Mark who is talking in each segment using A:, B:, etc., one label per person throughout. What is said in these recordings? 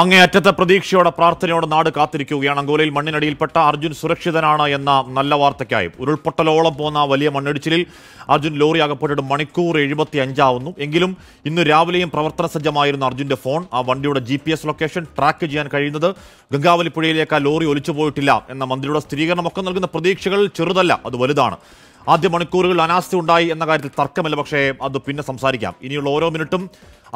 A: അങ്ങേയറ്റത്തെ പ്രതീക്ഷയോടെ പ്രാർത്ഥനയോടെ നാട് കാത്തിരിക്കുകയാണ് അങ്കോലയിൽ മണ്ണിനടിയിൽപ്പെട്ട അർജുൻ സുരക്ഷിതനാണ് എന്ന നല്ല വാർത്തയ്ക്കായി ഉരുൾപൊട്ടലോളം പോന്ന വലിയ മണ്ണിടിച്ചിലിൽ അർജുൻ ലോറി അകപ്പെട്ടിട്ട് മണിക്കൂർ എഴുപത്തി അഞ്ചാവുന്നു എങ്കിലും ഇന്ന് രാവിലെയും പ്രവർത്തന സജ്ജമായിരുന്ന അർജുൻ്റെ ഫോൺ ആ വണ്ടിയുടെ ജി ലൊക്കേഷൻ ട്രാക്ക് ചെയ്യാൻ കഴിയുന്നത് ഗംഗാവലിപ്പുഴയിലേക്ക് ആ ലോറി ഒലിച്ചു പോയിട്ടില്ല എന്ന മന്ത്രിയുടെ സ്ഥിരീകരണമൊക്കെ നൽകുന്ന പ്രതീക്ഷകൾ ചെറുതല്ല അത് വലുതാണ് ആദ്യ മണിക്കൂറുകൾ അനാസ്ഥ ഉണ്ടായി എന്ന കാര്യത്തിൽ തർക്കമില്ല പക്ഷേ അത് പിന്നെ സംസാരിക്കാം ഇനിയുള്ള ഓരോ മിനിറ്റും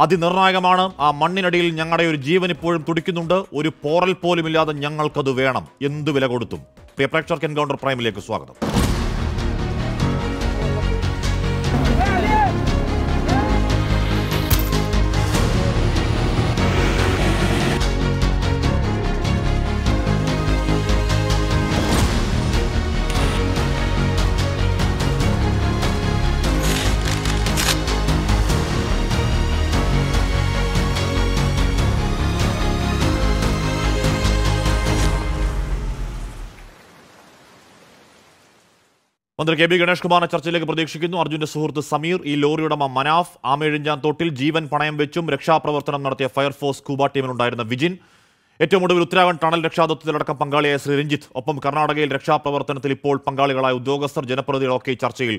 A: അതിനിർണായകമാണ് ആ മണ്ണിനടിയിൽ ഞങ്ങളുടെ ഒരു ജീവൻ ഇപ്പോഴും തുടിക്കുന്നുണ്ട് ഒരു പോറൽ പോലുമില്ലാതെ ഞങ്ങൾക്കത് വേണം എന്ത് വില കൊടുത്തും പ്രിയ പ്രേക്ഷകർക്ക് എൻകൗണ്ടർ പ്രൈമിലേക്ക് സ്വാഗതം മന്ത്രി കെ ബി ഗണേഷ് കുമാർ ചർച്ചയിലേക്ക് പ്രതീക്ഷിക്കുന്നു അർജുന്റെ സുഹൃത്ത് സമീർ ഈ ലോറിയുടമ മനാഫ് ആമേഴിഞ്ചാൻ തോട്ടിൽ ജീവൻ പണയം വെച്ചും രക്ഷാപ്രവർത്തനം നടത്തിയ ഫയർഫോഴ്സ് കൂബ ടീമിലുണ്ടായിരുന്ന വിജിൻ ഏറ്റവും ഒടുവിൽ ഉത്തരാഖണ്ഡ് ടണൽ രക്ഷാദത്തത്തിലടക്കം പങ്കാളിയായ ശ്രീ രഞ്ജിത്ത് ഒപ്പം കർണാടകയിൽ രക്ഷാപ്രവർത്തനത്തിൽ ഇപ്പോൾ പങ്കാളികളായ ഉദ്യോഗസ്ഥർ ജനപ്രതിനിധികളൊക്കെ ഈ ചർച്ചയിൽ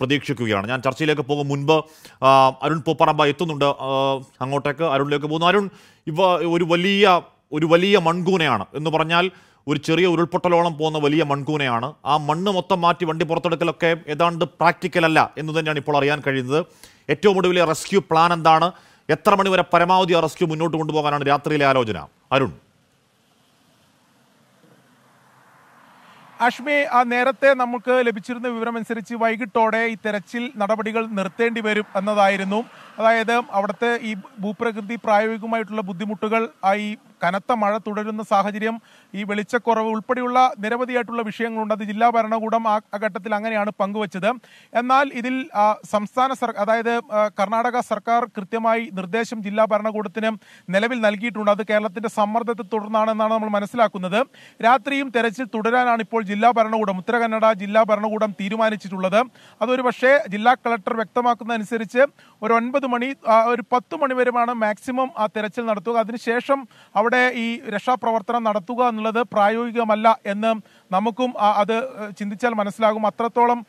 A: പ്രതീക്ഷിക്കുകയാണ് ഞാൻ ചർച്ചയിലേക്ക് പോകും മുൻപ് അരുൺ പൂപ്പറമ്പ എത്തുന്നുണ്ട് അങ്ങോട്ടേക്ക് അരുണിലേക്ക് പോകുന്നു അരുൺ ഇവ ഒരു വലിയ ഒരു വലിയ മൺകൂനയാണ് എന്ന് പറഞ്ഞാൽ ഒരു ചെറിയ ഉരുൾപൊട്ടലോളം പോകുന്ന വലിയ മൺകൂനയാണ് ആ മണ്ണ് മൊത്തം മാറ്റി വണ്ടി പുറത്തെടുക്കലൊക്കെ ഏതാണ്ട് പ്രാക്ടിക്കൽ അല്ല എന്ന് തന്നെയാണ് ഇപ്പോൾ അറിയാൻ കഴിയുന്നത് ഏറ്റവും ഒടുവിലെ റെസ്ക്യൂ പ്ലാൻ എന്താണ് എത്ര മണിവരെ പരമാവധി ആ റെസ്ക്യൂ മുന്നോട്ട് കൊണ്ടുപോകാനാണ് രാത്രിയിലെ ആലോചന അരുൺ
B: അഷ്മി നേരത്തെ നമുക്ക് ലഭിച്ചിരുന്ന വിവരമനുസരിച്ച് വൈകിട്ടോടെ ഈ തെരച്ചിൽ നടപടികൾ നിർത്തേണ്ടി വരും എന്നതായിരുന്നു അതായത് അവിടുത്തെ ഈ ഭൂപ്രകൃതി പ്രായോഗികമായിട്ടുള്ള ബുദ്ധിമുട്ടുകൾ ഈ കനത്ത മഴ തുടരുന്ന സാഹചര്യം ഈ വെളിച്ചക്കുറവ് ഉൾപ്പെടെയുള്ള നിരവധിയായിട്ടുള്ള വിഷയങ്ങളുണ്ട് അത് ജില്ലാ ഭരണകൂടം ആ ഘട്ടത്തിൽ അങ്ങനെയാണ് പങ്കുവച്ചത് എന്നാൽ ഇതിൽ സംസ്ഥാന സർ അതായത് കർണാടക സർക്കാർ കൃത്യമായി നിർദ്ദേശം ജില്ലാ ഭരണകൂടത്തിന് നിലവിൽ നൽകിയിട്ടുണ്ട് അത് കേരളത്തിന്റെ സമ്മർദ്ദത്തെ തുടർന്നാണെന്നാണ് നമ്മൾ മനസ്സിലാക്കുന്നത് രാത്രിയും തെരച്ചിൽ തുടരാനാണ് ഇപ്പോൾ ജില്ലാ ഭരണകൂടം ഉത്തരകന്നഡ ജില്ലാ ഭരണകൂടം തീരുമാനിച്ചിട്ടുള്ളത് അതൊരു പക്ഷേ ജില്ലാ കളക്ടർ വ്യക്തമാക്കുന്നതനുസരിച്ച് ഒരു ഒൻപത് മണി ഒരു പത്ത് മണി വരെയാണ് മാക്സിമം ആ തെരച്ചിൽ നടത്തുക അതിനുശേഷം അവിടെ അവിടെ ഈ രക്ഷാപ്രവർത്തനം നടത്തുക എന്നുള്ളത് പ്രായോഗികമല്ല എന്ന് നമുക്കും അത് ചിന്തിച്ചാൽ മനസ്സിലാകും അത്രത്തോളം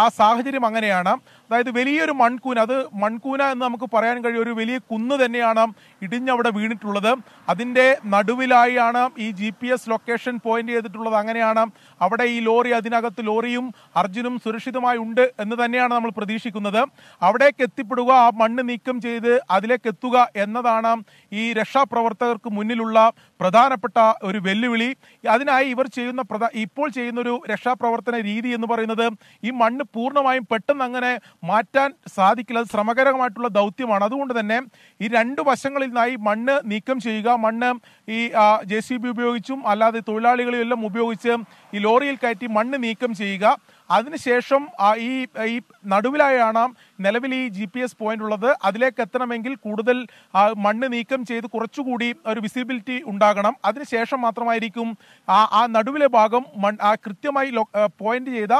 B: ആ സാഹചര്യം അങ്ങനെയാണ് അതായത് വലിയൊരു മൺകൂന അത് മൺകൂന എന്ന് നമുക്ക് പറയാൻ കഴിയും ഒരു വലിയ കുന്ന് തന്നെയാണ് ഇടിഞ്ഞവിടെ വീണിട്ടുള്ളത് അതിൻ്റെ നടുവിലായാണ് ഈ G P S location point ചെയ്തിട്ടുള്ളത് അങ്ങനെയാണ് അവിടെ ഈ ലോറി അതിനകത്ത് ലോറിയും അർജുനും സുരക്ഷിതമായി ഉണ്ട് എന്ന് തന്നെയാണ് നമ്മൾ പ്രതീക്ഷിക്കുന്നത് അവിടേക്ക് എത്തിപ്പെടുക ആ മണ്ണ് നീക്കം ചെയ്ത് അതിലേക്ക് എത്തുക എന്നതാണ് ഈ രക്ഷാപ്രവർത്തകർക്ക് മുന്നിലുള്ള പ്രധാനപ്പെട്ട ഒരു വെല്ലുവിളി അതിനായി ഇവർ ചെയ്യുന്ന ഇപ്പോൾ ചെയ്യുന്ന ഒരു രക്ഷാപ്രവർത്തന രീതി എന്ന് പറയുന്നത് ഈ മണ്ണ് പൂർണ്ണമായും പെട്ടെന്ന് അങ്ങനെ മാറ്റാൻ സാധിക്കില്ല അത് ശ്രമകരമായിട്ടുള്ള ദൗത്യമാണ് അതുകൊണ്ട് തന്നെ ഈ രണ്ട് വശങ്ങളിൽ നിന്നായി മണ്ണ് നീക്കം ചെയ്യുക മണ്ണ് ഈ ജെ സി ബി ഉപയോഗിച്ചും അല്ലാതെ തൊഴിലാളികളെല്ലാം ഉപയോഗിച്ച് ഈ ലോറിയിൽ കയറ്റി മണ്ണ് നീക്കം ചെയ്യുക അതിനുശേഷം ഈ ഈ നടുവിലായാണ് നിലവിൽ ഈ ജി പി എസ് പോയിന്റ് ഉള്ളത് അതിലേക്ക് എത്തണമെങ്കിൽ കൂടുതൽ മണ്ണ് നീക്കം ചെയ്ത് കുറച്ചുകൂടി ഒരു വിസിബിലിറ്റി ഉണ്ടാകണം അതിനുശേഷം മാത്രമായിരിക്കും ആ ആ നടുവിലെ ഭാഗം കൃത്യമായി പോയിന്റ് ചെയ്ത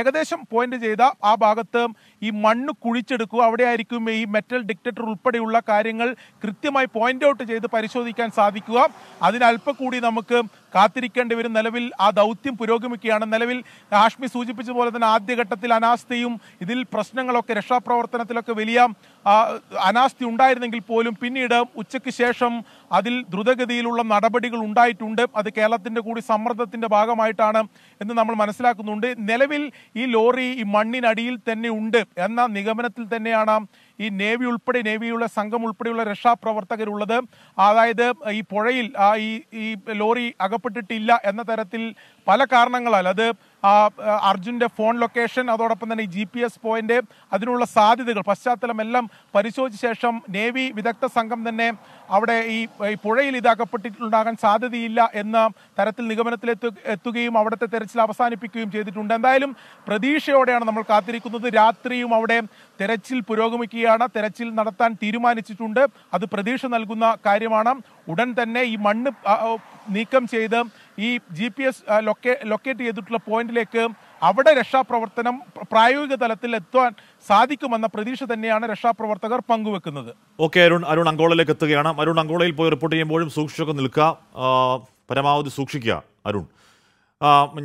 B: ഏകദേശം പോയിന്റ് ചെയ്ത ആ ഭാഗത്ത് ഈ മണ്ണ് കുഴിച്ചെടുക്കുക അവിടെ ആയിരിക്കും ഈ മെറ്റൽ ഡിക്റ്റേറ്റർ ഉൾപ്പെടെയുള്ള കാര്യങ്ങൾ കൃത്യമായി പോയിന്റ് ഔട്ട് ചെയ്ത് പരിശോധിക്കാൻ സാധിക്കുക അതിനൽപ്പം കൂടി നമുക്ക് കാത്തിരിക്കേണ്ടി വരും നിലവിൽ ആ ദൗത്യം പുരോഗമിക്കുകയാണ് നിലവിൽ ഹാഷ്മി പോലെ തന്നെ ആദ്യഘട്ടത്തിൽ അനാസ്ഥയും ഇതിൽ പ്രശ്നങ്ങളൊക്കെ രക്ഷാപ്രവർത്തനത്തിലൊക്കെ വലിയ അനാസ്ഥി ഉണ്ടായിരുന്നെങ്കിൽ പോലും പിന്നീട് ഉച്ചയ്ക്ക് ശേഷം അതിൽ ദ്രുതഗതിയിലുള്ള നടപടികൾ ഉണ്ടായിട്ടുണ്ട് അത് കേരളത്തിൻ്റെ കൂടി സമ്മർദ്ദത്തിൻ്റെ ഭാഗമായിട്ടാണ് എന്ന് നമ്മൾ മനസ്സിലാക്കുന്നുണ്ട് നിലവിൽ ഈ ലോറി ഈ മണ്ണിനടിയിൽ തന്നെ ഉണ്ട് എന്ന നിഗമനത്തിൽ തന്നെയാണ് ഈ നേവി ഉൾപ്പെടെ നേവിയുള്ള സംഘം ഉൾപ്പെടെയുള്ള രക്ഷാപ്രവർത്തകരുള്ളത് അതായത് ഈ പുഴയിൽ ഈ ഈ ലോറി അകപ്പെട്ടിട്ടില്ല എന്ന തരത്തിൽ പല കാരണങ്ങളാൽ അത് അർജുൻ്റെ ഫോൺ ലൊക്കേഷൻ അതോടൊപ്പം തന്നെ ജി പി എസ് പോയിന്റ് അതിനുള്ള സാധ്യതകൾ പശ്ചാത്തലം എല്ലാം പരിശോധിച്ച ശേഷം നേവി വിദഗ്ധ സംഘം തന്നെ അവിടെ ഈ പുഴയിൽ ഇതാക്കപ്പെട്ടിട്ടുണ്ടാകാൻ സാധ്യതയില്ല എന്ന തരത്തിൽ നിഗമനത്തിലെത്തു എത്തുകയും അവിടുത്തെ തെരച്ചിൽ അവസാനിപ്പിക്കുകയും ചെയ്തിട്ടുണ്ട് എന്തായാലും പ്രതീക്ഷയോടെയാണ് നമ്മൾ കാത്തിരിക്കുന്നത് രാത്രിയും അവിടെ തെരച്ചിൽ പുരോഗമിക്കുകയാണ് തെരച്ചിൽ നടത്താൻ തീരുമാനിച്ചിട്ടുണ്ട് അത് പ്രതീക്ഷ നൽകുന്ന കാര്യമാണ് ഉടൻ തന്നെ ഈ മണ്ണ് നീക്കം ചെയ്ത് ഈ ജി പി എസ് ലൊക്കേ ലൊക്കേറ്റ് ചെയ്തിട്ടുള്ള പോയിന്റിലേക്ക് അവിടെ രക്ഷാപ്രവർത്തനം പ്രായോഗിക തലത്തിൽ എത്താൻ സാധിക്കുമെന്ന പ്രതീക്ഷ തന്നെയാണ് രക്ഷാപ്രവർത്തകർ പങ്കുവെക്കുന്നത്
A: ഓക്കെ അരുൺ അരുൺ അങ്കോളയിലേക്ക് എത്തുകയാണ് അരുൺ അങ്കോളയിൽ പോയി റിപ്പോർട്ട് ചെയ്യുമ്പോഴും സൂക്ഷിച്ചൊക്കെ നിൽക്കുക പരമാവധി സൂക്ഷിക്കുക അരുൺ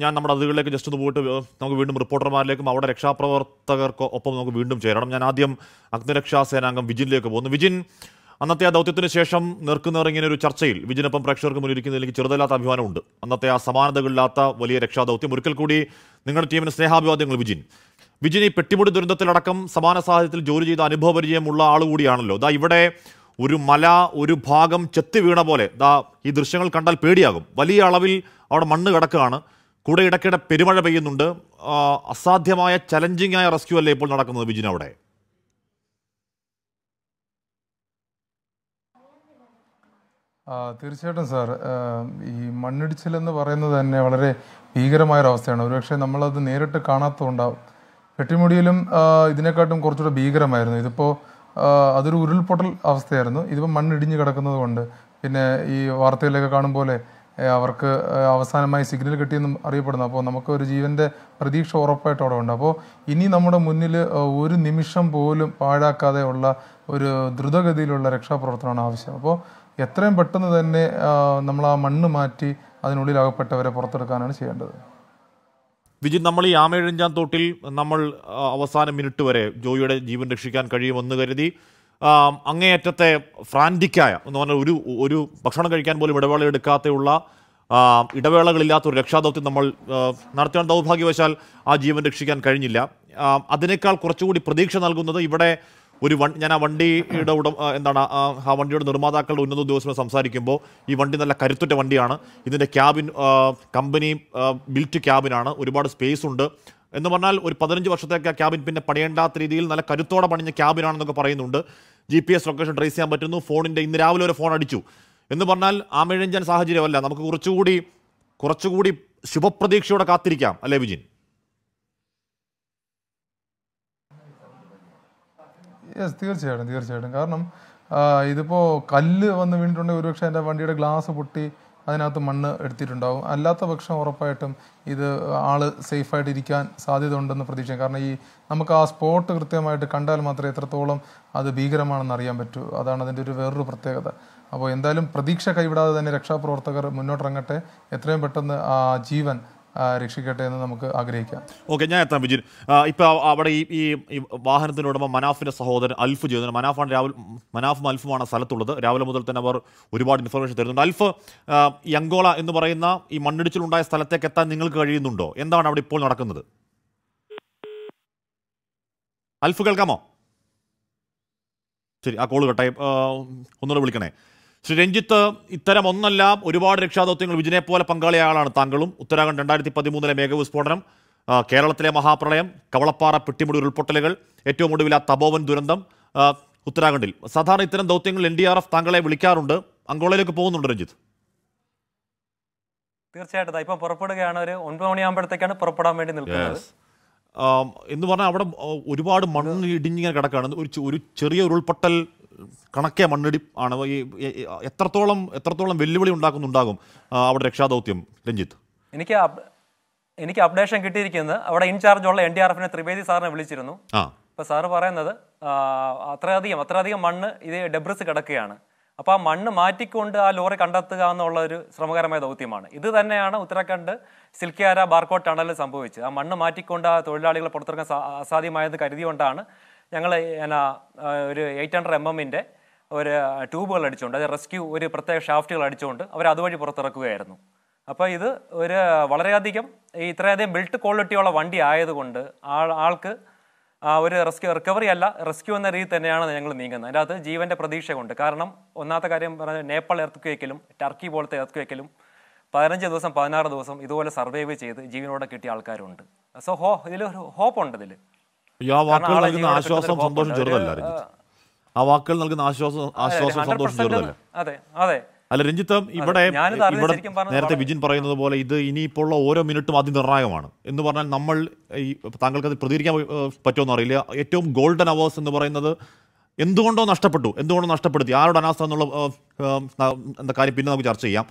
A: ഞാൻ നമ്മുടെ അതിഥികളിലേക്ക് ജസ്റ്റ് ഒന്ന് പോയിട്ട് നമുക്ക് വീണ്ടും റിപ്പോർട്ടർമാരിലേക്കും അവിടെ രക്ഷാപ്രവർത്തകർക്ക് ഒപ്പം നമുക്ക് വീണ്ടും ചേരണം ഞാൻ ആദ്യം അഗ്നിരക്ഷാ സേനാംഗം വിജിനിലേക്ക് പോകുന്നു വിജിൻ അന്നത്തെ ആ ദൗത്യത്തിന് ശേഷം നേർക്കുനേർ ഇങ്ങനെ ഒരു ചർച്ചയിൽ വിജയനൊപ്പം പ്രേക്ഷകർക്ക് മുന്നിലിരിക്കുന്നതിൽ എനിക്ക് ചെറുതല്ലാത്ത അഭിമാനമുണ്ട് അന്നത്തെ ആ സമാനതകളില്ലാത്ത വലിയ രക്ഷാദൗത്യം ഒരിക്കൽ കൂടി നിങ്ങളുടെ ടീമിന് സ്നേഹാഭിവാദ്യങ്ങൾ വിജിൻ വിജിൻ ഈ പെട്ടിമുടി ദുരന്തത്തിലടക്കം സമാന സാഹചര്യത്തിൽ ജോലി ചെയ്ത അനുഭവപരിചയമുള്ള ആൾ കൂടിയാണല്ലോ ദാ ഇവിടെ ഒരു മല ഒരു ഭാഗം ചെത്തി വീണ പോലെ ദാ ഈ ദൃശ്യങ്ങൾ കണ്ടാൽ പേടിയാകും വലിയ അളവിൽ അവിടെ മണ്ണ് കിടക്കുകയാണ് കൂടെ ഇടയ്ക്കിടെ പെരുമഴ പെയ്യുന്നുണ്ട് അസാധ്യമായ ചലഞ്ചിങ് ആയ റെസ്ക്യൂ അല്ലേ ഇപ്പോൾ നടക്കുന്നത് വിജിൻ അവിടെ
C: തീർച്ചയായിട്ടും സാർ ഈ മണ്ണിടിച്ചിലെന്ന് എന്ന് പറയുന്നത് തന്നെ വളരെ ഭീകരമായൊരവസ്ഥയാണ് ഒരുപക്ഷെ നമ്മളത് നേരിട്ട് കാണാത്തതുകൊണ്ടാവും പെട്ടിമുടിയിലും ഇതിനെക്കാട്ടും കുറച്ചുകൂടെ ഭീകരമായിരുന്നു ഇതിപ്പോൾ അതൊരു ഉരുൾപൊട്ടൽ അവസ്ഥയായിരുന്നു ഇതിപ്പോൾ മണ്ണിടിഞ്ഞ് കിടക്കുന്നത് കൊണ്ട് പിന്നെ ഈ വാർത്തയിലൊക്കെ കാണും പോലെ അവർക്ക് അവസാനമായി സിഗ്നൽ കിട്ടിയെന്നും അറിയപ്പെടുന്നു അപ്പോൾ നമുക്ക് ഒരു ജീവൻ്റെ പ്രതീക്ഷ ഉറപ്പായിട്ട് അവിടെ ഉണ്ട് അപ്പോൾ ഇനി നമ്മുടെ മുന്നിൽ ഒരു നിമിഷം പോലും പാഴാക്കാതെ ഉള്ള ഒരു ദ്രുതഗതിയിലുള്ള രക്ഷാപ്രവർത്തനമാണ് ആവശ്യം അപ്പോൾ എത്രയും പെട്ടെന്ന് തന്നെ നമ്മൾ ആ മണ്ണ് മാറ്റി അതിനുള്ളിൽ അകപ്പെട്ടവരെ പുറത്തെടുക്കാനാണ് ചെയ്യേണ്ടത്
A: വിജി നമ്മൾ ഈ ആമേഴഞ്ചാം തോട്ടിൽ നമ്മൾ അവസാന മിനിറ്റ് വരെ ജോയിയുടെ ജീവൻ രക്ഷിക്കാൻ കഴിയുമെന്ന് കരുതി അങ്ങേയറ്റത്തെ ഫ്രാൻറ്റിക്കായ എന്ന് പറഞ്ഞാൽ ഒരു ഒരു ഭക്ഷണം കഴിക്കാൻ പോലും ഇടവേള എടുക്കാത്തയുള്ള ഇടവേളകളില്ലാത്ത ഒരു രക്ഷാദൗത്യം നമ്മൾ നടത്തിയാൽ ദൗർഭാഗ്യവശാൽ ആ ജീവൻ രക്ഷിക്കാൻ കഴിഞ്ഞില്ല അതിനേക്കാൾ കുറച്ചുകൂടി പ്രതീക്ഷ നൽകുന്നത് ഇവിടെ ഒരു വൺ ഞാൻ ആ വണ്ടിയുടെ ഉടമ എന്താണ് ആ വണ്ടിയുടെ നിർമ്മാതാക്കളുടെ ഉന്നത ഉദ്യോഗസ്ഥരും സംസാരിക്കുമ്പോൾ ഈ വണ്ടി നല്ല കരുത്തുറ്റ വണ്ടിയാണ് ഇതിൻ്റെ ക്യാബിൻ കമ്പനി ബിൽറ്റ് ക്യാബിനാണ് ഒരുപാട് സ്പേസ് ഉണ്ട് എന്ന് പറഞ്ഞാൽ ഒരു പതിനഞ്ച് വർഷത്തേക്ക് ആ ക്യാബിൻ പിന്നെ പണിയേണ്ടാത്ത രീതിയിൽ നല്ല കരുത്തോടെ പണിഞ്ഞ ക്യാബിനാണെന്നൊക്കെ പറയുന്നുണ്ട് G P S location trace ചെയ്യാൻ പറ്റുന്നു ഫോണിൻ്റെ ഇന്ന് രാവിലെ ഒരു ഫോൺ അടിച്ചു എന്ന് പറഞ്ഞാൽ ആമഴിഞ്ചാൻ സാഹചര്യമല്ല നമുക്ക് കുറച്ചുകൂടി കുറച്ചുകൂടി ശുഭപ്രതീക്ഷയോടെ കാത്തിരിക്കാം അല്ലേ വിജിൻ
C: യെസ് തീർച്ചയായിട്ടും തീർച്ചയായിട്ടും കാരണം ഇതിപ്പോൾ കല്ല് വന്ന് വീണിട്ടുണ്ടെങ്കിൽ ഒരുപക്ഷെ എൻ്റെ വണ്ടിയുടെ ഗ്ലാസ് പൊട്ടി അതിനകത്ത് മണ്ണ് എടുത്തിട്ടുണ്ടാവും അല്ലാത്ത പക്ഷം ഉറപ്പായിട്ടും ഇത് ആൾ സേഫായിട്ട് ഇരിക്കാൻ സാധ്യത ഉണ്ടെന്ന് പ്രതീക്ഷിക്കാം കാരണം ഈ നമുക്ക് ആ സ്പോട്ട് കൃത്യമായിട്ട് കണ്ടാൽ മാത്രമേ എത്രത്തോളം അത് ഭീകരമാണെന്ന് അറിയാൻ പറ്റൂ അതാണ് അതിൻ്റെ ഒരു വേറൊരു പ്രത്യേകത അപ്പോൾ എന്തായാലും പ്രതീക്ഷ കൈവിടാതെ തന്നെ രക്ഷാപ്രവർത്തകർ മുന്നോട്ടിറങ്ങട്ടെ എത്രയും പെട്ടെന്ന് ആ ജീവൻ രക്ഷിക്കട്ടെ എന്ന് നമുക്ക് ആഗ്രഹിക്കാം
A: ഓക്കെ ഞാൻ എത്താം വിജിൻ ഇപ്പോൾ അവിടെ ഈ ഈ വാഹനത്തിൻ്റെ മനാഫിന്റെ സഹോദരൻ അൽഫ് ചെയ്തു മനാഫാണ് രാവിലെ മനാഫും അൽഫുമാണ് സ്ഥലത്തുള്ളത് രാവിലെ മുതൽ തന്നെ അവർ ഒരുപാട് ഇൻഫർമേഷൻ തരുന്നുണ്ട് അൽഫ് യങ്കോള എന്ന് പറയുന്ന ഈ മണ്ണിടിച്ചിലുണ്ടായ സ്ഥലത്തേക്ക് എത്താൻ നിങ്ങൾക്ക് കഴിയുന്നുണ്ടോ എന്താണ് അവിടെ ഇപ്പോൾ നടക്കുന്നത് അൽഫ് കേൾക്കാമോ ശരി ആ കോള് കേട്ടെ ഒന്നുകൂടെ വിളിക്കണേ ശ്രീ രഞ്ജിത്ത് ഇത്തരം ഒന്നല്ല ഒരുപാട് രക്ഷാദൗത്യങ്ങൾ വിജയനെ പോലെ പങ്കാളിയ ആളാണ് താങ്കളും ഉത്തരാഖണ്ഡ് രണ്ടായിരത്തി പതിമൂന്നിലെ മേഘവ് സ്ഫോടനം കേരളത്തിലെ മഹാപ്രളയം കവളപ്പാറ പെട്ടിമുടി ഉൾപൊട്ടലുകൾ ഏറ്റവും ഒടുവിൽ തപോവൻ ദുരന്തം ഉത്തരാഖണ്ഡിൽ സാധാരണ ഇത്തരം ദൗത്യങ്ങൾ എൻ ഡി ആർ എഫ് താങ്കളെ വിളിക്കാറുണ്ട് അങ്കോളയിലേക്ക് പോകുന്നുണ്ട് രഞ്ജിത്ത്
D: തീർച്ചയായിട്ടും ഇപ്പം പുറപ്പെടുകയാണ് ഒരു ഒൻപത് മണിയാകുമ്പോഴത്തേക്കാണ്
A: പുറപ്പെടാൻ വേണ്ടി നിൽക്കുന്നത് എന്ന് പറഞ്ഞാൽ അവിടെ ഒരുപാട് മണ്ണ് ഇടിഞ്ഞിങ്ങനെ കിടക്കുകയാണ് ഒരു ചെറിയ ഉരുൾപൊട്ടൽ കണക്കെ മണ്ണിടി ആണ് ഈ എത്രത്തോളം എത്രത്തോളം വെല്ലുവിളി ഉണ്ടാക്കുന്നുണ്ടാകും അവിടെ രക്ഷാദൗത്യം രഞ്ജിത്ത്
D: എനിക്ക് എനിക്ക് അപ്ഡേഷൻ കിട്ടിയിരിക്കുന്നത് അവിടെ ഇൻചാർജ് ഉള്ള എൻ ഡി ആർ എഫിനെ ത്രിവേദി സാറിനെ വിളിച്ചിരുന്നു അപ്പോൾ സാറ് പറയുന്നത് അത്രയധികം അത്രയധികം മണ്ണ് ഇത് ഡെബ്രിസ് കിടക്കുകയാണ് അപ്പോൾ ആ മണ്ണ് മാറ്റിക്കൊണ്ട് ആ ലോറി കണ്ടെത്തുക എന്നുള്ള ഒരു ശ്രമകരമായ ദൗത്യമാണ് ഇത് തന്നെയാണ് ഉത്തരാഖണ്ഡ് സിൽക്കിയാര ബാർക്കോട്ട് ടണലിൽ സംഭവിച്ചത് ആ മണ്ണ് മാറ്റിക്കൊണ്ട് ആ തൊഴിലാളികളെ പുറത്തിറക്കാൻ അസാധ്യമായത് കൊണ്ടാണ് ഞങ്ങൾ എന്നാ ഒരു എയ്റ്റ് ഹൺഡ്രഡ് എം എമ്മിൻ്റെ ഒരു ട്യൂബുകൾ അടിച്ചുകൊണ്ട് അത് റെസ്ക്യൂ ഒരു പ്രത്യേക ഷാഫ്റ്റുകൾ അടിച്ചുകൊണ്ട് അവർ അതുവഴി പുറത്തിറക്കുകയായിരുന്നു അപ്പോൾ ഇത് ഒരു വളരെയധികം ഈ ഇത്രയധികം ബിൽറ്റ് ക്വാളിറ്റിയുള്ള വണ്ടി ആയതുകൊണ്ട് ആൾ ആൾക്ക് ഒരു റെസ്ക്യൂ റിക്കവറി അല്ല റെസ്ക്യൂ എന്ന രീതി തന്നെയാണ് ഞങ്ങൾ നീങ്ങുന്നത് അതിൻ്റെ അകത്ത് ജീവൻ്റെ പ്രതീക്ഷയുണ്ട് കാരണം ഒന്നാമത്തെ കാര്യം പറഞ്ഞാൽ നേപ്പാൾ എർത്തുക്കേക്കിലും ടർക്കി പോലത്തെ എർത്തുക്കേക്കിലും പതിനഞ്ച് ദിവസം പതിനാറ് ദിവസം ഇതുപോലെ സർവൈവ് ചെയ്ത് ജീവനോടെ കിട്ടിയ ആൾക്കാരുണ്ട് സോ ഹോ ഇതിൽ ഉണ്ട് ഇതിൽ
A: അയ്യോ ആ വാക്കുകൾ നൽകുന്ന ആശ്വാസം സന്തോഷം രഞ്ജിത്ത് ആ വാക്കുകൾ നൽകുന്ന ആശ്വാസം ആശ്വാസം സന്തോഷം ചെറുതല്ല അതെ അതെ അല്ല രഞ്ജിത്ത് ഇവിടെ ഇവിടെ നേരത്തെ വിജിൻ പറയുന്നത് പോലെ ഇത് ഇനിയിപ്പോൾ ഓരോ മിനിറ്റും അതിനിർണായകമാണ് എന്ന് പറഞ്ഞാൽ നമ്മൾ ഈ താങ്കൾക്ക് അത് പ്രതികരിക്കാൻ പറ്റുമെന്ന് അറിയില്ല ഏറ്റവും ഗോൾഡൻ അവേഴ്സ് എന്ന് പറയുന്നത് എന്തുകൊണ്ടോ നഷ്ടപ്പെട്ടു എന്തുകൊണ്ടോ നഷ്ടപ്പെടുത്തി ആരുടെ അനാസ്ഥ എന്നുള്ള എന്താ കാര്യം പിന്നെ നമുക്ക് ചർച്ച ചെയ്യാം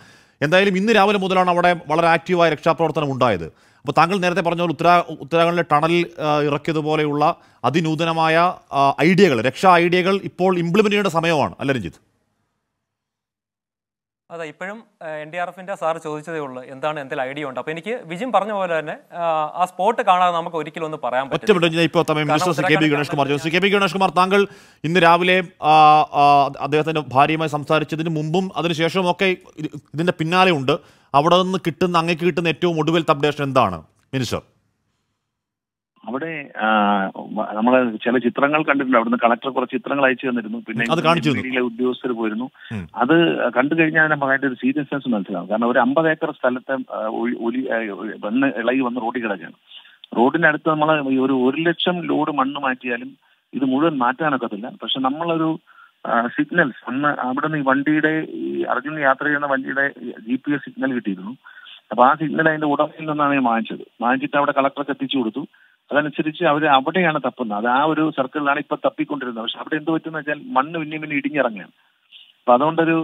A: എന്തായാലും ഇന്ന് രാവിലെ മുതലാണ് അവിടെ വളരെ ആക്റ്റീവായ രക്ഷാപ്രവർത്തനം ഉണ്ടായത് അപ്പോൾ താങ്കൾ നേരത്തെ പറഞ്ഞ പോലെ ഉത്തരാ ഉത്തരാഖണ്ഡിലെ ടണലിൽ ഇറക്കിയതുപോലെയുള്ള അതിനൂതനമായ ഐഡിയകൾ രക്ഷാ ഐഡിയകൾ ഇപ്പോൾ ഇംപ്ലിമെൻ്റ് ചെയ്യേണ്ട സമയമാണ് അല്ല രഞ്ജിത്ത്
D: അതെ ഇപ്പോഴും എൻ ഡി ആർ എഫിൻ്റെ സാർ ചോദിച്ചതേ ഉള്ളൂ എന്താണ് എന്തെങ്കിലും ഐഡിയ ഉണ്ട് അപ്പോൾ എനിക്ക് വിജിം പറഞ്ഞ പോലെ തന്നെ ആ സ്പോട്ട് കാണാതെ നമുക്ക് ഒരിക്കലും ഒന്ന് പറയാൻ പറ്റും
A: ഇപ്പോൾ K P Ganesh Kumar Jose K P Ganesh Kumar താങ്കൾ ഇന്ന് രാവിലെ അദ്ദേഹത്തിൻ്റെ ഭാര്യയുമായി സംസാരിച്ചതിന് മുമ്പും അതിനുശേഷവും ഒക്കെ ഇതിൻ്റെ പിന്നാലെ ഉണ്ട് അവിടെ നിന്ന് കിട്ടുന്ന അങ്ങേക്ക് കിട്ടുന്ന ഏറ്റവും ഒടുവിൽ അപ്ഡേഷൻ എന്താണ് മിനിസ്റ്റർ
E: അവിടെ നമ്മൾ ചില ചിത്രങ്ങൾ കണ്ടിട്ടുണ്ട് അവിടുന്ന് കളക്ടർ കുറച്ച് ചിത്രങ്ങൾ അയച്ചു തന്നിരുന്നു പിന്നെ ഉദ്യോഗസ്ഥർ പോയിരുന്നു അത് കണ്ടു കഴിഞ്ഞാൽ നമുക്ക് അതിന്റെ ഒരു സീരിയസ്നെസ് മനസ്സിലാവും കാരണം ഒരു അമ്പത് ഏക്കർ സ്ഥലത്തെ ഒലി വന്ന് ഇളകി വന്ന് റോഡിൽ കിടക്കുകയാണ് റോഡിനടുത്ത് നമ്മൾ ഒരു ഒരു ലക്ഷം ലോഡ് മണ്ണ് മാറ്റിയാലും ഇത് മുഴുവൻ മാറ്റാനൊക്കത്തില്ല പക്ഷെ നമ്മളൊരു സിഗ്നൽസ് അന്ന് അവിടെ നിന്ന് ഈ വണ്ടിയുടെ ഈ അർജുൻ യാത്ര ചെയ്യുന്ന വണ്ടിയുടെ ജി പി എസ് സിഗ്നൽ കിട്ടിയിരുന്നു അപ്പൊ ആ സിഗ്നൽ അതിന്റെ ഉടമയിൽ നിന്നാണ് ഞാൻ വാങ്ങിച്ചത് വാങ്ങിച്ചിട്ട് അവിടെ കളക്ടർക്ക് എത്തിച്ചു കൊടുത്തു അതനുസരിച്ച് അവർ അവിടെയാണ് തപ്പുന്നത് അത് ആ ഒരു സർക്കിളിലാണ് ഇപ്പൊ തപ്പിക്കൊണ്ടിരുന്നത് പക്ഷെ അവിടെ എന്ത് പറ്റുന്ന വെച്ചാൽ മണ്ണ് പിന്നെ പിന്നെ ഇടിഞ്ഞിറങ്ങുകയാണ് അപ്പൊ അതുകൊണ്ടൊരു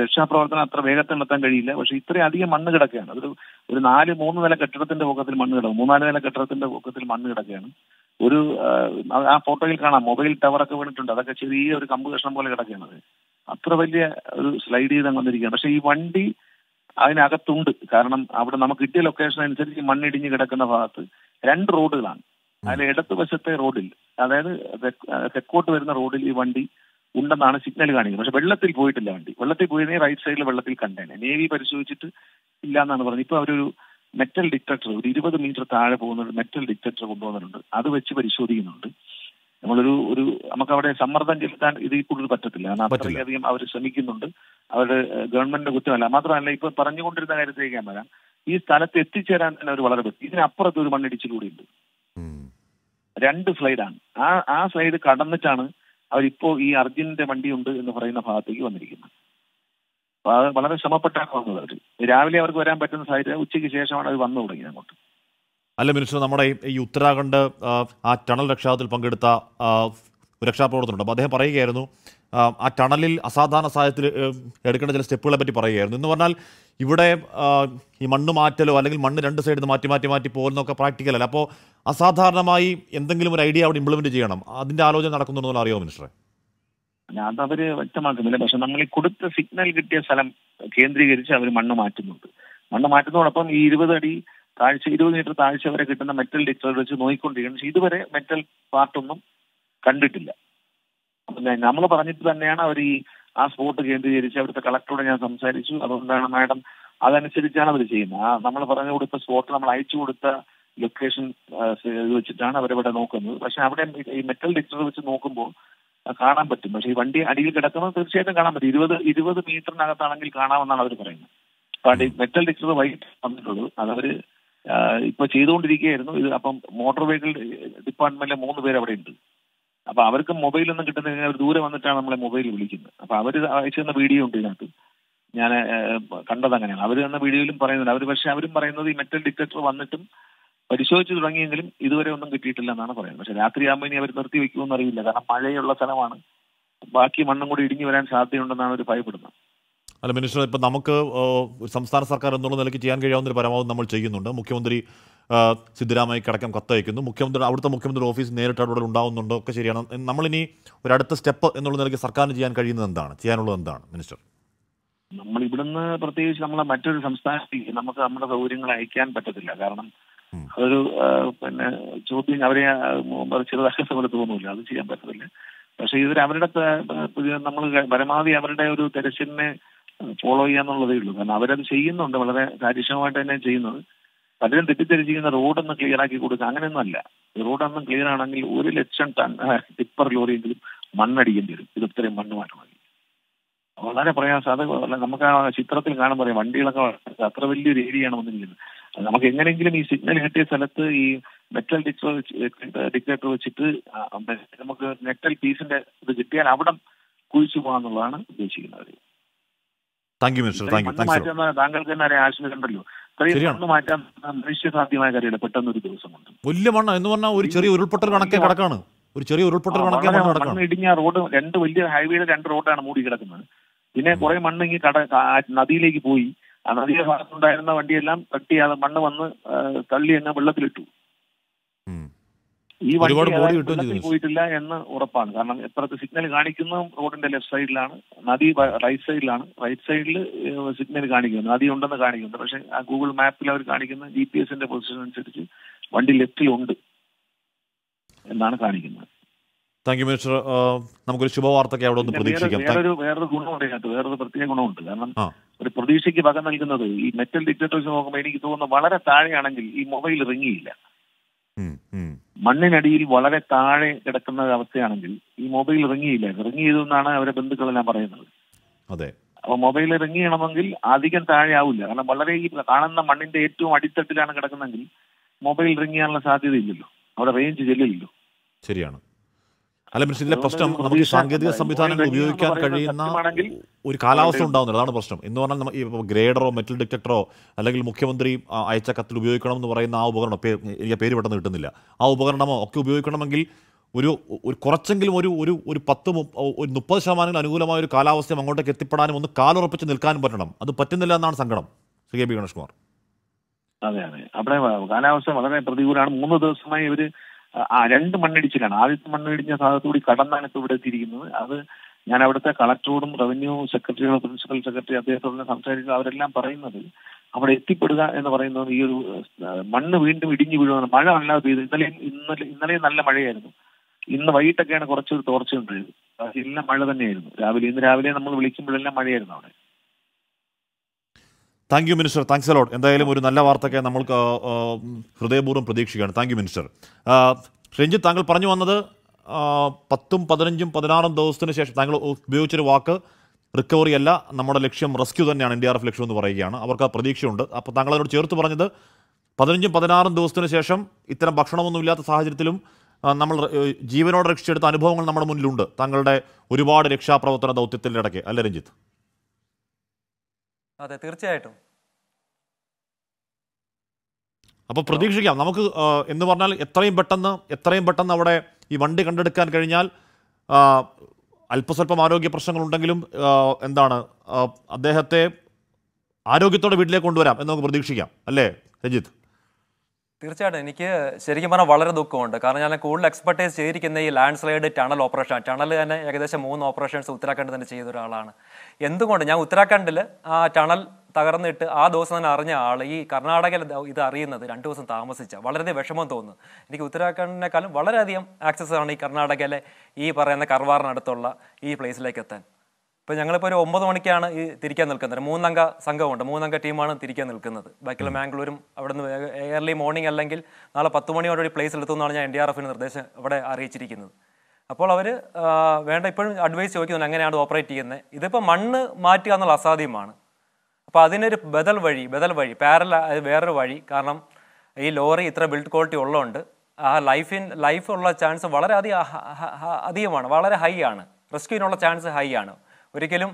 E: രക്ഷാപ്രവർത്തനം അത്ര വേഗത്തിൽ നടത്താൻ കഴിയില്ല പക്ഷെ ഇത്രയധികം മണ്ണ് കിടക്കുകയാണ് അതൊരു ഒരു നാല് മൂന്ന് നില കെട്ടിടത്തിന്റെ പൊക്കത്തിൽ മണ്ണ് കിടക്കും മൂന്നാല് നില കെട്ടിടത്തിന്റെ പൊക്കത്തിൽ മണ്ണ് കിടക്കുകയാണ് ഒരു ആ ഫോട്ടോയിൽ കാണാം മൊബൈൽ ടവർ ഒക്കെ വീണിട്ടുണ്ട് അതൊക്കെ ചെറിയ ഒരു കമ്പ് കഷ്ണം പോലെ കിടക്കുകയാണ് അത്ര വലിയ ഒരു സ്ലൈഡ് ചെയ്ത് അങ്ങ് വന്നിരിക്കുകയാണ് പക്ഷെ ഈ വണ്ടി അതിനകത്തുണ്ട് കാരണം അവിടെ നമുക്ക് കിട്ടിയ ലൊക്കേഷൻ അനുസരിച്ച് മണ്ണിടിഞ്ഞ് കിടക്കുന്ന ഭാഗത്ത് രണ്ട് റോഡുകളാണ് അതിൽ ഇടതുവശത്തെ റോഡിൽ അതായത് തെക്കോട്ട് വരുന്ന റോഡിൽ ഈ വണ്ടി ഉണ്ടെന്നാണ് സിഗ്നൽ കാണിക്കുന്നത് പക്ഷെ വെള്ളത്തിൽ പോയിട്ടില്ല വണ്ടി വെള്ളത്തിൽ പോയിരുന്നെങ്കിൽ റൈറ്റ് സൈഡിൽ വെള്ളത്തിൽ കണ്ടേനെ നേവി പരിശോധിച്ചിട്ട് ഇല്ല എന്നാണ് പറഞ്ഞത് ഇപ്പൊ അവരൊരു മെറ്റൽ ഡിറ്റക്ടർ ഒരു ഇരുപത് മീറ്റർ താഴെ പോകുന്ന മെറ്റൽ ഡിറ്റക്ടർ കൊണ്ടുവന്നിട്ടുണ്ട് അത് വെച്ച് പരിശോധിക്കുന്നുണ്ട് നമ്മളൊരു ഒരു നമുക്കവിടെ സമ്മർദ്ദം ചെലുത്താൻ ഇത് കൂടുതൽ പറ്റത്തില്ല കാരണം അത്രയധികം അവർ ശ്രമിക്കുന്നുണ്ട് അവരുടെ ഗവൺമെന്റിന്റെ കുറ്റമല്ല മാത്രമല്ല ഇപ്പൊ പറഞ്ഞുകൊണ്ടിരുന്ന കാര്യത്തിലേക്ക് ഞാൻ വരാം ഈ സ്ഥലത്ത് എത്തിച്ചേരാൻ തന്നെ അവർ വളരെ പറ്റും ഇതിനപ്പുറത്ത് ഒരു മണ്ണിടിച്ചിൽ ഉണ്ട് രണ്ട് സ്ലൈഡാണ് ആ ആ സ്ലൈഡ് കടന്നിട്ടാണ് അവരിപ്പോ ഈ അർജുനന്റെ വണ്ടിയുണ്ട് എന്ന് പറയുന്ന ഭാഗത്തേക്ക് വന്നിരിക്കുന്നത് വളരെ ശ്രമപ്പെട്ടാണ് വന്നത് അവർ രാവിലെ അവർക്ക് വരാൻ പറ്റുന്ന സാഹചര്യം ഉച്ചയ്ക്ക് ശേഷമാണ് അത് വന്നു തുടങ്ങിയത് അങ്ങോട്ട്
A: അല്ല മിനിസ്റ്റർ നമ്മുടെ ഈ ഉത്തരാഖണ്ഡ് ആ ടണൽ രക്ഷാത്തിൽ പങ്കെടുത്ത രക്ഷാപ്രവർത്തനം അപ്പോൾ അദ്ദേഹം പറയുകയായിരുന്നു ആ ടണലിൽ അസാധാരണ സാഹചര്യത്തിൽ എടുക്കേണ്ട ചില സ്റ്റെപ്പുകളെ പറ്റി പറയുകയായിരുന്നു എന്ന് പറഞ്ഞാൽ ഇവിടെ ഈ മണ്ണ് മാറ്റലോ അല്ലെങ്കിൽ മണ്ണ് രണ്ട് സൈഡിൽ നിന്ന് മാറ്റി മാറ്റി മാറ്റി പോകുന്നൊക്കെ പ്രാക്ടിക്കൽ അല്ല അപ്പോൾ അസാധാരണമായി എന്തെങ്കിലും ഒരു ഐഡിയ അവിടെ ഇംപ്ലിമെന്റ് ചെയ്യണം അതിന്റെ ആലോചന നടക്കുന്നുണ്ടെന്നുള്ള അറിയോ മിനിസ്റ്ററെ
E: ഞാൻ അവര് വ്യക്തമാക്കുന്നില്ല പക്ഷെ നമ്മൾ ഈ കൊടുത്ത സിഗ്നൽ കിട്ടിയ സ്ഥലം കേന്ദ്രീകരിച്ച് അവർ മണ്ണ് മാറ്റുന്നുണ്ട് മണ്ണ് മാറ്റുന്നതോടൊപ്പം ഈ ഇരുപത് അടി താഴ്ച ഇരുപത് മീറ്റർ താഴ്ച വരെ കിട്ടുന്ന മെറ്റൽ ഡിറ്റക്ടർ വെച്ച് നോക്കിക്കൊണ്ടിരിക്കുന്നു പക്ഷെ ഇതുവരെ മെറ്റൽ പാർട്ടൊന്നും കണ്ടിട്ടില്ല നമ്മൾ പറഞ്ഞിട്ട് തന്നെയാണ് അവർ ഈ ആ സ്പോട്ട് കേന്ദ്രീകരിച്ച് അവിടുത്തെ കളക്ടറോട് ഞാൻ സംസാരിച്ചു അതുകൊണ്ടാണ് മാഡം അതനുസരിച്ചാണ് അവർ ചെയ്യുന്നത് ആ നമ്മൾ പറഞ്ഞ കൊടുത്ത സ്പോട്ട് നമ്മൾ അയച്ചു കൊടുത്ത ലൊക്കേഷൻ വെച്ചിട്ടാണ് അവരിവിടെ നോക്കുന്നത് പക്ഷെ അവിടെ ഈ മെറ്റൽ ഡിറ്റക്ടർ വെച്ച് നോക്കുമ്പോൾ കാണാൻ പറ്റും പക്ഷെ ഈ വണ്ടി അടിയിൽ കിടക്കുന്നത് തീർച്ചയായിട്ടും കാണാൻ പറ്റും ഇരുപത് ഇരുപത് മീറ്ററിനകത്താണെങ്കിൽ കാണാമെന്നാണ് അവർ പറയുന്നത് മെറ്റൽ ഡിറ്റക്ടർ വൈകിട്ട് വന്നിട്ടുള്ളൂ അതവര് ഇപ്പൊ ചെയ്തുകൊണ്ടിരിക്കുകയായിരുന്നു ഇത് അപ്പം മോട്ടോർ വെഹിക്കിൾ ഡിപ്പാർട്ട്മെന്റിലെ മൂന്ന് പേര് അവിടെ ഉണ്ട് അപ്പൊ അവർക്ക് മൊബൈൽ ഒന്നും കിട്ടുന്ന ദൂരെ വന്നിട്ടാണ് നമ്മളെ മൊബൈൽ വിളിക്കുന്നത് അപ്പൊ അവർ അയച്ചു തന്ന വീഡിയോ ഉണ്ട് ഇതിനകത്ത് ഞാൻ കണ്ടത് അങ്ങനെയാണ് അവർ തന്ന വീഡിയോയിലും പറയുന്നുണ്ട് അവർ പക്ഷെ അവരും പറയുന്നത് ഈ മെറ്റൽ ഡിറ്റക്ടർ വന്നിട്ടും പരിശോധിച്ചു തുടങ്ങിയെങ്കിലും ഇതുവരെ ഒന്നും കിട്ടിയിട്ടില്ല എന്നാണ് പറയുന്നത് പക്ഷെ രാത്രി ആകുമ്പോൾ ഇനി അവർ നിർത്തി വെക്കുമെന്ന് അറിയില്ല കാരണം മഴയുള്ള സ്ഥലമാണ് ബാക്കി മണ്ണും കൂടി ഇടിഞ്ഞു വരാൻ സാധ്യതയുണ്ടെന്നാണ് അവർ ഭയപ്പെടുന്നത്
A: അല്ല മിനിസ്റ്റർ ഇപ്പം നമുക്ക് സംസ്ഥാന സർക്കാർ എന്നുള്ള നിലയ്ക്ക് ചെയ്യാൻ കഴിയാവുന്ന ഒരു പരമാവധി നമ്മൾ ചെയ്യുന്നുണ്ട് മുഖ്യമന്ത്രി സിദ്ധരാമയ്ക്ക് അടക്കം കത്തയക്കുന്നു മുഖ്യമന്ത്രി അവിടുത്തെ മുഖ്യമന്ത്രി ഓഫീസ് നേരിട്ട് അവിടെ ഉണ്ടാകുന്നുണ്ടോ ഒക്കെ ശരിയാണ് നമ്മളിനി ഒരു അടുത്ത സ്റ്റെപ്പ് എന്നുള്ള നിലയ്ക്ക് സർക്കാരിന് ചെയ്യാൻ കഴിയുന്നത് എന്താണ് ചെയ്യാനുള്ളത് എന്താണ് മിനിസ്റ്റർ
E: നമ്മൾ ഇവിടുന്ന് പ്രത്യേകിച്ച് നമ്മളെ മറ്റൊരു സംസ്ഥാനത്തേക്ക് നമുക്ക് നമ്മുടെ സൗകര്യങ്ങൾ അയക്കാൻ പറ്റത്തില്ല കാരണം അതൊരു പിന്നെ ചോദ്യം അവരെ ചെറുതാക്കുന്ന പോലെ തോന്നില്ല അത് ചെയ്യാൻ പറ്റത്തില്ല പക്ഷെ ഇവർ അവരുടെ നമ്മൾ പരമാവധി അവരുടെ ഒരു തെരച്ചിലിനെ ഫോളോ ചെയ്യാന്നുള്ളതേ ഉള്ളൂ കാരണം അവരത് ചെയ്യുന്നുണ്ട് വളരെ കാര്യക്ഷമമായിട്ട് തന്നെ ചെയ്യുന്നത് പലരും തെറ്റിദ്ധരിച്ചിരിക്കുന്ന റോഡൊന്ന് ക്ലിയർ ആക്കി കൊടുക്കുക അല്ല റോഡൊന്നും ക്ലിയർ ആണെങ്കിൽ ഒരു ലക്ഷം ടൺ ടിപ്പർ ലോറിയെങ്കിലും മണ്ണടിക്കേണ്ടി വരും ഇത് ഇത്രയും മണ്ണ് മാറ്റണമെങ്കിൽ വളരെ പ്രയാസം അത് നമുക്ക് ആ ചിത്രത്തിൽ കാണാൻ പറയാം വണ്ടികളൊക്കെ അത്ര വലിയൊരു ഏരിയയാണ് വന്നിരിക്കുന്നത് നമുക്ക് എങ്ങനെയെങ്കിലും ഈ സിഗ്നൽ കിട്ടിയ സ്ഥലത്ത് ഈ മെറ്റൽ ഡിക്ടർ ഡിക്ടേറ്റർ വെച്ചിട്ട് നമുക്ക് മെറ്റൽ പീസിന്റെ ഇത് കിട്ടിയാൽ അവിടെ കുഴിച്ചു പോകാന്നുള്ളതാണ് ഉദ്ദേശിക്കുന്നത്
A: thank you minister thank you thanks
E: താങ്കൾക്ക്
A: വലിയ മണ്ണ എന്ന് പറഞ്ഞാൽ ഒരു ചെറിയ ഉരുൾപൊട്ടൽ കണക്കെ കിടക്കാണ് ഒരു ചെറിയ ഉരുൾപൊട്ടൽ കണക്കെ മണ്ണ്
E: ഇടിഞ്ഞ റോഡ് രണ്ട് വലിയ ഹൈവേയുടെ രണ്ട് റോഡാണ് മൂടി കിടക്കുന്നത് പിന്നെ കുറെ മണ്ണ് ഇങ്ങനെ കട നദിയിലേക്ക് പോയി ആ നദിയെ ഭാഗത്തുണ്ടായിരുന്ന വണ്ടിയെല്ലാം തട്ടി അത് മണ്ണ് വന്ന് തള്ളി അങ്ങ് വെള്ളത്തിലിട്ടു ഈ വണ്ടി പോയിട്ടില്ല എന്ന് ഉറപ്പാണ് കാരണം എത്രത്തെ സിഗ്നൽ കാണിക്കുന്ന റോഡിന്റെ ലെഫ്റ്റ് സൈഡിലാണ് നദി റൈറ്റ് സൈഡിലാണ് റൈറ്റ് സൈഡിൽ സിഗ്നൽ കാണിക്കുന്നു നദി ഉണ്ടെന്ന് കാണിക്കുന്നു പക്ഷെ ആ ഗൂഗിൾ മാപ്പിൽ അവർ കാണിക്കുന്ന ജി പി എസിന്റെ പൊസിഷൻ അനുസരിച്ച് വണ്ടി ലെഫ്റ്റിൽ ഉണ്ട് എന്നാണ് കാണിക്കുന്നത്
A: താങ്ക് യു മിനിസ്റ്റർ നമുക്കൊരു ശുഭവാർത്ത അവിടെ ഒന്ന് പ്രതീക്ഷിക്കാം വേറൊരു
E: വേറൊരു ഗുണമുണ്ട് അതിനകത്ത് വേറൊരു പ്രത്യേക ഗുണമുണ്ട് കാരണം ഒരു പ്രതീക്ഷയ്ക്ക് വക നൽകുന്നത് ഈ മെറ്റൽ ഡിറ്റക്ടേഴ്സ് നോക്കുമ്പോൾ എനിക്ക് തോന്നുന്നു വളരെ താഴെയാണെങ്കിൽ ഈ മൊബൈൽ റിങ്ങിയില്ല മണ്ണിനടിയിൽ വളരെ താഴെ കിടക്കുന്ന അവസ്ഥയാണെങ്കിൽ ഈ മൊബൈൽ ഇറങ്ങിയില്ല ഇറങ്ങിയത് എന്നാണ് അവരെ ബന്ധുക്കളെല്ലാം പറയുന്നത് അതെ അപ്പൊ മൊബൈൽ ഇറങ്ങിയണമെങ്കിൽ അധികം താഴെ ആവില്ല കാരണം വളരെ ഈ കാണുന്ന മണ്ണിന്റെ ഏറ്റവും അടിത്തട്ടിലാണ് കിടക്കുന്നതെങ്കിൽ മൊബൈൽ റിങ്ങിയാനുള്ള സാധ്യതയില്ലല്ലോ അവിടെ റേഞ്ച് ചെല്ലില്ലല്ലോ
A: ശരിയാണ് അല്ല പക്ഷേ പ്രശ്നം നമുക്ക് സാങ്കേതിക സംവിധാനങ്ങൾ ഉപയോഗിക്കാൻ കഴിയുന്ന ഒരു കാലാവസ്ഥ ഉണ്ടാവുന്നില്ല അതാണ് പ്രശ്നം എന്ന് പറഞ്ഞാൽ ഈ ഗ്രേഡറോ മെറ്റൽ ഡിറ്റക്ടറോ അല്ലെങ്കിൽ മുഖ്യമന്ത്രി അയച്ച കത്തിൽ ഉപയോഗിക്കണം എന്ന് പറയുന്ന ആ ഉപകരണം എനിക്ക് പേര് പെട്ടെന്ന് കിട്ടുന്നില്ല ആ ഉപകരണമോ ഒക്കെ ഉപയോഗിക്കണമെങ്കിൽ ഒരു ഒരു കുറച്ചെങ്കിലും ഒരു ഒരു ഒരു പത്ത് ഒരു മുപ്പത് ശതമാനം അനുകൂലമായ ഒരു കാലാവസ്ഥയും അങ്ങോട്ടേക്ക് എത്തിപ്പെടാനും ഒന്ന് കാലുറപ്പിച്ച് നിൽക്കാനും പറ്റണം അത് പറ്റുന്നില്ല എന്നാണ് സങ്കടം ശ്രീ കെ പി ഗണേഷ് കുമാർ
E: അതെ അതെ അവിടെ കാലാവസ്ഥ വളരെ പ്രതികൂലമാണ് മൂന്ന് ദിവസമായി ഇവര് ആ രണ്ട് മണ്ണിടിച്ചിലാണ് ആദ്യത്തെ മണ്ണിടിഞ്ഞ ഭാഗത്തുകൂടി കടന്നാണ് ഇപ്പോൾ ഇവിടെ എത്തിയിരിക്കുന്നത് അത് ഞാൻ അവിടുത്തെ കളക്ടറോടും റവന്യൂ സെക്രട്ടറിയോടും പ്രിൻസിപ്പൽ സെക്രട്ടറി അദ്ദേഹത്തോടും സംസാരിച്ചു അവരെല്ലാം പറയുന്നത് അവിടെ എത്തിപ്പെടുക എന്ന് പറയുന്നത് ഈ ഒരു മണ്ണ് വീണ്ടും ഇടിഞ്ഞു വീഴുവാണ് മഴ അല്ലാതെ പെയ്തു ഇന്നലെ ഇന്നലെ ഇന്നലെയും നല്ല മഴയായിരുന്നു ഇന്ന് വൈകിട്ടൊക്കെയാണ് കുറച്ചൊരു തോർച്ചയുണ്ടായത് എല്ലാം മഴ തന്നെയായിരുന്നു രാവിലെ ഇന്ന് രാവിലെ നമ്മൾ വിളിക്കുമ്പോഴെല്ലാം മഴയായിരുന്നു അവിടെ
A: thank you minister thanks a lot എന്തായാലും ഒരു നല്ല വാർത്തയൊക്കെ നമ്മൾക്ക് ഹൃദയപൂർവ്വം പ്രതീക്ഷിക്കുകയാണ് താങ്ക് യു മിനിസ്റ്റർ രഞ്ജിത്ത് താങ്കൾ പറഞ്ഞു വന്നത് പത്തും പതിനഞ്ചും പതിനാറും ദിവസത്തിന് ശേഷം താങ്കൾ ഉപയോഗിച്ചൊരു വാക്ക് റിക്കവറി അല്ല നമ്മുടെ ലക്ഷ്യം റെസ്ക്യൂ തന്നെയാണ് എൻ ഡി ആർ എഫ് ലക്ഷ്യം എന്ന് പറയുകയാണ് അവർക്ക് ആ പ്രതീക്ഷയുണ്ട് അപ്പോൾ താങ്കൾ അതിനോട് ചേർത്ത് പറഞ്ഞത് പതിനഞ്ചും പതിനാറും ദിവസത്തിന് ശേഷം ഇത്തരം ഇല്ലാത്ത സാഹചര്യത്തിലും നമ്മൾ ജീവനോട് രക്ഷിച്ചെടുത്ത അനുഭവങ്ങൾ നമ്മുടെ മുന്നിലുണ്ട് താങ്കളുടെ ഒരുപാട് രക്ഷാപ്രവർത്തന ദൗത്യത്തിൻ്റെ ഇടയ്ക്ക് അല്ല രഞ്ജിത്ത്
D: അതെ തീർച്ചയായിട്ടും
A: അപ്പോൾ പ്രതീക്ഷിക്കാം നമുക്ക് എന്ന് പറഞ്ഞാൽ എത്രയും പെട്ടെന്ന് എത്രയും പെട്ടെന്ന് അവിടെ ഈ വണ്ടി കണ്ടെടുക്കാൻ കഴിഞ്ഞാൽ അല്പസ്വല്പം ആരോഗ്യ പ്രശ്നങ്ങളുണ്ടെങ്കിലും എന്താണ് അദ്ദേഹത്തെ ആരോഗ്യത്തോടെ വീട്ടിലേക്ക് കൊണ്ടുവരാം എന്ന് നമുക്ക് പ്രതീക്ഷിക്കാം അല്ലേ രഞ്ജിത്ത്
D: തീർച്ചയായിട്ടും എനിക്ക് ശരിക്കും പറഞ്ഞാൽ വളരെ ദുഃഖമുണ്ട് കാരണം ഞാൻ കൂടുതൽ എക്സ്പെർട്ടൈസ് ചെയ്തിരിക്കുന്ന ഈ landslide tunnel operation tunnel തന്നെ ഏകദേശം മൂന്ന് ഓപ്പറേഷൻസ് ഉത്തരാഖണ്ഡ് തന്നെ ചെയ്ത ഒരാളാണ് എന്തുകൊണ്ട് ഞാൻ ഉത്തരാഖണ്ഡിൽ ആ ടണൽ തകർന്നിട്ട് ആ ദിവസം തന്നെ അറിഞ്ഞ ആൾ ഈ കർണാടകയിൽ ഇത് അറിയുന്നത് രണ്ട് ദിവസം താമസിച്ച വളരെ വിഷമം തോന്നുന്നു എനിക്ക് ഉത്തരാഖണ്ഡിനേക്കാളും വളരെയധികം ആക്സസ് ആണ് ഈ കർണാടകയിലെ ഈ പറയുന്ന കർവാറിനടുത്തുള്ള ഈ പ്ലേസിലേക്ക് എത്താൻ ഇപ്പോൾ ഞങ്ങളിപ്പോൾ ഒരു ഒമ്പത് മണിക്കാണ് ഈ തിരിക്കാൻ നിൽക്കുന്നത് മൂന്നംഗ സംഘമുണ്ട് മൂന്നംഗ ടീമാണ് തിരിക്കാൻ നിൽക്കുന്നത് ബാക്കിയുള്ള മാംഗ്ലൂരും അവിടുന്ന് നിന്ന് ഏർലി മോർണിംഗ് അല്ലെങ്കിൽ നാളെ പത്ത് മണിയോടുകൂടി പ്ലേസ് എടുത്തുമെന്നാണ് ഞാൻ എൻ ഡി ആർ എഫിന് നിർദ്ദേശം അവിടെ അറിയിച്ചിരിക്കുന്നത് അപ്പോൾ അവർ വേണ്ട ഇപ്പോഴും അഡ്വൈസ് ചോദിക്കുന്നു എങ്ങനെയാണ് ഓപ്പറേറ്റ് ചെയ്യുന്നത് ഇതിപ്പോൾ മണ്ണ് മാറ്റുക എന്നുള്ള അസാധ്യമാണ് അപ്പോൾ അതിനൊരു ബദൽ വഴി ബദൽ വഴി പാരല വേറൊരു വഴി കാരണം ഈ ലോറി ഇത്ര ബിൽഡ് ക്വാളിറ്റി ഉള്ളതുകൊണ്ട് ആ ലൈഫിൻ ലൈഫുള്ള ചാൻസ് വളരെ അധികം അധികമാണ് വളരെ ഹൈ ആണ് റെസ്ക്യൂവിനുള്ള ചാൻസ് ഹൈ ആണ് ഒരിക്കലും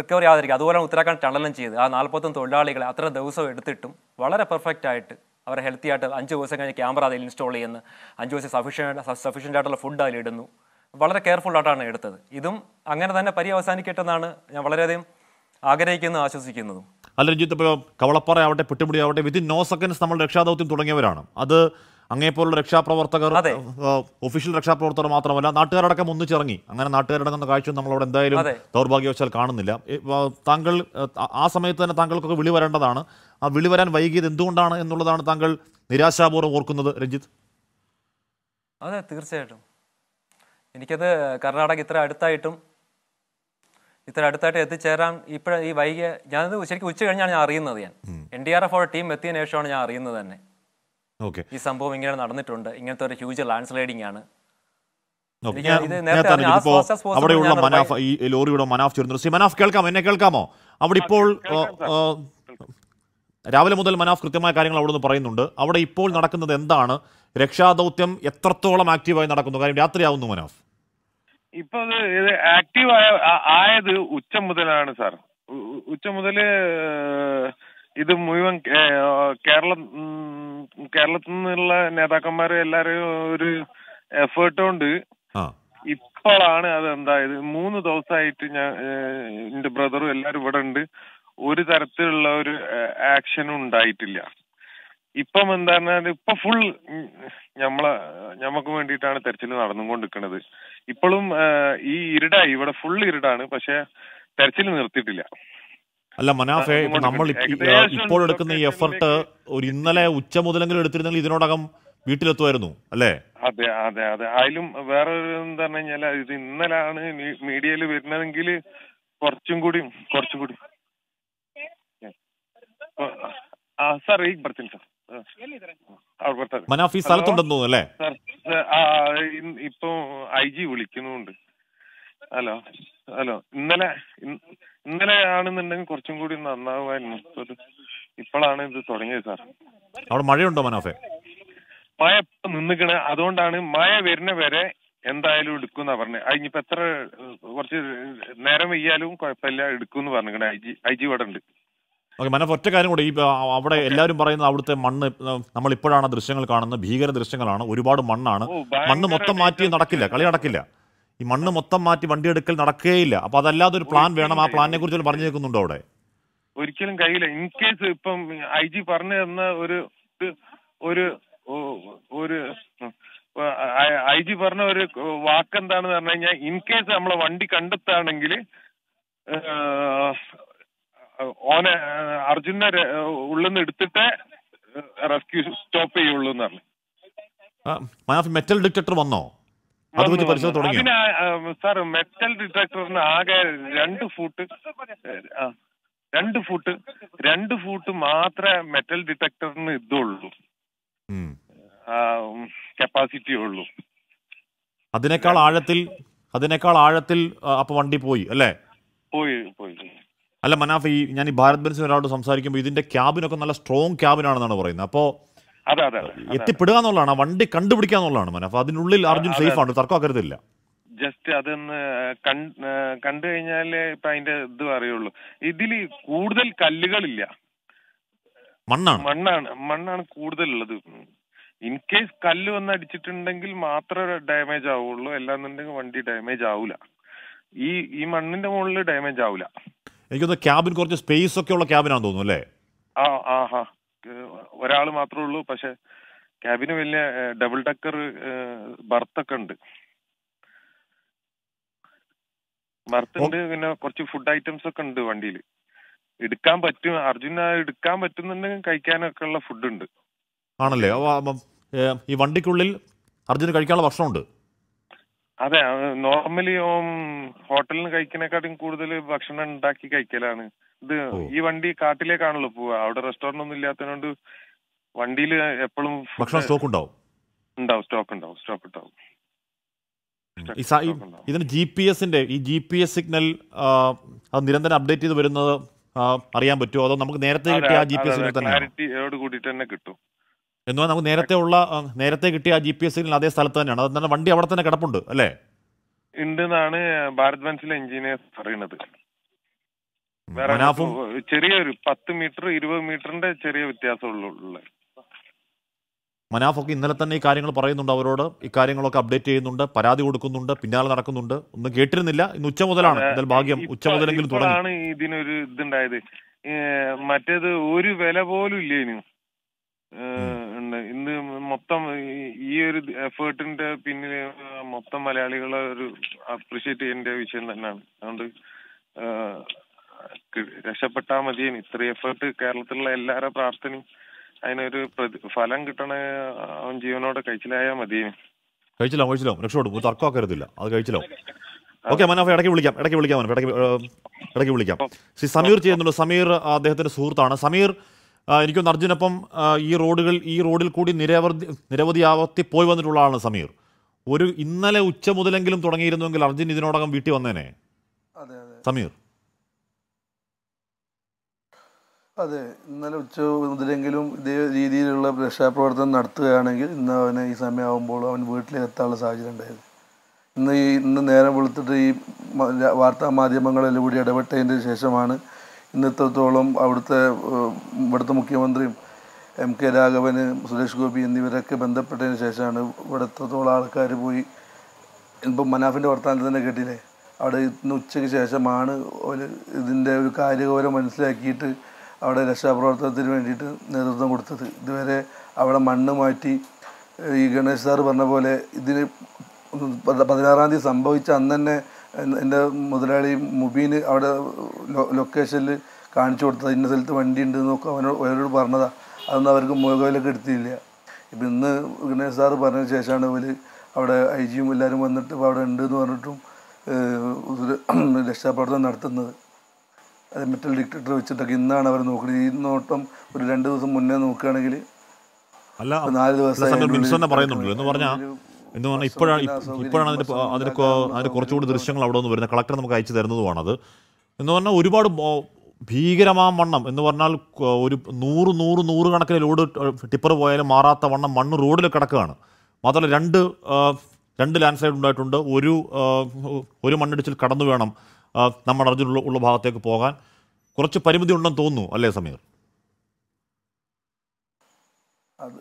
D: റിക്കവറി ആവാതിരിക്കുക അതുപോലെ ഉത്തരാഖണ്ഡ് ടണലും ചെയ്ത് ആ നാൽപ്പത്തൊന്ന് തൊഴിലാളികളെ അത്ര ദിവസം എടുത്തിട്ടും വളരെ പെർഫെക്റ്റ് ആയിട്ട് അവർ ഹെൽത്തി ആയിട്ട് അഞ്ച് ദിവസം കഴിഞ്ഞ് ക്യാമറ അതിൽ ഇൻസ്റ്റാൾ ചെയ്യുന്നു അഞ്ച് ദിവസം സഫീഷ്യൻ്റ് സഫീഷ്യൻ്റ് ആയിട്ടുള്ള ഫുഡ് അതിൽ ഇടുന്നു വളരെ കെയർഫുൾ ആയിട്ടാണ് എടുത്തത് ഇതും അങ്ങനെ തന്നെ പരി അവസാനിക്കട്ടെന്നാണ് ഞാൻ വളരെയധികം ആഗ്രഹിക്കുന്നു ആശ്വസിക്കുന്നതും
A: അല്ല രഞ്ജിത്ത് ഇപ്പോൾ കവളപ്പാറ ആവട്ടെ പെട്ടുമുടി ആവട്ടെ വിത്തിൻ നോ സെക്കൻഡ്സ് നമ്മൾ രക്ഷാദൗത്യം തുടങ്ങിയവരാണ് അത് അങ്ങേപ്പോലുള്ള രക്ഷാപ്രവർത്തകർ ഒഫീഷ്യൽ രക്ഷാപ്രവർത്തകർ മാത്രമല്ല നാട്ടുകാരടക്കം ഒന്നിച്ചിറങ്ങി അങ്ങനെ നാട്ടുകാരടങ്ങുന്ന കാഴ്ച അവിടെ എന്തായാലും ദൗർഭാഗ്യവശാൽ കാണുന്നില്ല താങ്കൾ ആ സമയത്ത് തന്നെ താങ്കൾക്കൊക്കെ വിളി വരേണ്ടതാണ് ആ വിളി വരാൻ വൈകിയത് എന്തുകൊണ്ടാണ് എന്നുള്ളതാണ് താങ്കൾ നിരാശാപൂർവ്വം ഓർക്കുന്നത് രഞ്ജിത്ത്
D: അതെ തീർച്ചയായിട്ടും എനിക്കത് കർണാടക ഇത്ര അടുത്തായിട്ടും ഇത്ര അടുത്തായിട്ട് എത്തിച്ചേരാൻ ഇപ്പോഴ ഈ വൈകിയ ഞാനത് ശരിക്കും ഉച്ച കഴിഞ്ഞാണ് ഞാൻ അറിയുന്നത് ഞാൻ N D R F team എത്തിയതിനു ശേഷമാണ് ഞാൻ അറിയുന്നത് തന്നെ ഈ സംഭവം ഇങ്ങനെ നടന്നിട്ടുണ്ട് ഇങ്ങനത്തെ ഒരു ഹ്യൂജ് ലാൻഡ് സ്ലൈഡിംഗ് ആണ്
A: അവിടെയുള്ള മനാഫ് ഈ ലോറിയുടെ മനാഫ് ചേർന്നു മനാഫ് കേൾക്കാം എന്നെ കേൾക്കാമോ അവിടെ ഇപ്പോൾ രാവിലെ മുതൽ മനാഫ് കൃത്യമായ കാര്യങ്ങൾ അവിടെ നിന്ന് പറയുന്നുണ്ട് അവിടെ ഇപ്പോൾ നടക്കുന്നത് എന്താണ് രക്ഷാദൗത്യം എത്രത്തോളം ആക്റ്റീവായി നടക്കുന്നു കാര്യം രാത്രിയാവുന്നു മനാഫ്
F: ഇപ്പൊ ഇത് ആക്റ്റീവ് ആയത് ഉച്ച മുതലാണ് സാർ ഉച്ച മുതല് ഇത് മുഴുവൻ കേരളം കേരളത്തിൽ നിന്നുള്ള നേതാക്കന്മാരെ എല്ലാരും ഒരു എഫേർട്ട് കൊണ്ട് ഇപ്പോഴാണ് അത് എന്തായത് മൂന്ന് ദിവസമായിട്ട് ഞാൻ എന്റെ ബ്രദറും എല്ലാരും ഇവിടെ ഉണ്ട് ഒരു തരത്തിലുള്ള ഒരു ആക്ഷനും ഉണ്ടായിട്ടില്ല ഇപ്പം എന്താ പറഞ്ഞാൽ ഇപ്പൊ ഫുൾ നമ്മളെ നമുക്ക് വേണ്ടിയിട്ടാണ് തെരച്ചിൽ നടന്നുകൊണ്ടിരിക്കണത് ഇപ്പോഴും ഈ ഇരുടായി ഇവിടെ ഫുൾ ഇരുടാണ് പക്ഷെ തെരച്ചിൽ നിർത്തിയിട്ടില്ല
A: അല്ല മനാഫെ നമ്മൾ ഇപ്പോൾ എടുക്കുന്ന ഈ എഫർട്ട് ഒരു ഇന്നലെ ഉച്ച മുതലെങ്കിലും എടുത്തിരുന്നെങ്കിൽ ഇതിനോടകം വീട്ടിലെത്തുമായിരുന്നു അല്ലേ
F: അതെ അതെ അതെ അതിലും വേറെ എന്ന് പറഞ്ഞു കഴിഞ്ഞാൽ ഇത് ഇന്നലാണ് മീഡിയയിൽ വരുന്നതെങ്കിൽ കുറച്ചും കൂടി കുറച്ചും കൂടി മനാഫ് ഈ സ്ഥലത്തുണ്ടെന്ന് അല്ലേ ഇപ്പൊ ഐ ജി വിളിക്കുന്നുണ്ട് ഹലോ ഹലോ ഇന്നലെ ഇങ്ങനെയാണെന്നുണ്ടെങ്കിൽ കുറച്ചും കൂടി നന്നാവുമായിരുന്നു ഇപ്പത് ഇപ്പോഴാണ് ഇത് തുടങ്ങിയത് സാർ
A: അവിടെ മഴയുണ്ടോ മനോഫെ
F: മഴ ഇപ്പൊ അതുകൊണ്ടാണ് മഴ വരുന്ന വരെ എന്തായാലും എടുക്കും എന്നാ പറഞ്ഞത് അതിനിപ്പോ എത്ര കുറച്ച് നേരം വെയ്യാലും കുഴപ്പമില്ല എടുക്കും എന്ന് പറഞ്ഞിരിക്കണേ ഐ ജി ഐ ജി ഇവിടെ ഉണ്ട്
A: ഓക്കെ ഒറ്റ കാര്യം കൂടി ഈ അവിടെ എല്ലാവരും പറയുന്നത് അവിടുത്തെ മണ്ണ് നമ്മൾ ഇപ്പോഴാണ് ദൃശ്യങ്ങൾ കാണുന്നത് ഭീകര ദൃശ്യങ്ങളാണ് ഒരുപാട് മണ്ണാണ് മണ്ണ് മൊത്തം മാറ്റി നടക്കില്ല കളി നടക്കില്ല ഈ മണ്ണ് മൊത്തം മാറ്റി വണ്ടി എടുക്കൽ നടക്കുകയില്ല അപ്പൊ അതല്ലാതെ ഒരു പ്ലാൻ വേണം ആ പ്ലാനിനെ കുറിച്ച് പറഞ്ഞു നിൽക്കുന്നുണ്ടോ അവിടെ
F: ഒരിക്കലും കഴിയില്ല ഇൻ കേസ് ഇപ്പം ഐ ജി പറഞ്ഞു തന്ന ഒരു ഒരു ഒരു ഐ ജി പറഞ്ഞ ഒരു വാക്ക് എന്താണെന്ന് പറഞ്ഞു കഴിഞ്ഞാൽ ഇൻ കേസ് നമ്മളെ വണ്ടി കണ്ടെത്താണെങ്കിൽ ഓന അർജുന ഉള്ളിൽ എടുത്തിട്ട് റെസ്ക്യൂ സ്റ്റോപ്പ് ചെയ്യുള്ളൂ എന്നാണ്
A: മെറ്റൽ ഡിറ്റക്ടർ വന്നോ അത് വെച്ച് പരിശോധന
F: തുടങ്ങി സാർ മെറ്റൽ ഡിറ്റക്ടറിന് ആകെ രണ്ട് ഫൂട്ട് രണ്ട് ഫൂട്ട് രണ്ട് ഫൂട്ട് മാത്രമേ മെറ്റൽ ഡിറ്റക്ടറിന് ഇതുള്ളൂ കപ്പാസിറ്റി ഉള്ളൂ
A: അതിനേക്കാൾ ആഴത്തിൽ അതിനേക്കാൾ ആഴത്തിൽ അപ്പൊ വണ്ടി പോയി അല്ലേ
F: പോയി പോയി
A: അല്ല മനാഫ് ഈ ഞാൻ ഈ ഭാരത് ബെൻസിൽ ഒരാളോട് സംസാരിക്കുമ്പോൾ ഇതിന്റെ ക്യാബിനൊക്കെ നല്ല സ്ട്രോങ് ക്യാബിനാണെന്നാണ് പറയുന്നത് അപ്പോൾ
F: അതെ അതെ എത്തിപ്പെടുക എന്നുള്ളതാണ്
A: വണ്ടി കണ്ടുപിടിക്കുക എന്നുള്ളതാണ് അപ്പൊ അതിനുള്ളിൽ അർജുൻ സേഫ് ആണ് തർക്കമാക്കരുതില്ല
F: ജസ്റ്റ് അതൊന്ന് കണ്ടു കഴിഞ്ഞാലേ ഇപ്പൊ അതിന്റെ ഇത് അറിയുള്ളൂ ഇതിൽ കൂടുതൽ കല്ലുകളില്ല മണ്ണാണ് മണ്ണാണ് മണ്ണാണ് കൂടുതലുള്ളത് ഇൻ കേസ് കല്ല് വന്ന് അടിച്ചിട്ടുണ്ടെങ്കിൽ മാത്രമേ ഡാമേജ് ആവുള്ളൂ അല്ലാന്നുണ്ടെങ്കിൽ വണ്ടി ഡാമേജ് ആവൂല ഈ ഈ മണ്ണിന്റെ മുകളിൽ ഡാമേജ് ആവൂല
A: എനിക്ക് ക്യാബിൻ കുറച്ച് സ്പേസ് ഒക്കെ ഉള്ള ക്യാബിനാന്ന് തോന്നുന്നു അല്ലേ
F: ആ ആ ഹാ ഒരാൾ മാത്രമേ ഉള്ളൂ പക്ഷെ ക്യാബിന് വലിയ ഡബിൾ ഡക്കർ ബർത്തൊക്കെ ഉണ്ട് ബർത്ത് ഉണ്ട് പിന്നെ കുറച്ച് ഫുഡ് ഐറ്റംസ് ഒക്കെ ഉണ്ട് വണ്ടിയിൽ എടുക്കാൻ പറ്റും അർജുന എടുക്കാൻ പറ്റുന്നുണ്ടെങ്കിൽ കഴിക്കാനൊക്കെ ഉള്ള ഫുഡ് ഉണ്ട്
A: ആണല്ലേ ഈ വണ്ടിക്കുള്ളിൽ അർജുന കഴിക്കാനുള്ള ഭക്ഷണമുണ്ട്
F: അതെ നോർമലി ഹോട്ടലിൽ കഴിക്കുന്നേക്കാട്ടും കൂടുതൽ ഭക്ഷണം ഉണ്ടാക്കി കഴിക്കലാണ് ഇത് ഈ വണ്ടി കാട്ടിലേക്കാണല്ലോ പോവുക അവിടെ റെസ്റ്റോറന്റ് ഒന്നും ഇല്ലാത്തതുകൊണ്ട് വണ്ടിയിൽ എപ്പോഴും
A: ഭക്ഷണം സ്റ്റോക്ക് ഉണ്ടാവും
F: ഉണ്ടാവും സ്റ്റോക്ക് ഉണ്ടാവും സ്റ്റോക്ക് ഉണ്ടാവും
A: ഇതിന് ജി പി എസിന്റെ ഈ ജി പി എസ് സിഗ്നൽ അത് നിരന്തരം അപ്ഡേറ്റ് ചെയ്ത് വരുന്നത് അറിയാൻ പറ്റുമോ അതോ നമുക്ക് നേരത്തെ കിട്ടിയ ആ ജി പി
F: എസ് തന്നെ കിട്ടും
A: എന്നാൽ നമുക്ക് നേരത്തെ ഉള്ള നേരത്തെ കിട്ടിയ ആ ജി പി എസ് സിഗ്നൽ അതേ സ്ഥലത്ത് തന്നെയാണ് അതെന്താണ് വണ്ടി അവിടെ തന്നെ കിടപ്പുണ്ട് അല്ലേ
F: എന്നാണ് ഭാരത് ബെൻസിലെ എഞ്ചിനീയർ പറയുന്നത് വേറെ ചെറിയൊരു പത്ത് മീറ്റർ ഇരുപത് മീറ്ററിന്റെ ചെറിയ വ്യത്യാസമുള്ള
A: മനാഫൊക്കെ ഇന്നലെ തന്നെ ഈ കാര്യങ്ങൾ പറയുന്നുണ്ട് അവരോട് ഇക്കാര്യങ്ങളൊക്കെ അപ്ഡേറ്റ് ചെയ്യുന്നുണ്ട് പരാതി കൊടുക്കുന്നുണ്ട് പിന്നാലെ നടക്കുന്നുണ്ട് ഒന്നും കേട്ടിരുന്നില്ല ഇന്ന് ഉച്ച മുതലാണ് എന്നാൽ ഭാഗ്യം ഉച്ച മുതലെങ്കിലും തുടങ്ങി
F: ഇതിനൊരു ഇതുണ്ടായത് മറ്റേത് ഒരു വില പോലും ഇല്ല ഇന്ന് മൊത്തം ഈ ഒരു എഫേർട്ടിന്റെ പിന്നിൽ മൊത്തം മലയാളികളെ ഒരു അപ്രീഷിയേറ്റ് ചെയ്യേണ്ട വിഷയം തന്നെയാണ് അതുകൊണ്ട് രക്ഷപ്പെട്ടാൽ മതിയും ഇത്രയും എഫേർട്ട് കേരളത്തിലുള്ള എല്ലാവരുടെ പ്രാർത്ഥനയും അതിനൊരു ഫലം കിട്ടണ അവൻ ജീവനോടെ കഴിച്ചിലായാ മതിയും
A: കഴിച്ചില്ല കഴിച്ചില്ല രക്ഷപ്പെടും തർക്കമാക്കരുതില്ല അത് കഴിച്ചില്ല ഓക്കെ മനോഫ് ഇടയ്ക്ക് വിളിക്കാം ഇടയ്ക്ക് വിളിക്കാം മനോഫ് ഇടയ്ക്ക് ഇടയ്ക്ക് വിളിക്കാം ശ്രീ സമീർ ചെയ്യുന്നുള്ളൂ സമീർ അദ്ദേഹത്തിന്റെ സുഹൃത്താണ് സമീർ എനിക്കൊന്ന് അർജുനൊപ്പം ഈ റോഡുകൾ ഈ റോഡിൽ കൂടി നിരവധി നിരവധി ആവർത്തി പോയി വന്നിട്ടുള്ള ആളാണ് സമീർ ഒരു ഇന്നലെ ഉച്ച മുതലെങ്കിലും തുടങ്ങിയിരുന്നുവെങ്കിൽ അർജുൻ ഇതിനോടകം വീട്ടിൽ വന്നേനെ സമീർ
G: അതെ ഇന്നലെ ഉച്ച മുതലെങ്കിലും ഇതേ രീതിയിലുള്ള രക്ഷാപ്രവർത്തനം നടത്തുകയാണെങ്കിൽ ഇന്ന് അവന് ഈ സമയമാകുമ്പോൾ അവൻ വീട്ടിലെത്താനുള്ള സാഹചര്യം ഉണ്ടായിരുന്നു ഇന്ന് ഈ ഇന്ന് നേരം വെളുത്തിട്ട് ഈ വാർത്താ മാധ്യമങ്ങളെല്ലാം കൂടി ഇടപെട്ടതിൻ്റെ ശേഷമാണ് ഇന്നത്തോളം അവിടുത്തെ ഇവിടുത്തെ മുഖ്യമന്ത്രിയും എം കെ രാഘവന് സുരേഷ് ഗോപി എന്നിവരൊക്കെ ബന്ധപ്പെട്ടതിന് ശേഷമാണ് ഇവിടത്തോളം ആൾക്കാർ പോയി ഇപ്പം മനാഫിൻ്റെ വർത്തമാനത്തിൽ തന്നെ കേട്ടില്ലേ അവിടെ ഇന്ന് ഉച്ചയ്ക്ക് ശേഷമാണ് ഒരു ഇതിൻ്റെ ഒരു കാര്യഗൗരവം മനസ്സിലാക്കിയിട്ട് അവിടെ രക്ഷാപ്രവർത്തനത്തിന് വേണ്ടിയിട്ട് നേതൃത്വം കൊടുത്തത് ഇതുവരെ അവിടെ മണ്ണ് മാറ്റി ഈ ഗണേഷ് സാർ പറഞ്ഞ പോലെ ഇതിന് പതിനാറാം തീയതി സംഭവിച്ച അന്ന് തന്നെ എൻ്റെ മുതലാളി മുബീന് അവിടെ ലൊക്കേഷനിൽ കാണിച്ചു കൊടുത്തത് ഇന്ന സ്ഥലത്ത് വണ്ടി ഉണ്ട് എന്നൊക്കെ അവനോട് അവരോട് പറഞ്ഞതാണ് അതൊന്നും അവർക്ക് മുഖവിലൊക്കെ എടുത്തില്ല ഇപ്പം ഇന്ന് ഗണേഷ് സാറ് പറഞ്ഞതിന് ശേഷമാണ് ഇവർ അവിടെ ഐ ജിയും എല്ലാവരും വന്നിട്ട് അവിടെ ഉണ്ട് എന്ന് പറഞ്ഞിട്ടും രക്ഷാപ്രവർത്തനം നടത്തുന്നത് മെറ്റൽ ഡിറ്റക്ടർ വെച്ചിട്ടൊക്കെ ഇന്നാണ് അവർ നോക്കുന്നത് ഈ നോട്ടം ഒരു രണ്ട് ദിവസം മുന്നേ നോക്കുകയാണെങ്കിൽ അല്ല നാല് ദിവസം പറയുന്നുണ്ടല്ലോ എന്ന് പറഞ്ഞാൽ എന്ന് പറഞ്ഞാൽ ഇപ്പോഴാണ് ഇപ്പോഴാണ് അതിന്
A: അതിന് അതിന് കുറച്ചുകൂടി ദൃശ്യങ്ങൾ അവിടെ നിന്ന് വരുന്നത് കളക്ടർ നമുക്ക് അയച്ചു തരുന്നതുമാണത് എന്ന് പറഞ്ഞാൽ ഒരുപാട് ഭീകരമാ വണ്ണം എന്ന് പറഞ്ഞാൽ ഒരു നൂറ് നൂറ് നൂറ് കണക്കിന് ലോഡ് ടിപ്പർ പോയാലും മാറാത്ത വണ്ണം മണ്ണ് റോഡിൽ കിടക്കുകയാണ് മാത്രമല്ല രണ്ട് രണ്ട് ലാൻഡ് സ്ലൈഡ് ഉണ്ടായിട്ടുണ്ട് ഒരു ഒരു മണ്ണിടിച്ചിൽ കടന്നു വേണം നമ്മുടെ അർജുനുള്ള ഉള്ള ഭാഗത്തേക്ക് പോകാൻ കുറച്ച് പരിമിതി ഉണ്ടെന്ന് തോന്നുന്നു അല്ലേ സമീർ
G: അത്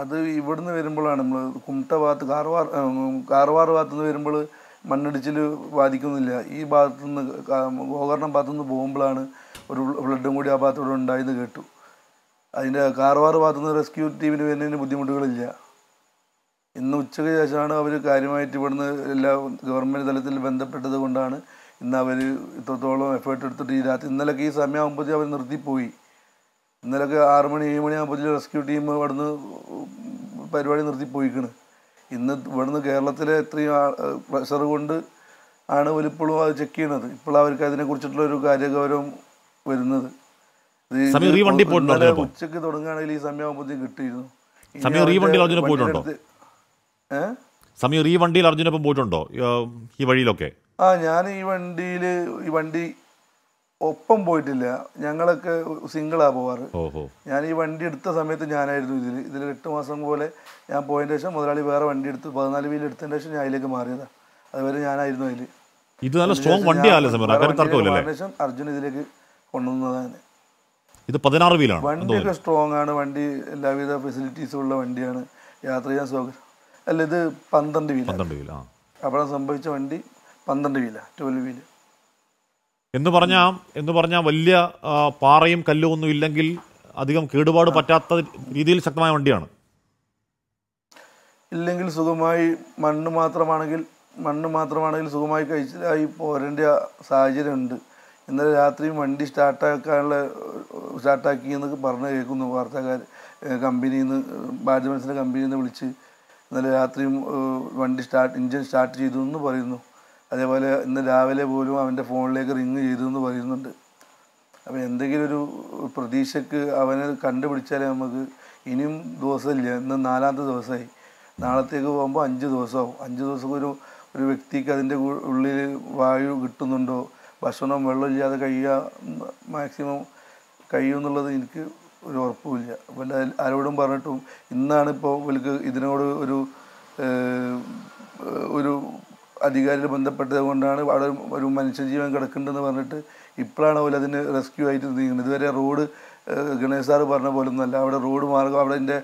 G: അത് ഇവിടുന്ന് വരുമ്പോഴാണ് നമ്മൾ കുമട്ട ഭാഗത്ത് കാർവാർ കാർവാർ ഭാഗത്തു നിന്ന് വരുമ്പോൾ മണ്ണിടിച്ചിൽ ബാധിക്കുന്നില്ല ഈ ഭാഗത്തു നിന്ന് ഗോകർണം ഭാഗത്തു നിന്ന് പോകുമ്പോഴാണ് ഒരു ഫ്ലഡും കൂടി ആ ഭാഗത്തോടെ ഉണ്ടായെന്ന് കേട്ടു അതിൻ്റെ കാർവാർ ഭാഗത്തു നിന്ന് റെസ്ക്യൂ ടീമിന് വരുന്നതിന് ബുദ്ധിമുട്ടുകളില്ല ഇന്ന് ഉച്ചയ്ക്ക് ശേഷമാണ് അവർ കാര്യമായിട്ട് ഇവിടുന്ന് എല്ലാ ഗവൺമെൻറ് തലത്തിൽ ബന്ധപ്പെട്ടത് കൊണ്ടാണ് ഇന്ന് അവർ ഇത്രത്തോളം എഫേർട്ട് എടുത്തിട്ട് ഈ രാത്രി ഇന്നലൊക്കെ ഈ സമയമാകുമ്പോഴത്തേക്കും അവർ നിർത്തിപ്പോയി ഇന്നലൊക്കെ ആറ് മണി ഏഴ് മണിയാകുമ്പോഴത്തേക്കും റെസ്ക്യൂ ടീം അവിടുന്ന് പരിപാടി നിർത്തിപ്പോയിക്കണ് ഇന്ന് ഇവിടുന്ന് കേരളത്തിലെ ഇത്രയും പ്രഷർ കൊണ്ട് ആണ് ഇപ്പോഴും അത് ചെക്ക് ചെയ്യണത് ഇപ്പോൾ അവർക്ക് അതിനെക്കുറിച്ചിട്ടുള്ള ഒരു കാര്യഗൗരവം വരുന്നത് ഉച്ചക്ക് തുടങ്ങുകയാണെങ്കിൽ ഈ സമയമാകുമ്പോഴത്തേക്കും കിട്ടിയിരുന്നു സമയം ഈ വണ്ടിയിൽ അർജുന
A: സമയം ഈ വണ്ടിയിൽ അർജുനൊപ്പം പോയിട്ടുണ്ടോ ഈ വഴിയിലൊക്കെ
G: ആ ഞാൻ ഈ വണ്ടിയിൽ ഈ വണ്ടി ഒപ്പം പോയിട്ടില്ല ഞങ്ങളൊക്കെ സിംഗിളാ പോവാറ് ഞാൻ ഈ വണ്ടി എടുത്ത സമയത്ത് ഞാനായിരുന്നു ഇതിൽ ഇതിൽ എട്ട് മാസം പോലെ ഞാൻ പോയതിന് ശേഷം മുതലാളി വേറെ വണ്ടി എടുത്ത് പതിനാല് വീല് എടുത്തതിന് ശേഷം ഞാൻ അതിലേക്ക് മാറിയതാ അതുവരെ ഞാനായിരുന്നു അതില് ഇത് നല്ല സ്ട്രോങ് വണ്ടിയാണ് ശേഷം അർജുൻ ഇതിലേക്ക് കൊണ്ടുവന്നതാണ്
A: ഇത് പതിനാറ് വീലാണ് വണ്ടിയൊക്കെ
G: സ്ട്രോങ് ആണ് വണ്ടി എല്ലാവിധ ഫെസിലിറ്റീസും ഉള്ള വണ്ടിയാണ് യാത്ര ചെയ്യാൻ സൗകര്യം അല്ല ഇത് പന്ത്രണ്ട് വീല പന്ത്രണ്ട് വീല അപ്പോഴാണ് സംഭവിച്ച വണ്ടി പന്ത്രണ്ട് വീല ട്വൽവ് വീല്
A: എന്ന് പറഞ്ഞാൽ എന്ന് പറഞ്ഞാൽ വലിയ പാറയും കല്ലും ഒന്നും ഇല്ലെങ്കിൽ അധികം കേടുപാട് പറ്റാത്ത രീതിയിൽ ശക്തമായ വണ്ടിയാണ്
G: ഇല്ലെങ്കിൽ സുഖമായി മണ്ണ് മാത്രമാണെങ്കിൽ മണ്ണ് മാത്രമാണെങ്കിൽ സുഖമായി കഴിച്ചായി പോരേണ്ട സാഹചര്യം ഉണ്ട് ഇന്നലെ രാത്രി വണ്ടി സ്റ്റാർട്ടാക്കാനുള്ള സ്റ്റാർട്ടാക്കി എന്നൊക്കെ പറഞ്ഞ് കേൾക്കുന്നു വാർത്താക്കാർ കമ്പനിയിൽ നിന്ന് ബാജ് കമ്പനിയിൽ നിന്ന് വിളിച്ച് ഇന്നലെ രാത്രിയും വണ്ടി സ്റ്റാർട്ട് എഞ്ചിൻ സ്റ്റാർട്ട് ചെയ്തു എന്ന് പറയുന്നു അതേപോലെ ഇന്ന് രാവിലെ പോലും അവൻ്റെ ഫോണിലേക്ക് റിങ് ചെയ്തു എന്ന് പറയുന്നുണ്ട് അപ്പോൾ എന്തെങ്കിലും ഒരു പ്രതീക്ഷക്ക് അവനെ കണ്ടുപിടിച്ചാലേ നമുക്ക് ഇനിയും ദിവസമില്ല ഇന്ന് നാലാമത്തെ ദിവസമായി നാളത്തേക്ക് പോകുമ്പോൾ അഞ്ച് ദിവസമാവും അഞ്ച് ദിവസം ഒരു ഒരു വ്യക്തിക്ക് അതിൻ്റെ ഉള്ളിൽ വായു കിട്ടുന്നുണ്ടോ ഭക്ഷണം വെള്ളം ഇല്ലാതെ കഴിയുക മാക്സിമം കഴിയുമെന്നുള്ളത് എനിക്ക് ഒരു ഉറപ്പുമില്ല വല്ല ആരോടും പറഞ്ഞിട്ടും ഇന്നാണിപ്പോൾ ഇവർക്ക് ഇതിനോട് ഒരു ഒരു അധികാരികൾ ബന്ധപ്പെട്ടത് കൊണ്ടാണ് അവിടെ ഒരു മനുഷ്യജീവൻ കിടക്കുന്നുണ്ടെന്ന് പറഞ്ഞിട്ട് ഇപ്പോഴാണ് അവർ അതിന് റെസ്ക്യൂ ആയിട്ട് നീങ്ങുന്നത് ഇതുവരെ റോഡ് ഗണേഷ് സാറ് പറഞ്ഞ പോലെ ഒന്നുമല്ല അവിടെ റോഡ് മാർഗം അവിടെ എൻ്റെ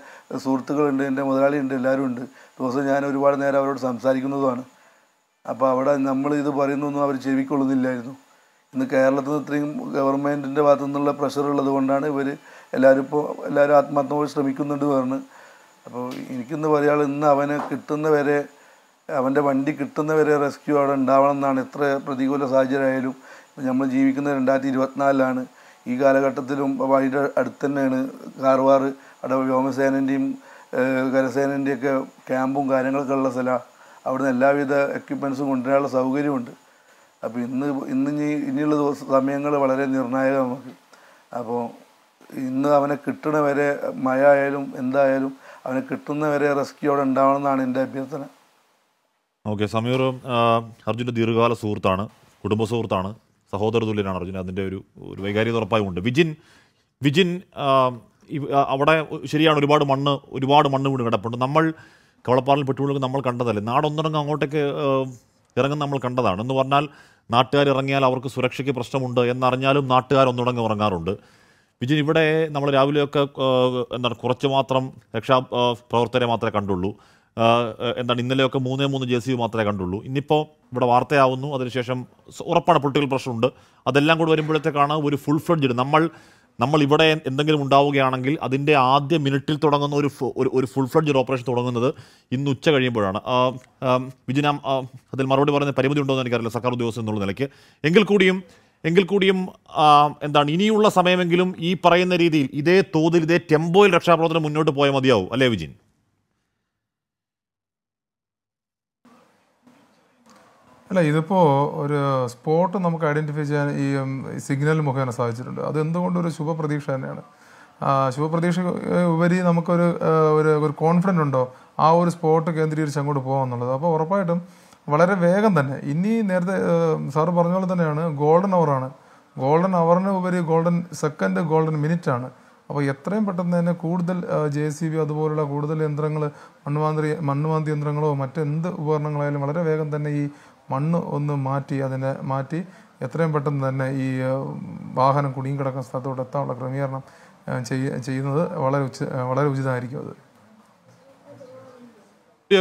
G: സുഹൃത്തുക്കളുണ്ട് എൻ്റെ മുതലാളിയുണ്ട് എല്ലാവരും ഉണ്ട് ദിവസം ഞാൻ ഒരുപാട് നേരം അവരോട് സംസാരിക്കുന്നതുമാണ് അപ്പോൾ അവിടെ നമ്മൾ ഇത് പറയുന്നൊന്നും അവർ ചെവിക്കൊള്ളുന്നില്ലായിരുന്നു ഇന്ന് കേരളത്തിൽ നിന്ന് ഇത്രയും ഗവൺമെൻറ്റിൻ്റെ ഭാഗത്തു നിന്നുള്ള പ്രഷർ ഉള്ളത് കൊണ്ടാണ് ഇവർ എല്ലാവരും ഇപ്പോൾ എല്ലാവരും ആത്മാർത്ഥമായി ശ്രമിക്കുന്നുണ്ട് പറഞ്ഞ് അപ്പോൾ എനിക്കിന്ന് പറയാൾ ഇന്ന് അവനെ കിട്ടുന്ന വരെ അവൻ്റെ വണ്ടി കിട്ടുന്നവരെ റെസ്ക്യൂ അവിടെ ഉണ്ടാവണം എന്നാണ് എത്ര പ്രതികൂല സാഹചര്യമായാലും ഇപ്പം നമ്മൾ ജീവിക്കുന്നത് രണ്ടായിരത്തി ഇരുപത്തിനാലിലാണ് ഈ കാലഘട്ടത്തിലും അതിൻ്റെ അടുത്ത് തന്നെയാണ് കാർവാർ അവിടെ വ്യോമസേനൻ്റെയും കരസേനൻ്റെയൊക്കെ ക്യാമ്പും കാര്യങ്ങളൊക്കെ ഉള്ള സ്ഥലമാണ് നിന്ന് എല്ലാവിധ എക്യുപ്മെൻസും കൊണ്ടുവരാനുള്ള സൗകര്യമുണ്ട് അപ്പോൾ ഇന്ന് ഇന്ന് ഇനി ഇനിയുള്ള ദിവസ സമയങ്ങൾ വളരെ നിർണായകമാണ് നമുക്ക് അപ്പോൾ ഇന്ന് അവനെ കിട്ടണവരെ വരെ മഴ ആയാലും എന്തായാലും അവനെ കിട്ടുന്നവരെ റെസ്ക്യൂ അവിടെ ഉണ്ടാവണം എന്നാണ് എൻ്റെ അഭ്യർത്ഥന
A: ഓക്കെ സമീർ അർജുൻ്റെ ദീർഘകാല സുഹൃത്താണ് കുടുംബ സുഹൃത്താണ് സഹോദര തുല്യനാണ് അർജുൻ അതിൻ്റെ ഒരു ഒരു വൈകാരികത ഉറപ്പായും ഉണ്ട് വിജിൻ വിജിൻ അവിടെ ശരിയാണ് ഒരുപാട് മണ്ണ് ഒരുപാട് മണ്ണ് വീണ് കിടപ്പുണ്ട് നമ്മൾ കവളപ്പാറിൽ പെട്ടുകൊള്ളുക നമ്മൾ കണ്ടതല്ലേ നാടൊന്നിറങ്ങ് അങ്ങോട്ടേക്ക് ഇറങ്ങുന്ന നമ്മൾ കണ്ടതാണ് എന്ന് പറഞ്ഞാൽ നാട്ടുകാർ ഇറങ്ങിയാൽ അവർക്ക് സുരക്ഷയ്ക്ക് പ്രശ്നമുണ്ട് എന്നറിഞ്ഞാലും നാട്ടുകാർ ഒന്നുടങ്ങ് ഉറങ്ങാറുണ്ട് വിജിൻ ഇവിടെ നമ്മൾ രാവിലെയൊക്കെ എന്താണ് കുറച്ച് മാത്രം രക്ഷാ പ്രവർത്തകരെ മാത്രമേ കണ്ടുള്ളൂ എന്താണ് ഇന്നലെയൊക്കെ മൂന്നേ മൂന്ന് ജെ സി മാത്രമേ കണ്ടുള്ളൂ ഇന്നിപ്പോൾ ഇവിടെ വാർത്തയാവുന്നു അതിനുശേഷം ഉറപ്പാണ് പൊളിറ്റിക്കൽ പ്രഷറുണ്ട് അതെല്ലാം കൂടി വരുമ്പോഴത്തേക്കാണ് ഒരു ഫുൾ ഫ്ലഡ്ജ് നമ്മൾ നമ്മൾ ഇവിടെ എന്തെങ്കിലും ഉണ്ടാവുകയാണെങ്കിൽ അതിൻ്റെ ആദ്യ മിനിറ്റിൽ തുടങ്ങുന്ന ഒരു ഒരു ഫുൾ ഫ്ലഡ്ജ് ഓപ്പറേഷൻ തുടങ്ങുന്നത് ഇന്ന് ഉച്ച കഴിയുമ്പോഴാണ് വിജിനാം അതിൽ മറുപടി പറയുന്ന പരിമിതി ഉണ്ടോ എന്ന് എനിക്കറിയില്ല സർക്കാർ ഉദ്യോഗസ്ഥ എന്നുള്ള നിലയ്ക്ക് എങ്കിൽ കൂടിയും എങ്കിൽ കൂടിയും എന്താണ് ഇനിയുള്ള സമയമെങ്കിലും ഈ പറയുന്ന രീതിയിൽ ഇതേ തോതിൽ ഇതേ ടെമ്പോയിൽ രക്ഷാപ്രവർത്തനം മുന്നോട്ട് പോയാൽ മതിയാവും അല്ലേ വിജിൻ
C: അല്ല ഇതിപ്പോൾ ഒരു സ്പോട്ട് നമുക്ക് ഐഡൻറ്റിഫൈ ചെയ്യാൻ ഈ സിഗ്നൽ മുഖേന സാധിച്ചിട്ടുണ്ട് അതെന്തുകൊണ്ടും ഒരു ശുഭപ്രതീക്ഷ തന്നെയാണ് ശുഭപ്രതീക്ഷ ഉപരി നമുക്കൊരു ഒരു ഒരു കോൺഫിഡൻ്റ് ഉണ്ടോ ആ ഒരു സ്പോട്ട് കേന്ദ്രീകരിച്ച് അങ്ങോട്ട് എന്നുള്ളത് അപ്പോൾ ഉറപ്പായിട്ടും വളരെ വേഗം തന്നെ ഇനി നേരത്തെ സാറ് പറഞ്ഞ പോലെ തന്നെയാണ് ഗോൾഡൻ അവറാണ് ഗോൾഡൻ അവറിന് ഉപരി ഗോൾഡൻ സെക്കൻഡ് ഗോൾഡൻ മിനിറ്റ് ആണ് അപ്പോൾ എത്രയും പെട്ടെന്ന് തന്നെ കൂടുതൽ ജെ സി ബി അതുപോലുള്ള കൂടുതൽ യന്ത്രങ്ങൾ മണ്ണുമാന്തി മണ്ണുമാന്തി യന്ത്രങ്ങളോ മറ്റെന്ത് ഉപകരണങ്ങളായാലും വളരെ വേഗം തന്നെ ഈ മണ്ണ് ഒന്ന് മാറ്റി അതിനെ മാറ്റി എത്രയും പെട്ടെന്ന് തന്നെ ഈ വാഹനം കുടുങ്ങിക്കിടക്കുന്ന കിടക്കുന്ന സ്ഥലത്തോട് എത്താനുള്ള ക്രമീകരണം ചെയ്യുന്നത് വളരെ ഉച്ച വളരെ ഉചിതമായിരിക്കും അത്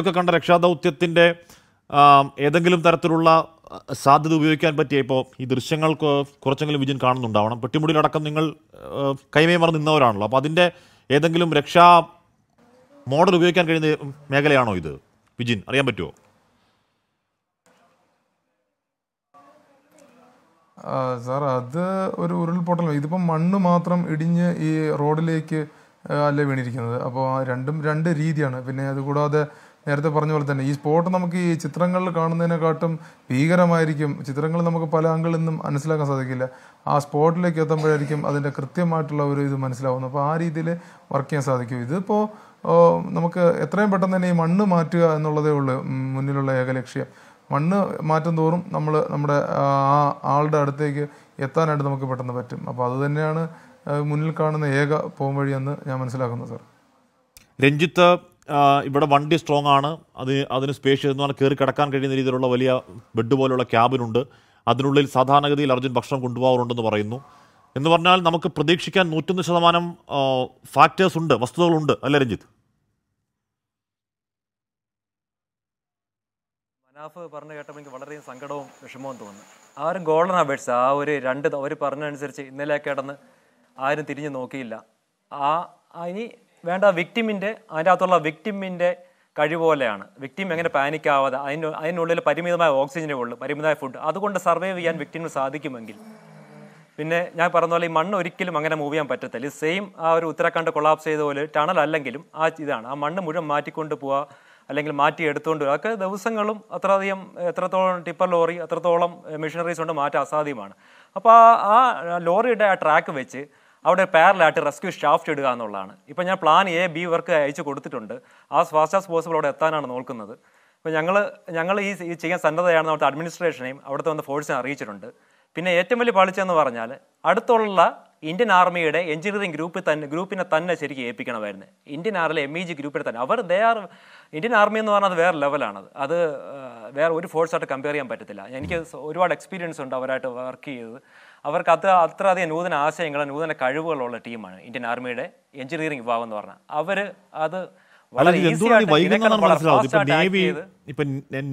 A: ഒക്കെ കണ്ട രക്ഷാദൗത്യത്തിൻ്റെ ഏതെങ്കിലും തരത്തിലുള്ള സാധ്യത ഉപയോഗിക്കാൻ പറ്റിയ ഇപ്പോൾ ഈ ദൃശ്യങ്ങൾ കുറച്ചെങ്കിലും വിജയം കാണുന്നുണ്ടാവണം പെട്ടിമുടിയിലടക്കം നിങ്ങൾ കൈമേമർ നിന്നവരാണല്ലോ അപ്പോൾ അതിൻ്റെ ഏതെങ്കിലും രക്ഷാ മോഡൽ ഉപയോഗിക്കാൻ കഴിയുന്ന മേഖലയാണോ ഇത് വിജിൻ അറിയാൻ പറ്റുമോ സാർ അത് ഒരു ഉരുൾപൊട്ടൽ ഇതിപ്പം മണ്ണ്
C: മാത്രം ഇടിഞ്ഞ് ഈ റോഡിലേക്ക് അല്ലേ വീണിരിക്കുന്നത് അപ്പോൾ രണ്ടും രണ്ട് രീതിയാണ് പിന്നെ അതുകൂടാതെ നേരത്തെ പറഞ്ഞ പോലെ തന്നെ ഈ സ്പോട്ട് നമുക്ക് ഈ ചിത്രങ്ങളിൽ കാണുന്നതിനെക്കാട്ടും ഭീകരമായിരിക്കും ചിത്രങ്ങൾ നമുക്ക് പല ആംഗിളിൽ നിന്നും മനസ്സിലാക്കാൻ സാധിക്കില്ല ആ സ്പോട്ടിലേക്ക് എത്തുമ്പോഴായിരിക്കും അതിൻ്റെ കൃത്യമായിട്ടുള്ള ഒരു ഇത് മനസ്സിലാവുന്നത് അപ്പോൾ ആ രീതിയിൽ വർക്ക് ചെയ്യാൻ സാധിക്കും ഇതിപ്പോൾ നമുക്ക് എത്രയും പെട്ടെന്ന് തന്നെ ഈ മണ്ണ് മാറ്റുക എന്നുള്ളതേ ഉള്ളൂ മുന്നിലുള്ള ഏക ലക്ഷ്യം മണ്ണ് മാറ്റം തോറും നമ്മൾ നമ്മുടെ ആ ആളുടെ അടുത്തേക്ക് എത്താനായിട്ട് നമുക്ക് പെട്ടെന്ന് പറ്റും അപ്പോൾ അത് തന്നെയാണ് മുന്നിൽ കാണുന്ന ഏക പോം വഴിയെന്ന് ഞാൻ മനസ്സിലാക്കുന്നു സാർ
A: രഞ്ജിത്ത് ഇവിടെ വണ്ടി സ്ട്രോങ് ആണ് അത് അതിന് സ്പേഷ്യസ് എന്ന് പറഞ്ഞാൽ കയറി കിടക്കാൻ കഴിയുന്ന രീതിയിലുള്ള വലിയ ബെഡ് പോലുള്ള ക്യാബിനുണ്ട് അതിനുള്ളിൽ സാധാരണഗതിയിൽ അർജുൻ ഭക്ഷണം കൊണ്ടുപോകാറുണ്ടെന്ന് പറയുന്നു എന്ന് പറഞ്ഞാൽ നമുക്ക് പ്രതീക്ഷിക്കാൻ നൂറ്റൊന്ന് ശതമാനം ഫാക്ടേഴ്സ് ഉണ്ട് വസ്തുതകളുണ്ട് അല്ലേ രഞ്ജിത്ത്
D: അനാഫ് പറഞ്ഞു കേട്ടപ്പോൾ എനിക്ക് വളരെയധികം സങ്കടവും വിഷമവും തോന്നുന്നു ആരും ഗോൾഡൻ അവേഴ്സ് ആ ഒരു രണ്ട് അവർ പറഞ്ഞതനുസരിച്ച് ഇന്നലെ കിടന്ന് ആരും തിരിഞ്ഞു നോക്കിയില്ല ആ ഇനി വേണ്ട വിക്ടിമിൻ്റെ അതിൻ്റെ അകത്തുള്ള വിക്ടിമിൻ്റെ കഴിവ് പോലെയാണ് വിക്ടിം എങ്ങനെ പാനിക് ആവാതെ അതിന് അതിനുള്ളിൽ പരിമിതമായ ഓക്സിജനെ ഉള്ളൂ പരിമിതമായ ഫുഡ് അതുകൊണ്ട് സർവൈവ് ചെയ്യാൻ വിക്ടിമിന് സാധിക്കുമെങ്കിൽ പിന്നെ ഞാൻ പറഞ്ഞ പോലെ ഈ മണ്ണ് ഒരിക്കലും അങ്ങനെ മൂവ് ചെയ്യാൻ പറ്റത്തില്ല സെയിം ആ ഒരു ഉത്തരാഖണ്ഡ് കൊളാപ്സ് ചെയ്ത പോലെ ടണൽ അല്ലെങ്കിലും ആ ഇതാണ് ആ മണ്ണ് മുഴുവൻ മാറ്റിക്കൊണ്ട് പോവാ അല്ലെങ്കിൽ മാറ്റി എടുത്തുകൊണ്ട് അതൊക്കെ ദിവസങ്ങളും അത്രയധികം എത്രത്തോളം ടിപ്പർ ലോറി അത്രത്തോളം മെഷീനറീസ് കൊണ്ട് മാറ്റാൻ അസാധ്യമാണ് അപ്പോൾ ആ ലോറിയുടെ ആ ട്രാക്ക് വെച്ച് അവിടെ പാരലായിട്ട് റെസ്ക്യൂ ഷാഫ്റ്റ് ഇടുക എന്നുള്ളതാണ് ഇപ്പോൾ ഞാൻ പ്ലാൻ എ ബി വർക്ക് അയച്ചു കൊടുത്തിട്ടുണ്ട് ആ ഫാസ്റ്റ് ആസ് പോസിബിൾ അവിടെ എത്താനാണ് നോക്കുന്നത് അപ്പോൾ ഞങ്ങൾ ഞങ്ങൾ ഈ ചെയ്യാൻ സന്നദ്ധതയാണെന്ന് അവിടുത്തെ അഡ്മിനിസ്ട്രേഷനെയും അവിടുത്തെ വന്ന ഫോഴ്സിനെ അറിയിച്ചിട്ടുണ്ട് പിന്നെ ഏറ്റവും വലിയ എന്ന് പറഞ്ഞാൽ അടുത്തുള്ള ഇന്ത്യൻ ആർമിയുടെ എഞ്ചിനീയറിംഗ് ഗ്രൂപ്പ് തന്നെ ഗ്രൂപ്പിനെ തന്നെ ശരിക്കും ഏൽപ്പിക്കണമായിരുന്നു ഇന്ത്യൻ ആർമിയിലെ എം ഇ ജി ഗ്രൂപ്പിനെ തന്നെ അവർ ദേ ആർ ഇന്ത്യൻ ആർമി എന്ന് പറഞ്ഞാൽ അത് വേറെ ലെവലാണത് അത് വേറെ ഒരു ഫോഴ്സായിട്ട് കമ്പയർ ചെയ്യാൻ പറ്റത്തില്ല എനിക്ക് ഒരുപാട് എക്സ്പീരിയൻസ് ഉണ്ട് അവരായിട്ട് വർക്ക് ചെയ്തത് അവർക്ക് അത്ര അത്രയധികം നൂതന ആശയങ്ങൾ നൂതന കഴിവുകളുള്ള ടീമാണ് ഇന്ത്യൻ ആർമിയുടെ എഞ്ചിനീയറിംഗ് വിഭാഗം എന്ന് പറഞ്ഞാൽ അവർ അത് നേവി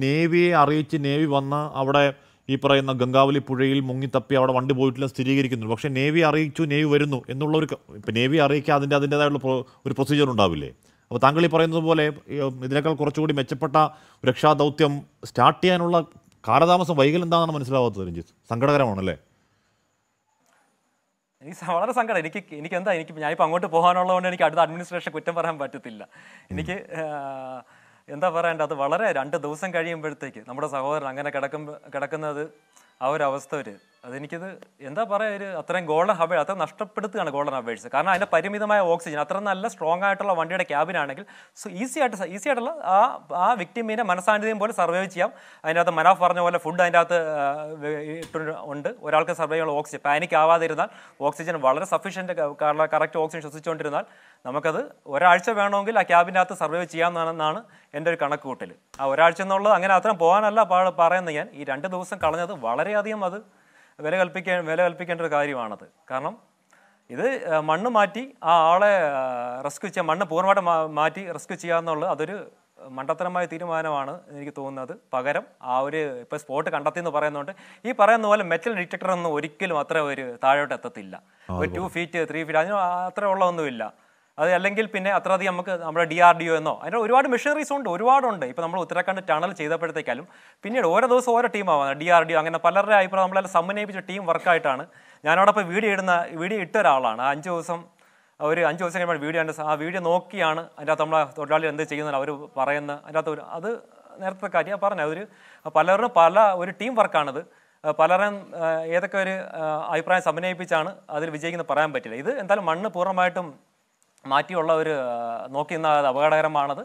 A: നേവിയെ അറിയിച്ച് നേവി വന്ന അവിടെ ഈ പറയുന്ന ഗംഗാവലി പുഴയിൽ മുങ്ങിത്തപ്പി അവിടെ വണ്ടി പോയിട്ടില്ല സ്ഥിരീകരിക്കുന്നുണ്ട് പക്ഷേ നേവി അറിയിച്ചു നേവി വരുന്നു എന്നുള്ള ഒരു ഇപ്പോൾ നേവി അറിയിക്കുക അതിൻ്റെ അതിൻ്റേതായുള്ള ഒരു പ്രൊസീജിയർ ഉണ്ടാവില്ലേ അപ്പോൾ താങ്കൾ ഈ പറയുന്നത് പോലെ ഇതിനേക്കാൾ കുറച്ചുകൂടി മെച്ചപ്പെട്ട രക്ഷാ ദൗത്യം സ്റ്റാർട്ട് ചെയ്യാനുള്ള കാലതാമസം വൈകൽ എന്താണെന്ന് മനസ്സിലാവാത്തത് രഞ്ജിത്ത് സങ്കടകരമാണല്ലേ
D: എനിക്ക് വളരെ സങ്കടം എനിക്ക് എനിക്ക് എന്താ എനിക്ക് ഞാനിപ്പോൾ അങ്ങോട്ട് പോകാനുള്ളതുകൊണ്ട് എനിക്ക് അടുത്ത അഡ്മിനിസ്ട്രേഷൻ കുറ്റം പറയാൻ പറ്റത്തില്ല എനിക്ക് എന്താ പറയണ്ട അത് വളരെ രണ്ട് ദിവസം കഴിയുമ്പോഴത്തേക്ക് നമ്മുടെ സഹോദരൻ അങ്ങനെ കിടക്കും കിടക്കുന്നത് ആ ഒരു അവസ്ഥ വരും അതെനിക്കത് എന്താ പറയാ ഒരു അത്രയും ഗോൾഡൻ ഹബേഴ്സ് അത്ര നഷ്ടപ്പെടുത്തുകയാണ് ഗോൾഡൻ ഹബേഴ്സ് കാരണം അതിൻ്റെ പരിമിതമായ ഓക്സിജൻ അത്ര നല്ല സ്ട്രോങ് ആയിട്ടുള്ള വണ്ടിയുടെ ആണെങ്കിൽ സോ ഈസി ആയിട്ട് ഈസി ആയിട്ടുള്ള ആ ആ വിക്ടിമിനെ മനസാന്നിധ്യം പോലെ സർവൈവ് ചെയ്യാം അതിൻ്റെ അകത്ത് മനോഫ് പറഞ്ഞ പോലെ ഫുഡ് അതിൻ്റെ അകത്ത് ഉണ്ട് ഒരാൾക്ക് സർവൈവ് ചെയ്യാനുള്ള ഓക്സിജൻ പാനിക് ആവാതിരുന്നാൽ ഓക്സിജൻ വളരെ സഫീഷ്യൻ്റ് കറക്റ്റ് ഓക്സിജൻ ശ്വസിച്ചുകൊണ്ടിരുന്നാൽ നമുക്കത് ഒരാഴ്ച വേണമെങ്കിൽ ആ ക്യാബിൻ്റെ അകത്ത് സർവൈവ് ചെയ്യാമെന്നാണെന്നാണ് എൻ്റെ ഒരു കണക്ക് കൂട്ടൽ ആ ഒരാഴ്ച എന്നുള്ളത് അങ്ങനെ അത്രയും പോകാനല്ല പറയുന്നത് ഞാൻ ഈ രണ്ട് ദിവസം കളഞ്ഞത് വളരെയധികം അത് വില കൽപ്പിക്കേ വില കൽപ്പിക്കേണ്ട ഒരു കാര്യമാണത് കാരണം ഇത് മണ്ണ് മാറ്റി ആ ആളെ റെസ്ക്യൂ ചെയ്യാൻ മണ്ണ് പൂർണ്ണമായിട്ട് മാറ്റി റെസ്ക്യൂ ചെയ്യുക എന്നുള്ളത് അതൊരു മണ്ടത്തരമായ തീരുമാനമാണ് എനിക്ക് തോന്നുന്നത് പകരം ആ ഒരു ഇപ്പോൾ സ്പോട്ട് കണ്ടെത്തി എന്ന് പറയുന്നതുകൊണ്ട് ഈ പറയുന്ന പോലെ മെറ്റൽ ഡിറ്റക്ടർ ഒന്നും ഒരിക്കലും അത്ര ഒരു താഴോട്ട് എത്തത്തില്ല ഒരു ടു ഫീറ്റ് ത്രീ ഫീറ്റ് അതിന് അത്ര ഉള്ളതൊന്നുമില്ല അത് അല്ലെങ്കിൽ പിന്നെ അത്രയധികം നമുക്ക് നമ്മുടെ ഡി ആർ ഡി ഒ എന്നോ അതിൻ്റെ ഒരുപാട് മെഷീനറീസ് ഉണ്ട് ഒരുപാടുണ്ട് ഇപ്പോൾ നമ്മൾ ഉത്തരാഖണ്ഡ് ടണൽ ചെയ്തപ്പോഴത്തേക്കാലും പിന്നീട് ഓരോ ദിവസം ഓരോ ടീമാവാണ് ഡി ആർ ഡി ഒ അങ്ങനെ പലരുടെ അഭിപ്രായം നമ്മളെല്ലാം സമന്വയിപ്പിച്ച ടീം വർക്കായിട്ടാണ് ഞാനവിടെ ഇപ്പോൾ വീഡിയോ ഇടുന്ന വീഡിയോ ഇട്ട ഒരാളാണ് അഞ്ച് ദിവസം ഒരു അഞ്ച് ദിവസം കഴിയുമ്പോൾ വീഡിയോ ഉണ്ട് ആ വീഡിയോ നോക്കിയാണ് അതിൻ്റെ അകത്ത് നമ്മളെ തൊഴിലാളി എന്ത് ചെയ്യുന്നത് അവർ പറയുന്ന അതിൻ്റെ അകത്ത് ഒരു അത് നേരത്തെ കാര്യം പറഞ്ഞത് ഒരു പലരും പല ഒരു ടീം വർക്കാണത് പലരും ഏതൊക്കെ ഒരു അഭിപ്രായം സമന്വയിപ്പിച്ചാണ് അതിൽ വിജയിക്കുന്നത് പറയാൻ പറ്റില്ല ഇത് എന്തായാലും മണ്ണ് പൂർണ്ണമായിട്ടും നിന്നാൽ അത് അപകടകരമാണത്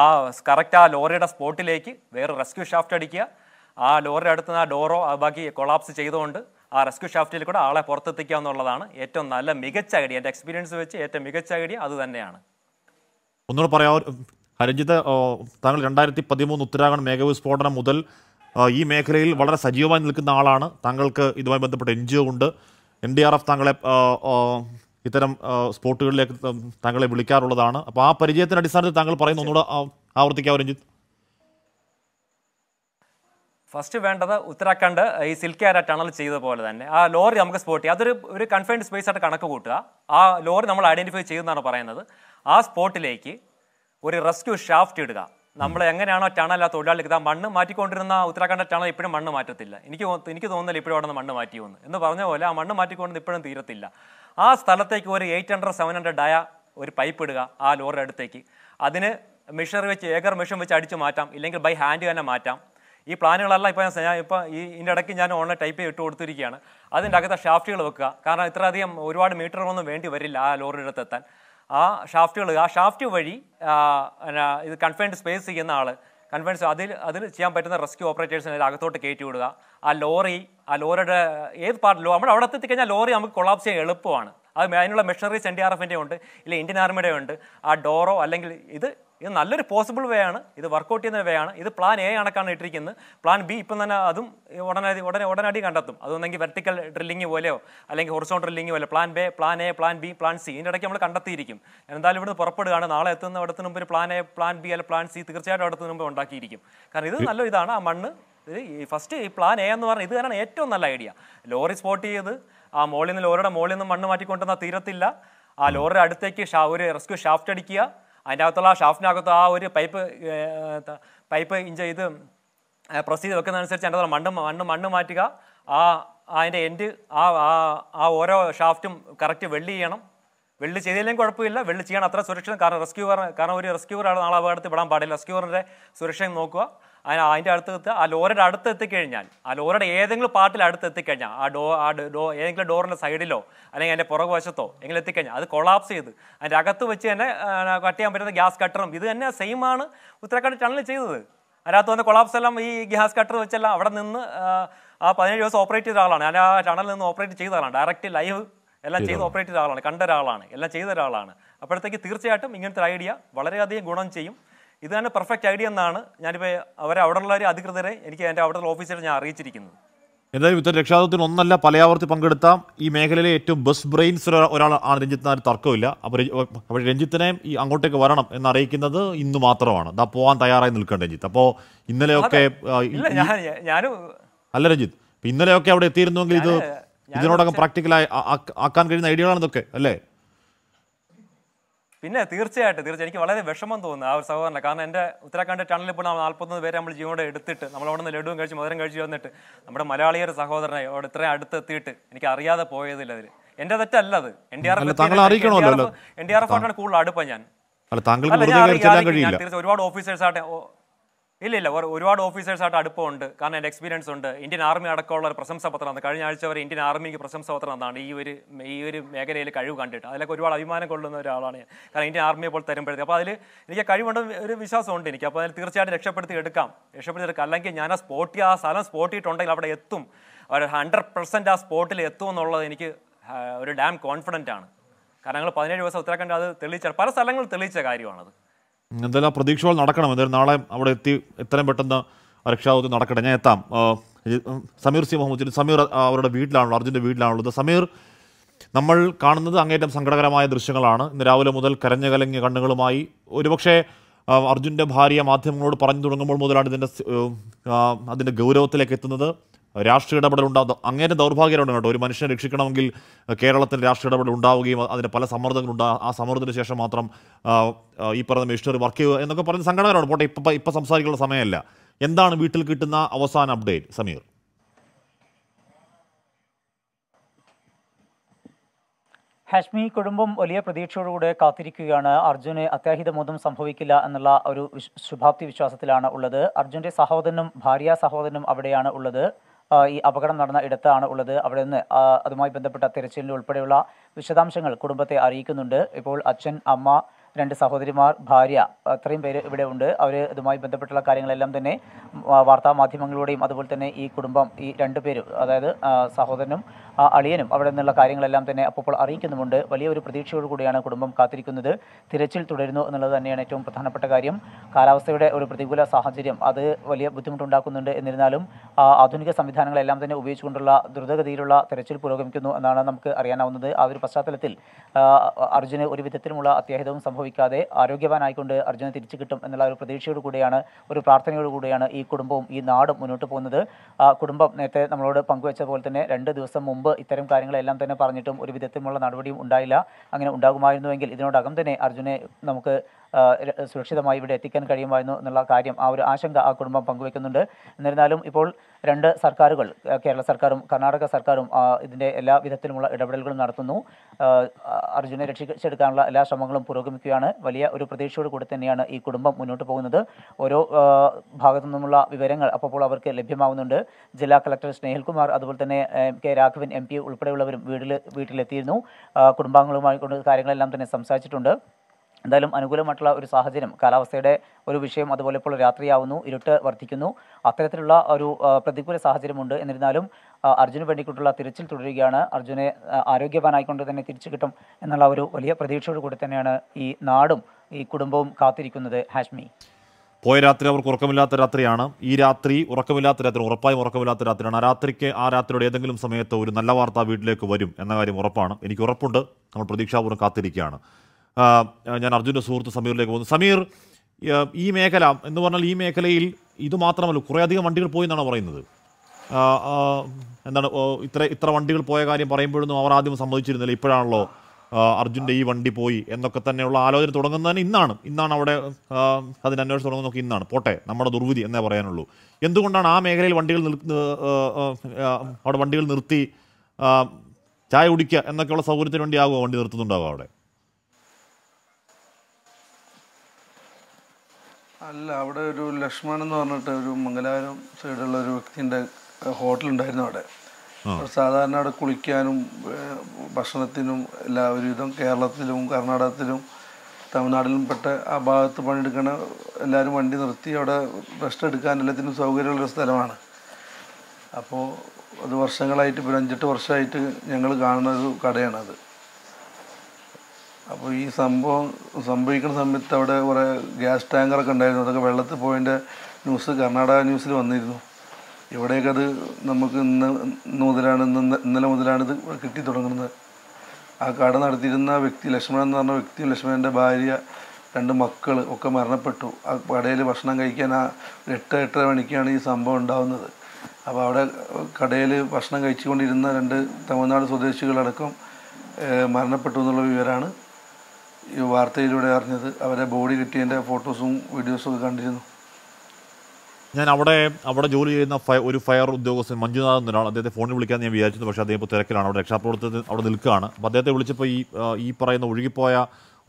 D: ആ കറക്റ്റ് ആ ലോറിയുടെ സ്പോട്ടിലേക്ക് വേറെ റെസ്ക്യൂ ഷാഫ്റ്റ് അടിക്കുക ആ ലോറിയുടെ അടുത്ത് നിന്ന് ആ ഡോറോ ബാക്കി കൊളാപ്സ് ചെയ്തുകൊണ്ട് ആ റെസ്ക്യൂ ഷാഫ്റ്റിൽ കൂടെ ആളെ പുറത്തെത്തിക്കുക എന്നുള്ളതാണ് ഏറ്റവും നല്ല മികച്ച ഐഡിയ എൻ്റെ എക്സ്പീരിയൻസ് വെച്ച് ഏറ്റവും മികച്ച ഐഡിയ അത് തന്നെയാണ്
A: ഒന്നുകൂടെ പറയാം ഹരജിത്ത് താങ്കൾ രണ്ടായിരത്തി പതിമൂന്ന് ഉത്തരാഖണ്ഡ് വിസ്ഫോടനം മുതൽ ഈ മേഖലയിൽ വളരെ സജീവമായി നിൽക്കുന്ന ആളാണ് താങ്കൾക്ക് ഇതുമായി ബന്ധപ്പെട്ട് എൻ ജി ഒ ഉണ്ട് എൻ ഡി ആർ എഫ് താങ്കളെ ഇത്തരം സ്പോട്ടുകളിലേക്ക് താങ്കളെ വിളിക്കാറുള്ളതാണ് അപ്പോൾ ആ പരിചയത്തിന്റെ അടിസ്ഥാനത്തിൽ താങ്കൾ പറയുന്ന ഒന്നുകൂടെ ആവർത്തിക്കാവും രഞ്ജിത്ത്
D: ഫസ്റ്റ് വേണ്ടത് ഉത്തരാഖണ്ഡ് ഈ ആര ടണൽ ചെയ്ത പോലെ തന്നെ ആ ലോറി നമുക്ക് സ്പോട്ട് ചെയ്യാം അതൊരു ഒരു കൺഫൈൻഡ് സ്പേസ് ആയിട്ട് കണക്ക് കൂട്ടുക ആ ലോറി നമ്മൾ ഐഡന്റിഫൈ ചെയ്യുന്നതാണ് പറയുന്നത് ആ സ്പോട്ടിലേക്ക് ഒരു റെസ്ക്യൂ ഷാഫ്റ്റ് ഇടുക നമ്മൾ എങ്ങനെയാണോ ടണൽ ആ തൊഴിലാളികൾ ആ മണ്ണ് മാറ്റിക്കൊണ്ടിരുന്ന ഉത്തരാഖണ്ഡ് ടണൽ ഇപ്പോഴും മണ്ണ് മാറ്റത്തില്ല എനിക്ക് എനിക്ക് തോന്നുന്നില്ല ഇപ്പോഴും അവിടെ നിന്ന് മണ്ണ് മാറ്റിയോന്ന് എന്ന് പറഞ്ഞ പോലെ ആ മണ്ണ് മാറ്റിക്കൊണ്ടിരുന്ന ഇപ്പോഴും തീരത്തില്ല ആ സ്ഥലത്തേക്ക് ഒരു എയ്റ്റ് ഹൺഡ്രഡ് സെവൻ ഹൺഡ്രഡ് ആയ ഒരു പൈപ്പ് ഇടുക ആ ലോറി അടുത്തേക്ക് അതിന് മിഷർ വെച്ച് ഏക്കർ മെഷീൻ വെച്ച് അടിച്ചു മാറ്റാം ഇല്ലെങ്കിൽ ബൈ ഹാൻഡ് തന്നെ മാറ്റാം ഈ പ്ലാനുകളെല്ലാം ഇപ്പോൾ ഞാൻ ഇപ്പോൾ ഈ ഇതിൻ്റെ ഇടയ്ക്ക് ഞാൻ ഓൺലൈൻ ടൈപ്പ് ഇട്ട് കൊടുത്തിരിക്കുകയാണ് അതിൻ്റെ അകത്ത് ഷാഫ്റ്റുകൾ വെക്കുക കാരണം ഇത്രയധികം ഒരുപാട് മീറ്ററൊന്നും വേണ്ടി വരില്ല ആ ലോറിയുടെ അടുത്ത് എത്താൻ ആ ഷാഫ്റ്റുകൾ ആ ഷാഫ്റ്റ് വഴി ഇത് കൺഫൈൻഡ് സ്പേസ് ചെയ്യുന്ന ആൾ കൺഫൈൻസ് അതിൽ അതിൽ ചെയ്യാൻ പറ്റുന്ന റെസ്ക്യൂ ഓപ്പറേറ്റേഴ്സിനെ അകത്തോട്ട് കയറ്റി വിടുക ആ ലോറി ആ ലോറിയുടെ ഏത് പാർട്ട് ലോ നമ്മൾ അവിടെ എത്തിക്കഴിഞ്ഞാൽ ലോറി നമുക്ക് കൊളാപ്സ് ചെയ്യാൻ എളുപ്പമാണ് അത് അതിനുള്ള മെഷീനറീസ് എൻ ഡി ആർ എഫിൻ്റെ ഉണ്ട് ഇല്ല ഇന്ത്യൻ ആർമിയുടെ ഉണ്ട് ആ ഡോറോ അല്ലെങ്കിൽ ഇത് ഇത് നല്ലൊരു പോസിബിൾ വേ ആണ് ഇത് വർക്ക്ഔട്ട് ചെയ്യുന്ന വേ ആണ് ഇത് പ്ലാൻ എ കണക്കാണ് ഇട്ടിരിക്കുന്നത് പ്ലാൻ ബി ഇപ്പം തന്നെ അതും ഉടനെ ഉടനെ ഉടനടി കണ്ടെത്തും അതൊന്നെങ്കിൽ വെർട്ടിക്കൽ ഡ്രില്ലിംഗ് പോലെയോ അല്ലെങ്കിൽ ഹൊറിസോൺ ഡ്രില്ലിംഗ് പോലെ plan B plan A plan B plan C ഇതിൻ്റെ ഇടയ്ക്ക് നമ്മൾ കണ്ടെത്തിയിരിക്കും എന്തായാലും ഇവിടുന്ന് പുറപ്പെടുകയാണ് നാളെ എത്തുന്ന ഇടത്തിന് മുമ്പ് ഒരു പ്ലാൻ എ പ്ലാൻ ബി അല്ലെ പ്ലാൻ സി തീർച്ചയായിട്ടും അടുത്ത മുമ്പ് ഉണ്ടാക്കിയിരിക്കും കാരണം ഇത് നല്ല ഇതാണ് ആ മണ്ണ് ഇത് ഫസ്റ്റ് ഈ പ്ലാൻ എ എന്ന് പറഞ്ഞാൽ ഇത് തന്നെയാണ് ഏറ്റവും നല്ല ഐഡിയ ലോറി സ്പോട്ട് ചെയ്ത് ആ മോളിൽ നിന്ന് ലോറിയുടെ മോളിൽ നിന്ന് മണ്ണ് മാറ്റിക്കൊണ്ടുവന്നാൽ തീരത്തില്ല ആ ലോറിയുടെ അടുത്തേക്ക് ഒരു റെസ്ക്യൂ ഷാഫ്റ്റ് അടിക്കുക അതിൻ്റെ അകത്തുള്ള ഷാഫ്റ്റിനകത്ത് ആ ഒരു പൈപ്പ് പൈപ്പ് ഇഞ്ച് ചെയ്ത് പ്രസ് ചെയ്ത് വെക്കുന്നതനുസരിച്ച് അതിൻ്റെ മണ്ണ് മണ്ണ് മണ്ണ് മാറ്റുക ആ അതിൻ്റെ എൻഡ് ആ ആ ഓരോ ഷാഫ്റ്റും കറക്റ്റ് വെള്ളി ചെയ്യണം വെള്ളി ചെയ്തില്ലെങ്കിൽ കുഴപ്പമില്ല വെള്ളി ചെയ്യണം അത്ര സുരക്ഷിതം കാരണം റെസ്ക്യൂവർ കാരണം ഒരു റെസ്ക്യൂവറാണ് നാളെ അപകടത്തിൽ വിടാൻ പാടില്ല റെസ്ക്യൂവറിൻ്റെ സുരക്ഷയും നോക്കുക അതിന് അതിൻ്റെ അടുത്ത് ആ ലോറയുടെ അടുത്ത് എത്തിക്കഴിഞ്ഞാൽ ആ ലോറയുടെ ഏതെങ്കിലും പാർട്ടിൽ അടുത്ത് എത്തിക്കഴിഞ്ഞാൽ ആ ഡോ ആ ഡോ ഏതെങ്കിലും ഡോറിൻ്റെ സൈഡിലോ അല്ലെങ്കിൽ അതിൻ്റെ വശത്തോ എങ്കിലും എത്തിക്കഴിഞ്ഞാൽ അത് കൊളാപ്സ് ചെയ്ത് അതിൻ്റെ അകത്ത് വെച്ച് തന്നെ കട്ട് ചെയ്യാൻ പറ്റുന്ന ഗ്യാസ് കട്ടറും ഇത് തന്നെ സെയിം ആണ് ഉത്തരാഖണ്ഡ് ടണലിൽ ചെയ്തത് അതിനകത്ത് വന്ന കൊളാപ്സ് എല്ലാം ഈ ഗ്യാസ് കട്ടർ വെച്ചെല്ലാം അവിടെ നിന്ന് ആ പതിനേഴ് ദിവസം ഓപ്പറേറ്റ് ചെയ്ത ആളാണ് ഞാൻ ആ ടണലിൽ നിന്ന് ഓപ്പറേറ്റ് ചെയ്ത ആളാണ് ഡയറക്റ്റ് ലൈവ് എല്ലാം ചെയ്ത് ഓപ്പറേറ്റ് ചെയ്ത ആളാണ് കണ്ട ഒരാളാണ് എല്ലാം ചെയ്ത ഒരാളാണ് അപ്പോഴത്തേക്ക് തീർച്ചയായിട്ടും ഇങ്ങനത്തെ ഐഡിയ വളരെയധികം ഗുണം ചെയ്യും ഇത് തന്നെ പെർഫെക്റ്റ് ഐഡിയ എന്നാണ് ഞാനിപ്പോൾ അവരെ അവിടെയുള്ള ഒരു അധികൃതരെ എനിക്ക് എൻ്റെ അവിടെയുള്ള ഓഫീസറെ ഞാൻ അറിയിച്ചിരിക്കുന്നത്
A: എന്തായാലും ഇത്തരം രക്ഷാകർത്തിന് ഒന്നല്ല പലയാവർത്തി പങ്കെടുത്ത ഈ മേഖലയിലെ ഏറ്റവും ബെസ്റ്റ് ബ്രെയിൻസ് ഒരാളാണ് രഞ്ജിത്തിന് ആരും തർക്കമില്ല അപ്പോൾ രഞ്ജിത്തിനെയും ഈ അങ്ങോട്ടേക്ക് വരണം എന്ന് അറിയിക്കുന്നത് ഇന്ന് മാത്രമാണ് അതാ പോകാൻ തയ്യാറായി നിൽക്കണം രഞ്ജിത്ത് അപ്പോൾ ഇന്നലെയൊക്കെ ഞാനും അല്ല രഞ്ജിത്ത് ഇന്നലെയൊക്കെ അവിടെ എത്തിയിരുന്നുവെങ്കിൽ ഇത് ഇതിനോടകം പ്രാക്ടിക്കലായി ആക്കാൻ കഴിയുന്ന ഐഡിയകളാണ് ഇതൊക്കെ അല്ലേ
D: പിന്നെ തീർച്ചയായിട്ടും തീർച്ചയായും എനിക്ക് വളരെ വിഷമം തോന്നുന്നു ആ ഒരു സഹോദരനെ കാരണം എൻ്റെ ഉത്തരാഖണ്ഡ് ടണലിൽ ഇപ്പോൾ നമ്മൾ നാൽപ്പത്തൊന്ന് പേരെ നമ്മൾ ജീവനോട് എടുത്തിട്ട് നമ്മൾ അവിടെ നിന്ന് ലഡുവും കഴിച്ച് മധുരം കഴിച്ച് വന്നിട്ട് നമ്മുടെ മലയാളി സഹോദരനെ അവിടെ ഇത്രയും അടുത്തെത്തിയിട്ട് എനിക്ക് അറിയാതെ പോയതില്ല അതിൽ എൻ്റെ തെറ്റല്ല അത് N D R F N D R F ആണ് കൂടുതൽ അടുപ്പം ഞാൻ ഒരുപാട് ഓഫീസേഴ്സ് ആയിട്ട് ഇല്ല ഇല്ല ഒരുപാട് ഓഫീസേഴ്സായിട്ട് അടുപ്പമുണ്ട് കാരണം എൻ്റെ എക്സ്പീരിയൻസ് ഉണ്ട് ഇന്ത്യൻ ആർമി അടക്കമുള്ള ഒരു പ്രശംസ പത്രമാണ് കഴിഞ്ഞ ആഴ്ച വരെ ഇന്ത്യൻ ആർമിക്ക് പ്രശംസ പത്രം എന്നാണ് ഈ ഒരു ഈ ഒരു മേഖലയിൽ കഴിവ് കണ്ടിട്ട് അതിലൊക്കെ ഒരുപാട് അഭിമാനം കൊള്ളുന്ന ഒരാളാണ് ഞാൻ കാരണം ഇന്ത്യൻ ആർമിയെ പോലെ തരുമ്പോഴത്തേക്ക് അപ്പോൾ അതിൽ എനിക്ക് കഴിവുണ്ട് ഒരു വിശ്വാസമുണ്ട് എനിക്ക് അപ്പോൾ അതിൽ തീർച്ചയായിട്ടും രക്ഷപ്പെടുത്തി എടുക്കാം രക്ഷപ്പെടുത്തി എടുക്കാം അല്ലെങ്കിൽ ഞാൻ ആ സ്പോട്ടി ആ സ്ഥലം സ്പോട്ടിയിട്ടുണ്ടെങ്കിൽ അവിടെ എത്തും അവിടെ ഹൺഡ്രഡ് പെർസെൻറ്റ് ആ സ്പോട്ടിൽ എത്തും എന്നുള്ളത് എനിക്ക് ഒരു ഡാം കോൺഫിഡൻ്റ് ആണ് കാരണം ഞങ്ങൾ പതിനേഴ് ദിവസം ഉത്തരാഖണ്ഡ് അത് തെളിയിച്ച പല സ്ഥലങ്ങളും തെളിയിച്ച കാര്യമാണത്
A: എന്തെല്ലാം പ്രതീക്ഷകൾ നടക്കണം എന്തായാലും നാളെ അവിടെ എത്തി എത്രയും പെട്ടെന്ന് രക്ഷാദൗത്യം നടക്കട്ടെ ഞാൻ എത്താം സമീർ സി മുഹമ്മദ് സമീർ അവരുടെ വീട്ടിലാണുള്ളത് അർജുൻ്റെ വീട്ടിലാണുള്ളത് സമീർ നമ്മൾ കാണുന്നത് അങ്ങേറ്റം സങ്കടകരമായ ദൃശ്യങ്ങളാണ് ഇന്ന് രാവിലെ മുതൽ കരഞ്ഞ കലങ്ങിയ കണ്ണുകളുമായി ഒരുപക്ഷെ അർജുൻ്റെ ഭാര്യ മാധ്യമങ്ങളോട് പറഞ്ഞു തുടങ്ങുമ്പോൾ മുതലാണ് ഇതിൻ്റെ അതിൻ്റെ ഗൗരവത്തിലേക്ക് എത്തുന്നത് രാഷ്ട്രീയ ഇടപെടൽ ഉണ്ടാകും അങ്ങനെ ദൗർഭാഗ്യമാണ് കേട്ടോ ഒരു മനുഷ്യനെ രക്ഷിക്കണമെങ്കിൽ കേരളത്തിൽ രാഷ്ട്രീയ ഇടപെടൽ ഉണ്ടാവുകയും അതിൻ്റെ പല സമ്മർദ്ദങ്ങളുണ്ട് ആ സമ്മർദ്ദത്തിന് ശേഷം മാത്രം ഈ പറഞ്ഞ മിഷണറി വർക്ക് ചെയ്യുക എന്നൊക്കെ പറഞ്ഞ സംഘടനകളാണ് പോട്ടെ ഇപ്പം ഇപ്പം സംസാരിക്കാനുള്ള സമയമല്ല എന്താണ് വീട്ടിൽ കിട്ടുന്ന അവസാന അപ്ഡേറ്റ് സമീർ
H: ഹാഷ്മി കുടുംബം വലിയ പ്രതീക്ഷയോടുകൂടെ കാത്തിരിക്കുകയാണ് അർജുന് അത്യാഹിതമൊന്നും സംഭവിക്കില്ല എന്നുള്ള ഒരു ശുഭാപ്തി വിശ്വാസത്തിലാണ് ഉള്ളത് അർജുൻ്റെ സഹോദരനും ഭാര്യ സഹോദരനും അവിടെയാണ് ഉള്ളത് ഈ അപകടം നടന്ന ഇടത്താണ് ഉള്ളത് അവിടെ നിന്ന് അതുമായി ബന്ധപ്പെട്ട തിരച്ചിലിൽ ഉൾപ്പെടെയുള്ള വിശദാംശങ്ങൾ കുടുംബത്തെ അറിയിക്കുന്നുണ്ട് ഇപ്പോൾ അച്ഛൻ അമ്മ രണ്ട് സഹോദരിമാർ ഭാര്യ അത്രയും പേര് ഇവിടെ ഉണ്ട് അവർ ഇതുമായി ബന്ധപ്പെട്ടുള്ള കാര്യങ്ങളെല്ലാം തന്നെ വാർത്താ മാധ്യമങ്ങളിലൂടെയും അതുപോലെ തന്നെ ഈ കുടുംബം ഈ രണ്ട് പേരും അതായത് സഹോദരനും ആ അളിയനും അവിടെ നിന്നുള്ള കാര്യങ്ങളെല്ലാം തന്നെ അപ്പോൾ അറിയിക്കുന്നുമുണ്ട് വലിയ ഒരു പ്രതീക്ഷയോട് കൂടിയാണ് കുടുംബം കാത്തിരിക്കുന്നത് തിരച്ചിൽ തുടരുന്നു എന്നുള്ളത് തന്നെയാണ് ഏറ്റവും പ്രധാനപ്പെട്ട കാര്യം കാലാവസ്ഥയുടെ ഒരു പ്രതികൂല സാഹചര്യം അത് വലിയ ബുദ്ധിമുട്ടുണ്ടാക്കുന്നുണ്ട് എന്നിരുന്നാലും ആ ആധുനിക സംവിധാനങ്ങളെല്ലാം തന്നെ ഉപയോഗിച്ചുകൊണ്ടുള്ള ദ്രുതഗതിയിലുള്ള തിരച്ചിൽ പുരോഗമിക്കുന്നു എന്നാണ് നമുക്ക് അറിയാനാവുന്നത് ആ ഒരു പശ്ചാത്തലത്തിൽ അർജുന് ഒരു വിധത്തിലുമുള്ള അത്യാഹിതവും സംഭവിക്കാതെ ആരോഗ്യവാനായിക്കൊണ്ട് അർജുന തിരിച്ചു കിട്ടും എന്നുള്ള ഒരു പ്രതീക്ഷയോട് കൂടിയാണ് ഒരു പ്രാർത്ഥനയോട് കൂടിയാണ് ഈ കുടുംബവും ഈ നാടും മുന്നോട്ട് പോകുന്നത് കുടുംബം നേരത്തെ നമ്മളോട് പങ്കുവെച്ച പോലെ തന്നെ രണ്ട് ദിവസം മുമ്പ് മുമ്പ് ഇത്തരം കാര്യങ്ങളെല്ലാം തന്നെ പറഞ്ഞിട്ടും ഒരു വിധത്തിലുള്ള നടപടിയും ഉണ്ടായില്ല അങ്ങനെ ഉണ്ടാകുമായിരുന്നുവെങ്കിൽ ഇതിനോടകം തന്നെ അർജുനെ നമുക്ക് സുരക്ഷിതമായി ഇവിടെ എത്തിക്കാൻ കഴിയുമായിരുന്നു എന്നുള്ള കാര്യം ആ ഒരു ആശങ്ക ആ കുടുംബം പങ്കുവെക്കുന്നുണ്ട് എന്നിരുന്നാലും ഇപ്പോൾ രണ്ട് സർക്കാരുകൾ കേരള സർക്കാരും കർണാടക സർക്കാരും ഇതിൻ്റെ എല്ലാ വിധത്തിലുമുള്ള ഇടപെടലുകളും നടത്തുന്നു അർജുനെ രക്ഷിച്ചെടുക്കാനുള്ള എല്ലാ ശ്രമങ്ങളും പുരോഗമിക്കുകയാണ് വലിയ ഒരു പ്രതീക്ഷയോട് കൂടി തന്നെയാണ് ഈ കുടുംബം മുന്നോട്ട് പോകുന്നത് ഓരോ ഭാഗത്തു നിന്നുമുള്ള വിവരങ്ങൾ അപ്പോൾ അവർക്ക് ലഭ്യമാവുന്നുണ്ട് ജില്ലാ കളക്ടർ സ്നേഹിൽകുമാർ അതുപോലെ തന്നെ കെ രാഘവൻ എം പി ഉൾപ്പെടെയുള്ളവരും വീട്ടിൽ വീട്ടിലെത്തിയിരുന്നു കുടുംബാംഗങ്ങളുമായി കൊണ്ട് കാര്യങ്ങളെല്ലാം തന്നെ സംസാരിച്ചിട്ടുണ്ട് എന്തായാലും അനുകൂലമായിട്ടുള്ള ഒരു സാഹചര്യം കാലാവസ്ഥയുടെ ഒരു വിഷയം അതുപോലെ ഇപ്പോൾ രാത്രിയാവുന്നു ഇരുട്ട് വർദ്ധിക്കുന്നു അത്തരത്തിലുള്ള ഒരു പ്രതികൂല സാഹചര്യമുണ്ട് എന്നിരുന്നാലും അർജുന് വേണ്ടിക്കൊണ്ടുള്ള തിരച്ചിൽ തുടരുകയാണ് അർജുനെ ആരോഗ്യവാനായിക്കൊണ്ട് തന്നെ തിരിച്ചു കിട്ടും എന്നുള്ള ഒരു വലിയ പ്രതീക്ഷയോട് കൂടി തന്നെയാണ് ഈ നാടും ഈ കുടുംബവും കാത്തിരിക്കുന്നത് ഹാഷ്മി
A: പോയ രാത്രി അവർക്ക് ഉറക്കമില്ലാത്ത രാത്രിയാണ് ഈ രാത്രി ഉറക്കമില്ലാത്ത രാത്രി ഉറപ്പായും ഉറക്കമില്ലാത്ത രാത്രിയാണ് ആ രാത്രിക്ക് ആ രാത്രിയുടെ ഏതെങ്കിലും സമയത്ത് ഒരു നല്ല വാർത്ത വീട്ടിലേക്ക് വരും എന്ന കാര്യം ഉറപ്പാണ് എനിക്ക് ഉറപ്പുണ്ട് നമ്മൾ പ്രതീക്ഷാപൂർവ്വം കാത്തിരിക്കുകയാണ് ഞാൻ അർജുൻ്റെ സുഹൃത്ത് സമീറിലേക്ക് പോകുന്നു സമീർ ഈ മേഖല എന്ന് പറഞ്ഞാൽ ഈ മേഖലയിൽ ഇത് മാത്രമല്ല കുറേയധികം വണ്ടികൾ പോയി എന്നാണ് പറയുന്നത് എന്താണ് ഇത്ര ഇത്ര വണ്ടികൾ പോയ കാര്യം പറയുമ്പോഴൊന്നും അവർ ആദ്യം സമ്മതിച്ചിരുന്നില്ല ഇപ്പോഴാണല്ലോ അർജുൻ്റെ ഈ വണ്ടി പോയി എന്നൊക്കെ തന്നെയുള്ള ആലോചന തുടങ്ങുന്നതിന് ഇന്നാണ് ഇന്നാണ് അവിടെ അതിന് അന്വേഷണം തുടങ്ങുന്നതൊക്കെ ഇന്നാണ് പോട്ടെ നമ്മുടെ ദുർവിധി എന്നേ പറയാനുള്ളൂ എന്തുകൊണ്ടാണ് ആ മേഖലയിൽ വണ്ടികൾ അവിടെ വണ്ടികൾ നിർത്തി ചായ കുടിക്കുക എന്നൊക്കെയുള്ള സൗകര്യത്തിന് വേണ്ടി ആകുമോ വണ്ടി നിർത്തുന്നുണ്ടാകും അവിടെ
G: അല്ല അവിടെ ഒരു ലക്ഷ്മൺ എന്ന് പറഞ്ഞിട്ട് ഒരു മംഗലാപുരം സൈഡുള്ള ഒരു വ്യക്തിൻ്റെ ഹോട്ടലുണ്ടായിരുന്നു അവിടെ സാധാരണ അവിടെ കുളിക്കാനും ഭക്ഷണത്തിനും എല്ലാവിധം കേരളത്തിലും കർണാടകത്തിലും തമിഴ്നാട്ടിലും പെട്ട ആ ഭാഗത്ത് പണിയെടുക്കണ എല്ലാവരും വണ്ടി നിർത്തി അവിടെ റെസ്റ്റ് എടുക്കാൻ എല്ലാത്തിനും സൗകര്യമുള്ളൊരു സ്ഥലമാണ് അപ്പോൾ അത് വർഷങ്ങളായിട്ട് ഇപ്പോൾ ഒരു അഞ്ചെട്ട് വർഷമായിട്ട് ഞങ്ങൾ കാണുന്ന ഒരു കടയാണത് അപ്പോൾ ഈ സംഭവം സംഭവിക്കുന്ന സമയത്ത് അവിടെ കുറേ ഗ്യാസ് ടാങ്കറൊക്കെ ഉണ്ടായിരുന്നു അതൊക്കെ വെള്ളത്തിൽ പോയതിൻ്റെ ന്യൂസ് കർണാടക ന്യൂസിൽ വന്നിരുന്നു ഇവിടെയൊക്കെ അത് നമുക്ക് ഇന്ന് മുതലാണ് ഇന്നലെ മുതലാണ് ഇത് കിട്ടി തുടങ്ങുന്നത് ആ കട നടത്തിയിരുന്ന വ്യക്തി ലക്ഷ്മണൻ എന്ന് പറഞ്ഞ വ്യക്തിയും ലക്ഷ്മണൻ്റെ ഭാര്യ രണ്ട് മക്കൾ ഒക്കെ മരണപ്പെട്ടു ആ കടയിൽ ഭക്ഷണം കഴിക്കാൻ ആ എട്ട് എട്ടര മണിക്കാണ് ഈ സംഭവം ഉണ്ടാകുന്നത് അപ്പോൾ അവിടെ കടയിൽ ഭക്ഷണം കഴിച്ചുകൊണ്ടിരുന്ന രണ്ട് തമിഴ്നാട് സ്വദേശികളടക്കം മരണപ്പെട്ടു എന്നുള്ള വിവരമാണ് ഈ വാർത്തയിലൂടെ അറിഞ്ഞത് അവരെ ബോഡി കിട്ടിയതിൻ്റെ ഫോട്ടോസും വീഡിയോസും ഒക്കെ കണ്ടിരുന്നു
A: ഞാൻ അവിടെ അവിടെ ജോലി ചെയ്യുന്ന ഒരു ഫയർ ഉദ്യോഗസ്ഥൻ മഞ്ജുനാഥ് എന്നൊരാൾ അദ്ദേഹത്തെ ഫോണിൽ വിളിക്കാൻ ഞാൻ വിചാരിച്ചിരുന്നു പക്ഷേ അദ്ദേഹം ഇപ്പോൾ തിരക്കിലാണ് അവിടെ രക്ഷാപ്രവർത്തനത്തിൽ അവിടെ നിൽക്കുകയാണ് അപ്പോൾ അദ്ദേഹത്തെ വിളിച്ചപ്പോൾ ഈ ഈ പറയുന്ന ഒഴുകിപ്പോയ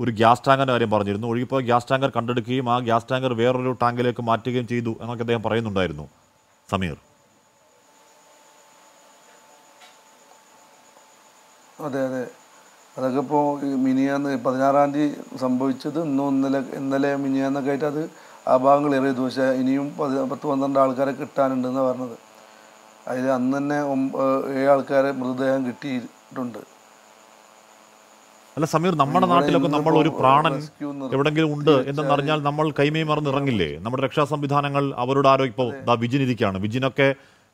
A: ഒരു ഗ്യാസ് ടാങ്കറിൻ്റെ കാര്യം പറഞ്ഞിരുന്നു ഒഴുകിപ്പോയ ഗ്യാസ് ടാങ്കർ കണ്ടെടുക്കുകയും ആ ഗ്യാസ് ടാങ്കർ വേറൊരു ടാങ്കിലേക്ക് മാറ്റുകയും ചെയ്തു എന്നൊക്കെ അദ്ദേഹം പറയുന്നുണ്ടായിരുന്നു സമീർ
G: അതെ അതെ അതൊക്കെ ഇപ്പോൾ മിനിയാന്ന് പതിനാറാം തീയതി സംഭവിച്ചത് ഇന്നും ഇന്നലെ ഇന്നലെ മിനിയാന്നൊക്കെ ആയിട്ട് അത് ആ അഭാവങ്ങളേറെ പക്ഷേ ഇനിയും പത്ത് പന്ത്രണ്ട് ആൾക്കാരെ കിട്ടാനുണ്ടെന്ന് പറഞ്ഞത് അതിൽ അന്ന് തന്നെ ഏഴ് ആൾക്കാരെ മൃതദേഹം കിട്ടിയിട്ടുണ്ട് അല്ല
A: സമീർ നമ്മുടെ നാട്ടിലൊക്കെ നമ്മൾ ഒരു പ്രാണൻ എവിടെങ്കിലും ഉണ്ട് എന്നറിഞ്ഞാൽ നമ്മൾ കൈമേ മറന്നിറങ്ങില്ലേ നമ്മുടെ രക്ഷാ സംവിധാനങ്ങൾ അവരുടെ ആരോഗ്യം ഇപ്പോൾ ദാ വിജിനൊക്കെ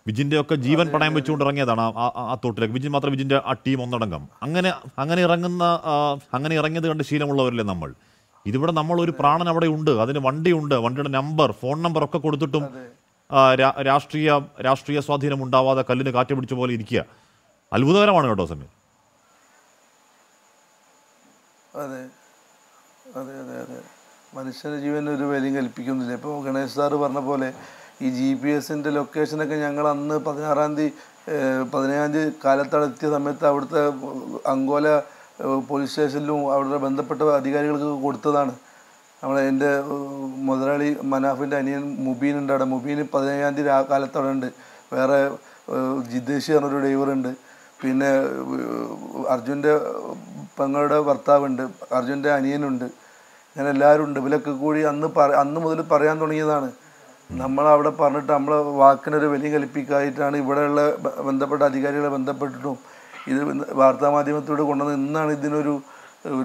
A: വിജിന്റെ ഒക്കെ ജീവൻ പണയം വെച്ചുകൊണ്ട് ഇറങ്ങിയതാണ് ആ തോട്ടിലേക്ക് വിജിൻ മാത്രം വിജിന്റെ ആ ടീം ഒന്നടങ്കം അങ്ങനെ അങ്ങനെ ഇറങ്ങുന്ന അങ്ങനെ ഇറങ്ങിയത് കണ്ട് ശീലമുള്ളവരല്ലേ നമ്മൾ ഇതിവിടെ നമ്മൾ ഒരു പ്രാണൻ അവിടെ ഉണ്ട് അതിന് വണ്ടിയുണ്ട് വണ്ടിയുടെ നമ്പർ ഫോൺ നമ്പർ ഒക്കെ കൊടുത്തിട്ടും രാഷ്ട്രീയ രാഷ്ട്രീയ സ്വാധീനം ഉണ്ടാവാതെ കല്ലിന് കാറ്റ് പിടിച്ച പോലെ ഇരിക്കുക അത്ഭുതകരമാണ് കേട്ടോ സമയം
G: അതെ അതെ അതെ അതെ മനുഷ്യന്റെ ജീവനൊരു ഒരു വിലയും കൽപ്പിക്കുന്നില്ല ഇപ്പോൾ ഗണേശ് സാറ് പറഞ്ഞ പോലെ ഈ ജി പി എസിൻ്റെ ലൊക്കേഷനൊക്കെ ഞങ്ങൾ അന്ന് പതിനാറാം തീയതി പതിനേഴാം തീയതി കാലത്തടത്തിയ സമയത്ത് അവിടുത്തെ അങ്കോല പോലീസ് സ്റ്റേഷനിലും അവിടുത്തെ ബന്ധപ്പെട്ട അധികാരികൾക്ക് കൊടുത്തതാണ് നമ്മളെ എൻ്റെ മുതലാളി മനാഫിൻ്റെ അനിയൻ മുബീൻ ഉണ്ട് അവിടെ മുബീൻ പതിനേഴാം തീയതി ആ അവിടെ ഉണ്ട് വേറെ ജിദ്ദേശി പറഞ്ഞൊരു ഡ്രൈവറുണ്ട് പിന്നെ അർജുൻ്റെ പെങ്ങളുടെ ഭർത്താവുണ്ട് അർജുൻ്റെ അനിയനുണ്ട് അങ്ങനെ എല്ലാവരും ഉണ്ട് ഇവരൊക്കെ കൂടി അന്ന് പറ അന്ന് മുതൽ പറയാൻ തുടങ്ങിയതാണ് നമ്മൾ അവിടെ പറഞ്ഞിട്ട് നമ്മൾ വാക്കിനൊരു വലിയ കൽപ്പിക്കായിട്ടാണ് ഇവിടെയുള്ള ബന്ധപ്പെട്ട അധികാരികളെ ബന്ധപ്പെട്ടിട്ടും ഇത് വാർത്താമാധ്യമത്തിലൂടെ കൊണ്ടുവന്ന് ഇന്നാണ് ഇതിനൊരു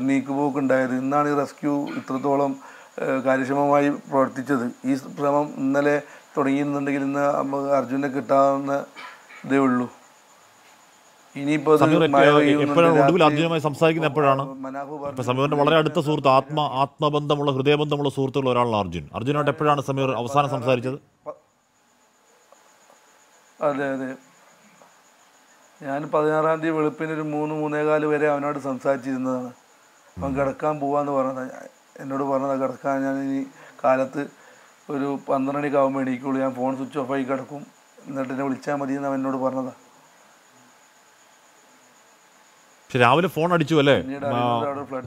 G: നീക്കുപോക്ക് ഉണ്ടായത് ഇന്നാണ് ഈ റെസ്ക്യൂ ഇത്രത്തോളം കാര്യക്ഷമമായി പ്രവർത്തിച്ചത് ഈ ശ്രമം ഇന്നലെ തുടങ്ങിയിരുന്നുണ്ടെങ്കിൽ ഇന്ന് അർജുനെ കിട്ടാവുന്നതേ ഉള്ളൂ ഇനിയിപ്പോൾ എപ്പോഴാണ് ഒടുവിൽ ആദ്യമായി സംസാരിക്കുന്നത് എപ്പോഴാണ് ഇപ്പൊ സമീറിന്റെ വളരെ അടുത്ത
A: സുഹൃത്ത് ആത്മ ആത്മബന്ധമുള്ള ഹൃദയബന്ധമുള്ള സുഹൃത്തുക്കൾ ഒരാളാണ് അർജുൻ അർജുനായിട്ട് എപ്പോഴാണ് സമീർ അവസാനം സംസാരിച്ചത്
G: അതെ അതെ ഞാൻ പതിനാറാം തീയതി വെളുപ്പിന് ഒരു മൂന്ന് മൂന്നേകാല് വരെ അവനോട് സംസാരിച്ചിരുന്നതാണ് അവൻ കിടക്കാൻ പോവാന്ന് പറഞ്ഞത് എന്നോട് പറഞ്ഞത് കിടക്കാൻ ഞാൻ ഇനി കാലത്ത് ഒരു പന്ത്രണ്ട് മണിക്കാവുമ്പോൾ എണീക്കുള്ളൂ ഞാൻ ഫോൺ സ്വിച്ച് ഓഫ് ആയി കിടക്കും എന്നിട്ട് എന്നെ വിളിച്ചാൽ മതി എന്ന് അവനോട് എന്നോട് പറഞ്ഞതാണ്
A: പക്ഷെ രാവിലെ ഫോൺ അടിച്ചു അല്ലേ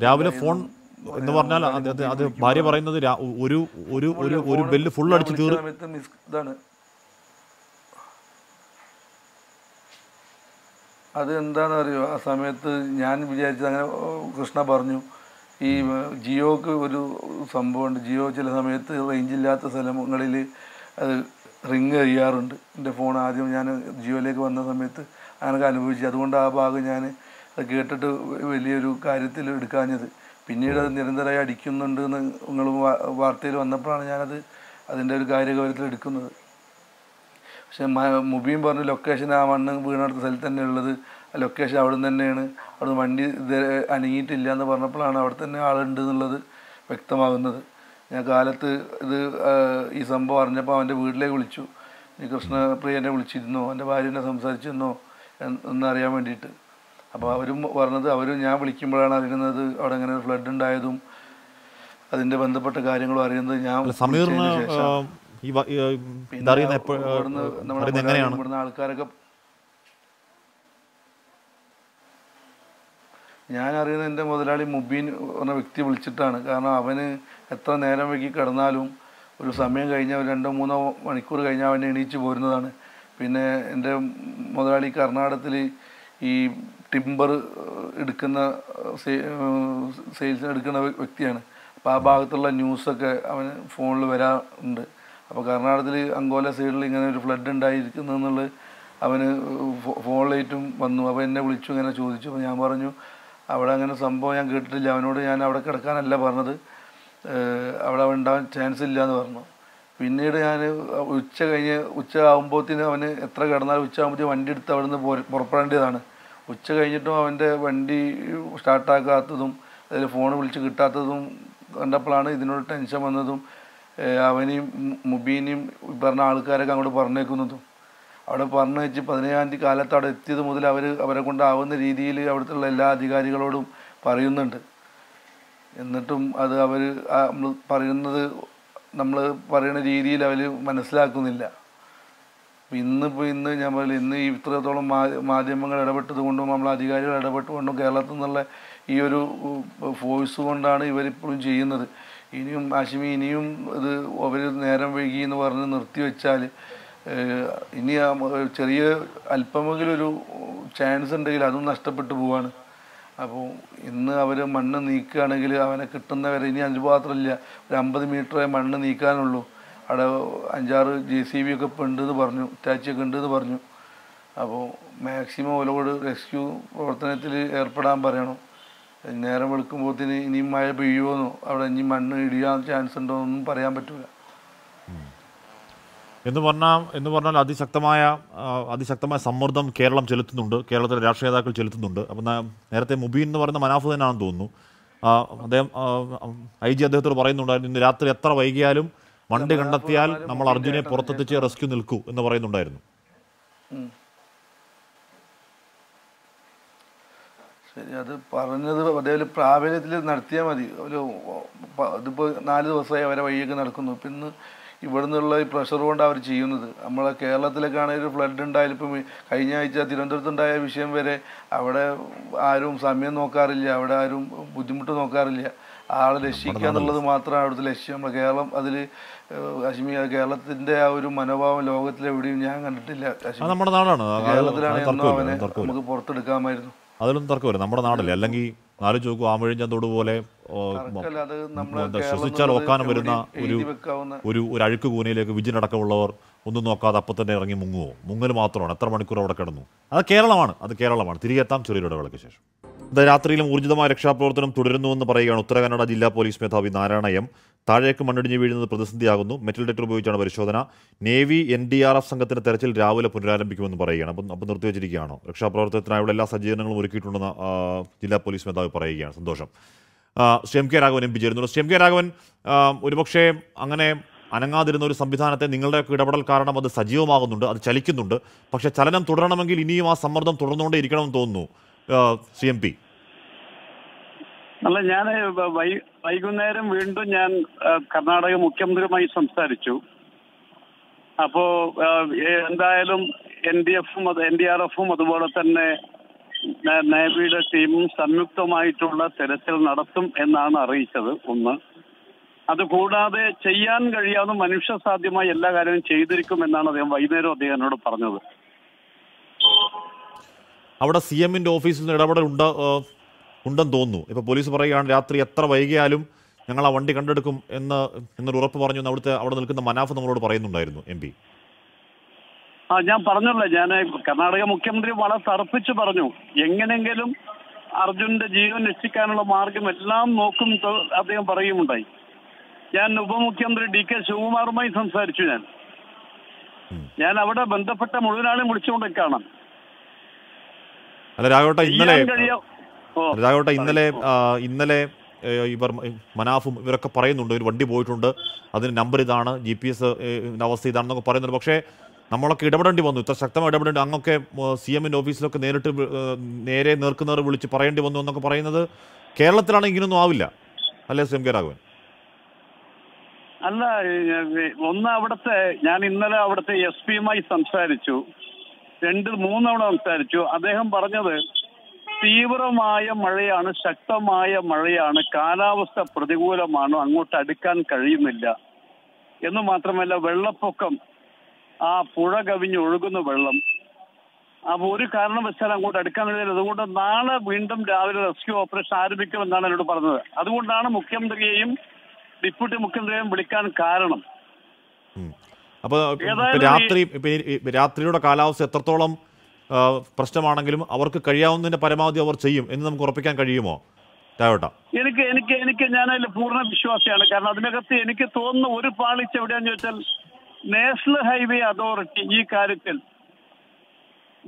A: രാവിലെ ഫോൺ എന്ന് പറഞ്ഞാൽ അത് ഭാര്യ പറയുന്നത് ഒരു ഒരു ഒരു ഒരു ബെല്ല് ഫുൾ അടിച്ച് തീർ
G: അത് എന്താണെന്ന് അറിയോ ആ സമയത്ത് ഞാൻ വിചാരിച്ചത് അങ്ങനെ കൃഷ്ണ പറഞ്ഞു ഈ ജിയോക്ക് ഒരു സംഭവമുണ്ട് ജിയോ ചില സമയത്ത് റേഞ്ച് ഇല്ലാത്ത സ്ഥലങ്ങളിൽ അത് റിങ് ചെയ്യാറുണ്ട് എൻ്റെ ഫോൺ ആദ്യം ഞാൻ ജിയോയിലേക്ക് വന്ന സമയത്ത് അങ്ങനെ അനുഭവിച്ചു അതുകൊണ്ട് ആ ഭാഗം ഞാൻ അത് കേട്ടിട്ട് വലിയൊരു കാര്യത്തിൽ എടുക്കാഞ്ഞത് പിന്നീട് അത് നിരന്തരമായി അടിക്കുന്നുണ്ട് എന്ന് നിങ്ങൾ വാർത്തയിൽ വന്നപ്പോഴാണ് ഞാനത് അതിൻ്റെ ഒരു കാര്യഗൗരത്തിൽ എടുക്കുന്നത് പക്ഷേ മുബീം പറഞ്ഞ ലൊക്കേഷൻ ആ മണ്ണ് വീണെടുത്ത സ്ഥലത്ത് തന്നെ ഉള്ളത് ആ ലൊക്കേഷൻ അവിടെ നിന്ന് തന്നെയാണ് അവിടെ വണ്ടി അനങ്ങിയിട്ടില്ല എന്ന് പറഞ്ഞപ്പോഴാണ് അവിടെ തന്നെ ആളുണ്ട് എന്നുള്ളത് വ്യക്തമാകുന്നത് ഞാൻ കാലത്ത് ഇത് ഈ സംഭവം അറിഞ്ഞപ്പോൾ അവൻ്റെ വീട്ടിലേക്ക് വിളിച്ചു കൃഷ്ണപ്രിയനെ വിളിച്ചിരുന്നോ അവൻ്റെ ഭാര്യനെ സംസാരിച്ചിരുന്നോ എന്നറിയാൻ വേണ്ടിയിട്ട് അപ്പോൾ അവരും പറഞ്ഞത് അവരും ഞാൻ വിളിക്കുമ്പോഴാണ് അറിയുന്നത് അവിടെ അങ്ങനെ ഒരു ഫ്ലഡ് ഉണ്ടായതും അതിൻ്റെ ബന്ധപ്പെട്ട കാര്യങ്ങളും അറിയുന്നത് ഞാൻ ഇവിടുന്ന് ആൾക്കാരൊക്കെ ഞാൻ അറിയുന്നത് എൻ്റെ മുതലാളി മുബീൻ പറഞ്ഞ വ്യക്തി വിളിച്ചിട്ടാണ് കാരണം അവന് എത്ര നേരം വൈകി കിടന്നാലും ഒരു സമയം കഴിഞ്ഞ ഒരു രണ്ടോ മൂന്നോ മണിക്കൂർ കഴിഞ്ഞാൽ അവൻ എണീച്ച് പോരുന്നതാണ് പിന്നെ എൻ്റെ മുതലാളി കർണാടകത്തിൽ ഈ ടിമ്പർ എടുക്കുന്ന സെയിൽസ് എടുക്കുന്ന വ്യക്തിയാണ് അപ്പോൾ ആ ഭാഗത്തുള്ള ന്യൂസൊക്കെ അവന് ഫോണിൽ വരാറുണ്ട് അപ്പോൾ കർണാടകത്തിൽ അങ്കോല സൈഡിൽ ഇങ്ങനെ ഒരു ഫ്ലഡ് ഉണ്ടായിരിക്കുന്നു എന്നുള്ളത് അവന് ഫോണിലേറ്റും വന്നു അപ്പോൾ എന്നെ വിളിച്ചു ഇങ്ങനെ ചോദിച്ചു അപ്പോൾ ഞാൻ പറഞ്ഞു അവിടെ അങ്ങനെ സംഭവം ഞാൻ കേട്ടിട്ടില്ല അവനോട് ഞാൻ അവിടെ കിടക്കാനല്ല പറഞ്ഞത് അവിടെ ഉണ്ടാവാൻ ചാൻസ് ഇല്ല എന്ന് പറഞ്ഞു പിന്നീട് ഞാൻ ഉച്ച കഴിഞ്ഞ് ഉച്ച ആകുമ്പോഴത്തേന് അവന് എത്ര കിടന്നാലും ഉച്ച ആകുമ്പോഴത്തേക്കും വണ്ടി എടുത്ത് അവിടെ നിന്ന് പുറപ്പെടേണ്ടതാണ് ഉച്ച കഴിഞ്ഞിട്ടും അവൻ്റെ വണ്ടി സ്റ്റാർട്ടാക്കാത്തതും അതിൽ ഫോൺ വിളിച്ച് കിട്ടാത്തതും കണ്ടപ്പോഴാണ് ഇതിനോട് ടെൻഷൻ വന്നതും അവനെയും മുബീനെയും പറഞ്ഞ ആൾക്കാരൊക്കെ അങ്ങോട്ട് പറഞ്ഞേക്കുന്നതും അവിടെ പറഞ്ഞു വെച്ച് പതിനേഴാം തീയതി കാലത്ത് അവിടെ എത്തിയത് മുതൽ അവർ അവരെ കൊണ്ടാവുന്ന രീതിയിൽ അവിടുത്തെ എല്ലാ അധികാരികളോടും പറയുന്നുണ്ട് എന്നിട്ടും അത് അവർ നമ്മൾ പറയുന്നത് നമ്മൾ പറയുന്ന രീതിയിൽ അവർ മനസ്സിലാക്കുന്നില്ല ഇന്നിപ്പോൾ ഇന്ന് ഞാൻ പറയില്ല ഇന്ന് ഇത്രത്തോളം മാധ്യമങ്ങൾ ഇടപെട്ടത് കൊണ്ടും നമ്മൾ അധികാരികൾ കൊണ്ടും കേരളത്തിൽ നിന്നുള്ള ഈ ഒരു ഫോഴ്സ് കൊണ്ടാണ് ഇവരിപ്പോഴും ചെയ്യുന്നത് ഇനിയും ആശമി ഇനിയും ഇത് അവർ നേരം വൈകി എന്ന് പറഞ്ഞ് നിർത്തി ഇനി ചെറിയ അല്പമെങ്കിലും ഒരു ചാൻസ് ഉണ്ടെങ്കിൽ അതും നഷ്ടപ്പെട്ടു പോവാണ് അപ്പോൾ ഇന്ന് അവർ മണ്ണ് നീക്കുകയാണെങ്കിൽ അവനെ കിട്ടുന്നവരെ ഇനി അതിന് മാത്രമല്ല ഒരു അമ്പത് മീറ്ററേ മണ്ണ് നീക്കാനുള്ളൂ അവിടെ അഞ്ചാറ് ജെ സി ബി ഒക്കെ ഉണ്ടെന്ന് പറഞ്ഞു ഇറ്റാച്ചിയൊക്കെ ഉണ്ടെന്ന് പറഞ്ഞു അപ്പോൾ മാക്സിമം ഓലോട് റെസ്ക്യൂ പ്രവർത്തനത്തിൽ ഏർപ്പെടാൻ പറയണം നേരം വെളുക്കുമ്പോഴത്തേന് ഇനിയും മഴ പെയ്യുമെന്നോ അവിടെ ഇനി മണ്ണ് ഇടിയാൻ ചാൻസ് ഉണ്ടോ ഒന്നും പറയാൻ പറ്റൂല
A: എന്ന് പറഞ്ഞാൽ എന്ന് പറഞ്ഞാൽ അതിശക്തമായ അതിശക്തമായ സമ്മർദ്ദം കേരളം ചെലുത്തുന്നുണ്ട് കേരളത്തിലെ രാഷ്ട്രീയ നേതാക്കൾ ചെലുത്തുന്നുണ്ട് അപ്പം നേരത്തെ മുബീൻ എന്ന് പറയുന്ന മനാഫ് തന്നെയാണെന്ന് തോന്നുന്നു അദ്ദേഹം ഐ ജി അദ്ദേഹത്തോട് പറയുന്നുണ്ടായിരുന്നു ഇന്ന് രാത്രി എത്ര വൈകിയാലും മണ്ടി കണ്ടെത്തിയാൽ നമ്മൾ അർജുനെ പുറത്തെത്തിച്ച് റെസ്ക്യൂ നിൽക്കൂ എന്ന് പറയുന്നുണ്ടായിരുന്നു
G: ശരി അത് പറഞ്ഞത് അതേപോലെ പ്രാബല്യത്തിൽ നടത്തിയാൽ മതി ഒരു ഇതിപ്പോൾ നാല് ദിവസമായി അവരെ വഴിയൊക്കെ നടക്കുന്നു പിന്നെ ഇവിടെ നിന്നുള്ള ഈ പ്രഷർ കൊണ്ട് അവർ ചെയ്യുന്നത് നമ്മളെ കേരളത്തിലൊക്കെയാണെങ്കിൽ ഒരു ഫ്ലഡ് ഉണ്ടായാലും ഇപ്പം കഴിഞ്ഞ ആഴ്ച തിരുവനന്തപുരത്തുണ്ടായ വിഷയം വരെ അവിടെ ആരും സമയം നോക്കാറില്ല അവിടെ ആരും ബുദ്ധിമുട്ട് നോക്കാറില്ല ആളെ രക്ഷിക്കുക എന്നുള്ളത് മാത്രമാണ് അവിടുത്തെ ലക്ഷ്യം നമ്മുടെ കേരളം അതിൽ കാശ്മീർ കേരളത്തിന്റെ ആ ഒരു മനോഭാവം ലോകത്തിലെവിടെയും ഞാൻ കണ്ടിട്ടില്ല നമ്മുടെ നാടാണ് കേരളത്തിലാണ് നമുക്ക് പുറത്തെടുക്കാമായിരുന്നു
A: അതിലും തർക്കമില്ല നമ്മുടെ നാടല്ലേ അല്ലെങ്കിൽ നാല് ആമഴിഞ്ചന്തോട് പോലെ ശ്വസിച്ചാൽ വരുന്ന ഒരു ഒരു ഒരു അഴുക്ക് കൂനയിലേക്ക് വിജിനടക്കമുള്ളവർ ഒന്നും നോക്കാതെ അപ്പം തന്നെ ഇറങ്ങി മുങ്ങുമോ മുങ്ങൽ മാത്രമാണ് എത്ര മണിക്കൂർ അവിടെ കിടന്നു അത് കേരളമാണ് അത് കേരളമാണ് തിരികെ എത്താം ചെറിയൊരിടവേളയ്ക്ക് ശേഷം രാത്രിയിലും ഊർജിതമായ രക്ഷാപ്രവർത്തനം തുടരുന്നുവെന്ന് പറയുകയാണ് ഉത്തര കന്നഡ ജില്ലാ പോലീസ് മേധാവി നാരായണ എം താഴേക്ക് മണ്ണിടിഞ്ഞ് വീഴുന്നത് പ്രതിസന്ധിയാകുന്നു മെറ്റൽ ഡിറ്റർ ഉപയോഗിച്ചാണ് പരിശോധന navy N D R F സംഘത്തിന്റെ തെരച്ചിൽ രാവിലെ പുനരാരംഭിക്കുമെന്ന് പറയുകയാണ് അപ്പം അപ്പം നിർത്തിവെച്ചിരിക്കുകയാണോ രക്ഷാപ്രവർത്തനത്തിനായുള്ള എല്ലാ സജ്ജീകരണങ്ങളും ഒരുക്കിയിട്ടുണ്ടെന്ന് ജില്ലാ പോലീസ് മേധാവി പറയുകയാണ് സന്തോഷം Shri M K Raghavan M P ചേരുന്നു ശ്രീ എം കെ രാഘവൻ ഒരുപക്ഷേ അങ്ങനെ അനങ്ങാതിരുന്ന ഒരു സംവിധാനത്തെ നിങ്ങളുടെ ഇടപെടൽ കാരണം അത് സജീവമാകുന്നുണ്ട് അത് ചലിക്കുന്നുണ്ട് പക്ഷേ ചലനം തുടരണമെങ്കിൽ ഇനിയും ആ സമ്മർദ്ദം തുടർന്നുകൊണ്ടേ ഇരിക്കണമെന്ന് തോന്നുന്നു സി എം പി
I: അല്ല ഞാൻ വൈകുന്നേരം വീണ്ടും ഞാൻ കർണാടക മുഖ്യമന്ത്രിയുമായി സംസാരിച്ചു അപ്പോ എന്തായാലും എൻ ഡി എഫും എൻ ഡി ആർ എഫും അതുപോലെ തന്നെ നേവിയുടെ ടീമും സംയുക്തമായിട്ടുള്ള തെരച്ചിൽ നടത്തും എന്നാണ് അറിയിച്ചത് ഒന്ന് അതുകൂടാതെ ചെയ്യാൻ കഴിയാവുന്ന മനുഷ്യ സാധ്യമായ എല്ലാ കാര്യവും ചെയ്തിരിക്കും എന്നാണ് അദ്ദേഹം വൈകുന്നേരം അദ്ദേഹം എന്നോട് പറഞ്ഞത്
A: അവിടെ സി എമ്മിന്റെ ഓഫീസിൽ നിന്ന് ഇടപെടൽ ഉണ്ടോ ഉണ്ടെന്ന് തോന്നുന്നു ഇപ്പോൾ പോലീസ് പറയുകയാണ് രാത്രി എത്ര വൈകിയാലും ഞങ്ങൾ ആ വണ്ടി കണ്ടെടുക്കും എന്ന് എന്നൊരു ഉറപ്പ് പറഞ്ഞു അവിടുത്തെ അവിടെ നിൽക്കുന്ന മനാഫ് നമ്മളോട് പറയുന്നുണ്ടായിരുന്നു എം
I: ആ ഞാൻ പറഞ്ഞല്ലോ ഞാൻ കർണാടക മുഖ്യമന്ത്രി വളരെ തറപ്പിച്ച് പറഞ്ഞു എങ്ങനെങ്കിലും അർജുന്റെ ജീവൻ രക്ഷിക്കാനുള്ള മാർഗം എല്ലാം നോക്കും അദ്ദേഹം പറയുമുണ്ടായി ഞാൻ ഉപമുഖ്യമന്ത്രി ഡി കെ ശിവകുമാറുമായി സംസാരിച്ചു ഞാൻ ഞാൻ അവിടെ ബന്ധപ്പെട്ട മുഴുവനാളെയും വിളിച്ചുകൊണ്ടേ കാണാം
A: അല്ല ഇന്നലെ ഇതായോട്ടെ ഇന്നലെ ഇന്നലെ ഇവർ മനാഫും ഇവരൊക്കെ പറയുന്നുണ്ട് ഒരു വണ്ടി പോയിട്ടുണ്ട് അതിന് നമ്പർ ഇതാണ് ജി പി എസ് അവസ്ഥ ഇതാണെന്നൊക്കെ പറയുന്നുണ്ട് പക്ഷേ നമ്മളൊക്കെ ഇടപെടേണ്ടി വന്നു ഇത്ര ശക്തമായി ഇടപെടേണ്ടി അങ്ങൊക്കെ സി എമ്മിൻ്റെ ഓഫീസിലൊക്കെ നേരിട്ട് നേരെ നേർക്കുന്നവർ വിളിച്ച് പറയേണ്ടി വന്നു എന്നൊക്കെ പറയുന്നത് കേരളത്തിലാണ് ഇങ്ങനൊന്നും ആവില്ല അല്ലേ സി എം കെ രാഘവൻ
I: അല്ല ഒന്ന് അവിടുത്തെ ഞാൻ ഇന്നലെ അവിടുത്തെ എസ് പിയുമായി സംസാരിച്ചു രണ്ട് മൂന്നവണ സംസാരിച്ചു അദ്ദേഹം പറഞ്ഞത് തീവ്രമായ മഴയാണ് ശക്തമായ മഴയാണ് കാലാവസ്ഥ പ്രതികൂലമാണ് അങ്ങോട്ട് അടുക്കാൻ കഴിയുന്നില്ല എന്ന് മാത്രമല്ല വെള്ളപ്പൊക്കം ആ പുഴ ഒഴുകുന്ന വെള്ളം അപ്പോൾ ഒരു കാരണം വെച്ചാൽ അങ്ങോട്ട് അടുക്കാൻ കഴിയില്ല അതുകൊണ്ട് നാളെ വീണ്ടും രാവിലെ റെസ്ക്യൂ ഓപ്പറേഷൻ ആരംഭിക്കുമെന്നാണ് എന്നോട് പറഞ്ഞത് അതുകൊണ്ടാണ് മുഖ്യമന്ത്രിയെയും ഡെപ്യൂട്ടി മുഖ്യമന്ത്രിയെയും വിളിക്കാൻ കാരണം
A: അപ്പോൾ രാത്രി രാത്രിയുടെ കാലാവസ്ഥ എത്രത്തോളം പ്രശ്നമാണെങ്കിലും അവർക്ക് കഴിയാവുന്നതിന്റെ പരമാവധി അവർ ചെയ്യും എന്ന് നമുക്ക് ഉറപ്പിക്കാൻ കഴിയുമോ
I: എനിക്ക് എനിക്ക് എനിക്ക് ഞാൻ അതിൽ പൂർണ്ണ വിശ്വാസിയാണ് കാരണം അതിനകത്ത് എനിക്ക് തോന്നുന്ന ഒരു പാളിച്ച എവിടെയാന്ന് ചോദിച്ചാൽ നാഷണൽ ഹൈവേ അതോറിറ്റി ഈ കാര്യത്തിൽ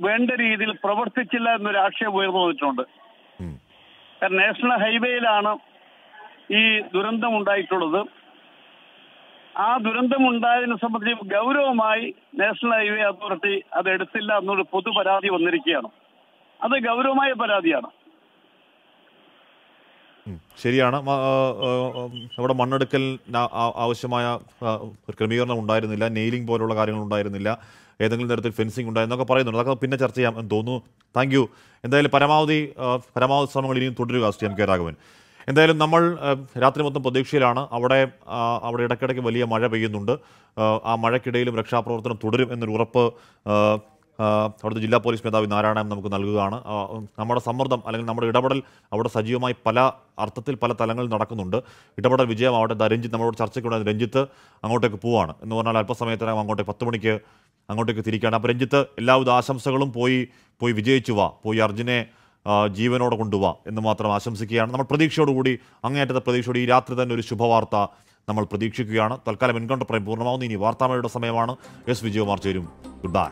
I: വേണ്ട രീതിയിൽ പ്രവർത്തിച്ചില്ല എന്നൊരു ആക്ഷേപം ഉയർന്നു വന്നിട്ടുണ്ട് കാരണം നാഷണൽ ഹൈവേയിലാണ് ഈ ദുരന്തം ഉണ്ടായിട്ടുള്ളത് ആ ദുരന്തമുണ്ടായതിനെ സംബന്ധിച്ച് ഗൗരവമായി നാഷണൽ ഹൈവേ അതോറിറ്റി അത് എടുത്തില്ല എന്നൊരു പൊതു പരാതി വന്നിരിക്കുകയാണ് അത് ഗൗരവമായ പരാതിയാണ്
A: ശരിയാണ് നമ്മുടെ മണ്ണെടുക്കൽ ആവശ്യമായ ക്രമീകരണം ഉണ്ടായിരുന്നില്ല നെയിലിംഗ് പോലുള്ള കാര്യങ്ങൾ ഉണ്ടായിരുന്നില്ല ഏതെങ്കിലും തരത്തിൽ ഫെൻസിംഗ് എന്നൊക്കെ പറയുന്നുണ്ട് അതൊക്കെ പിന്നെ ചർച്ച ചെയ്യാം എന്ന് തോന്നുന്നു താങ്ക് യു എന്തായാലും പരമാവധി പരമാവധി ശ്രമങ്ങൾ ഇനിയും തുടരുക എസ് എം കെ രാഘവൻ എന്തായാലും നമ്മൾ രാത്രി മൊത്തം പ്രതീക്ഷയിലാണ് അവിടെ അവിടെ ഇടയ്ക്കിടയ്ക്ക് വലിയ മഴ പെയ്യുന്നുണ്ട് ആ മഴയ്ക്കിടയിലും രക്ഷാപ്രവർത്തനം തുടരും എന്നൊരു ഉറപ്പ് അവിടുത്തെ ജില്ലാ പോലീസ് മേധാവി നാരായണൻ നമുക്ക് നൽകുകയാണ് നമ്മുടെ സമ്മർദ്ദം അല്ലെങ്കിൽ നമ്മുടെ ഇടപെടൽ അവിടെ സജീവമായി പല അർത്ഥത്തിൽ പല തലങ്ങളിൽ നടക്കുന്നുണ്ട് ഇടപെടൽ അവിടെ രഞ്ജിത്ത് നമ്മളോട് ചർച്ചയ്ക്കുണ്ടായിരുന്ന രഞ്ജിത്ത് അങ്ങോട്ടേക്ക് പോവാണ് എന്ന് പറഞ്ഞാൽ അല്പസമയത്തിനകം അങ്ങോട്ടേക്ക് പത്ത് മണിക്ക് അങ്ങോട്ടേക്ക് തിരിക്കുകയാണ് അപ്പോൾ രഞ്ജിത്ത് എല്ലാവിധ ആശംസകളും പോയി പോയി വിജയിച്ചു വാ പോയി അർജുനെ ജീവനോടെ കൊണ്ടുപോവാ എന്ന് മാത്രം ആശംസിക്കുകയാണ് നമ്മൾ പ്രതീക്ഷയോടുകൂടി അങ്ങേയറ്റത്തെ പ്രതീക്ഷയോട് ഈ രാത്രി തന്നെ ഒരു ശുഭവാർത്ത നമ്മൾ പ്രതീക്ഷിക്കുകയാണ് തൽക്കാലം എൻകൗണ്ടർ പ്രൈം പൂർണ്ണമാവുന്നു
H: ഇനി വാർത്താമയുടെ സമയമാണ് എസ് വിജയകുമാർ ചേരും ഗുഡ് ബൈ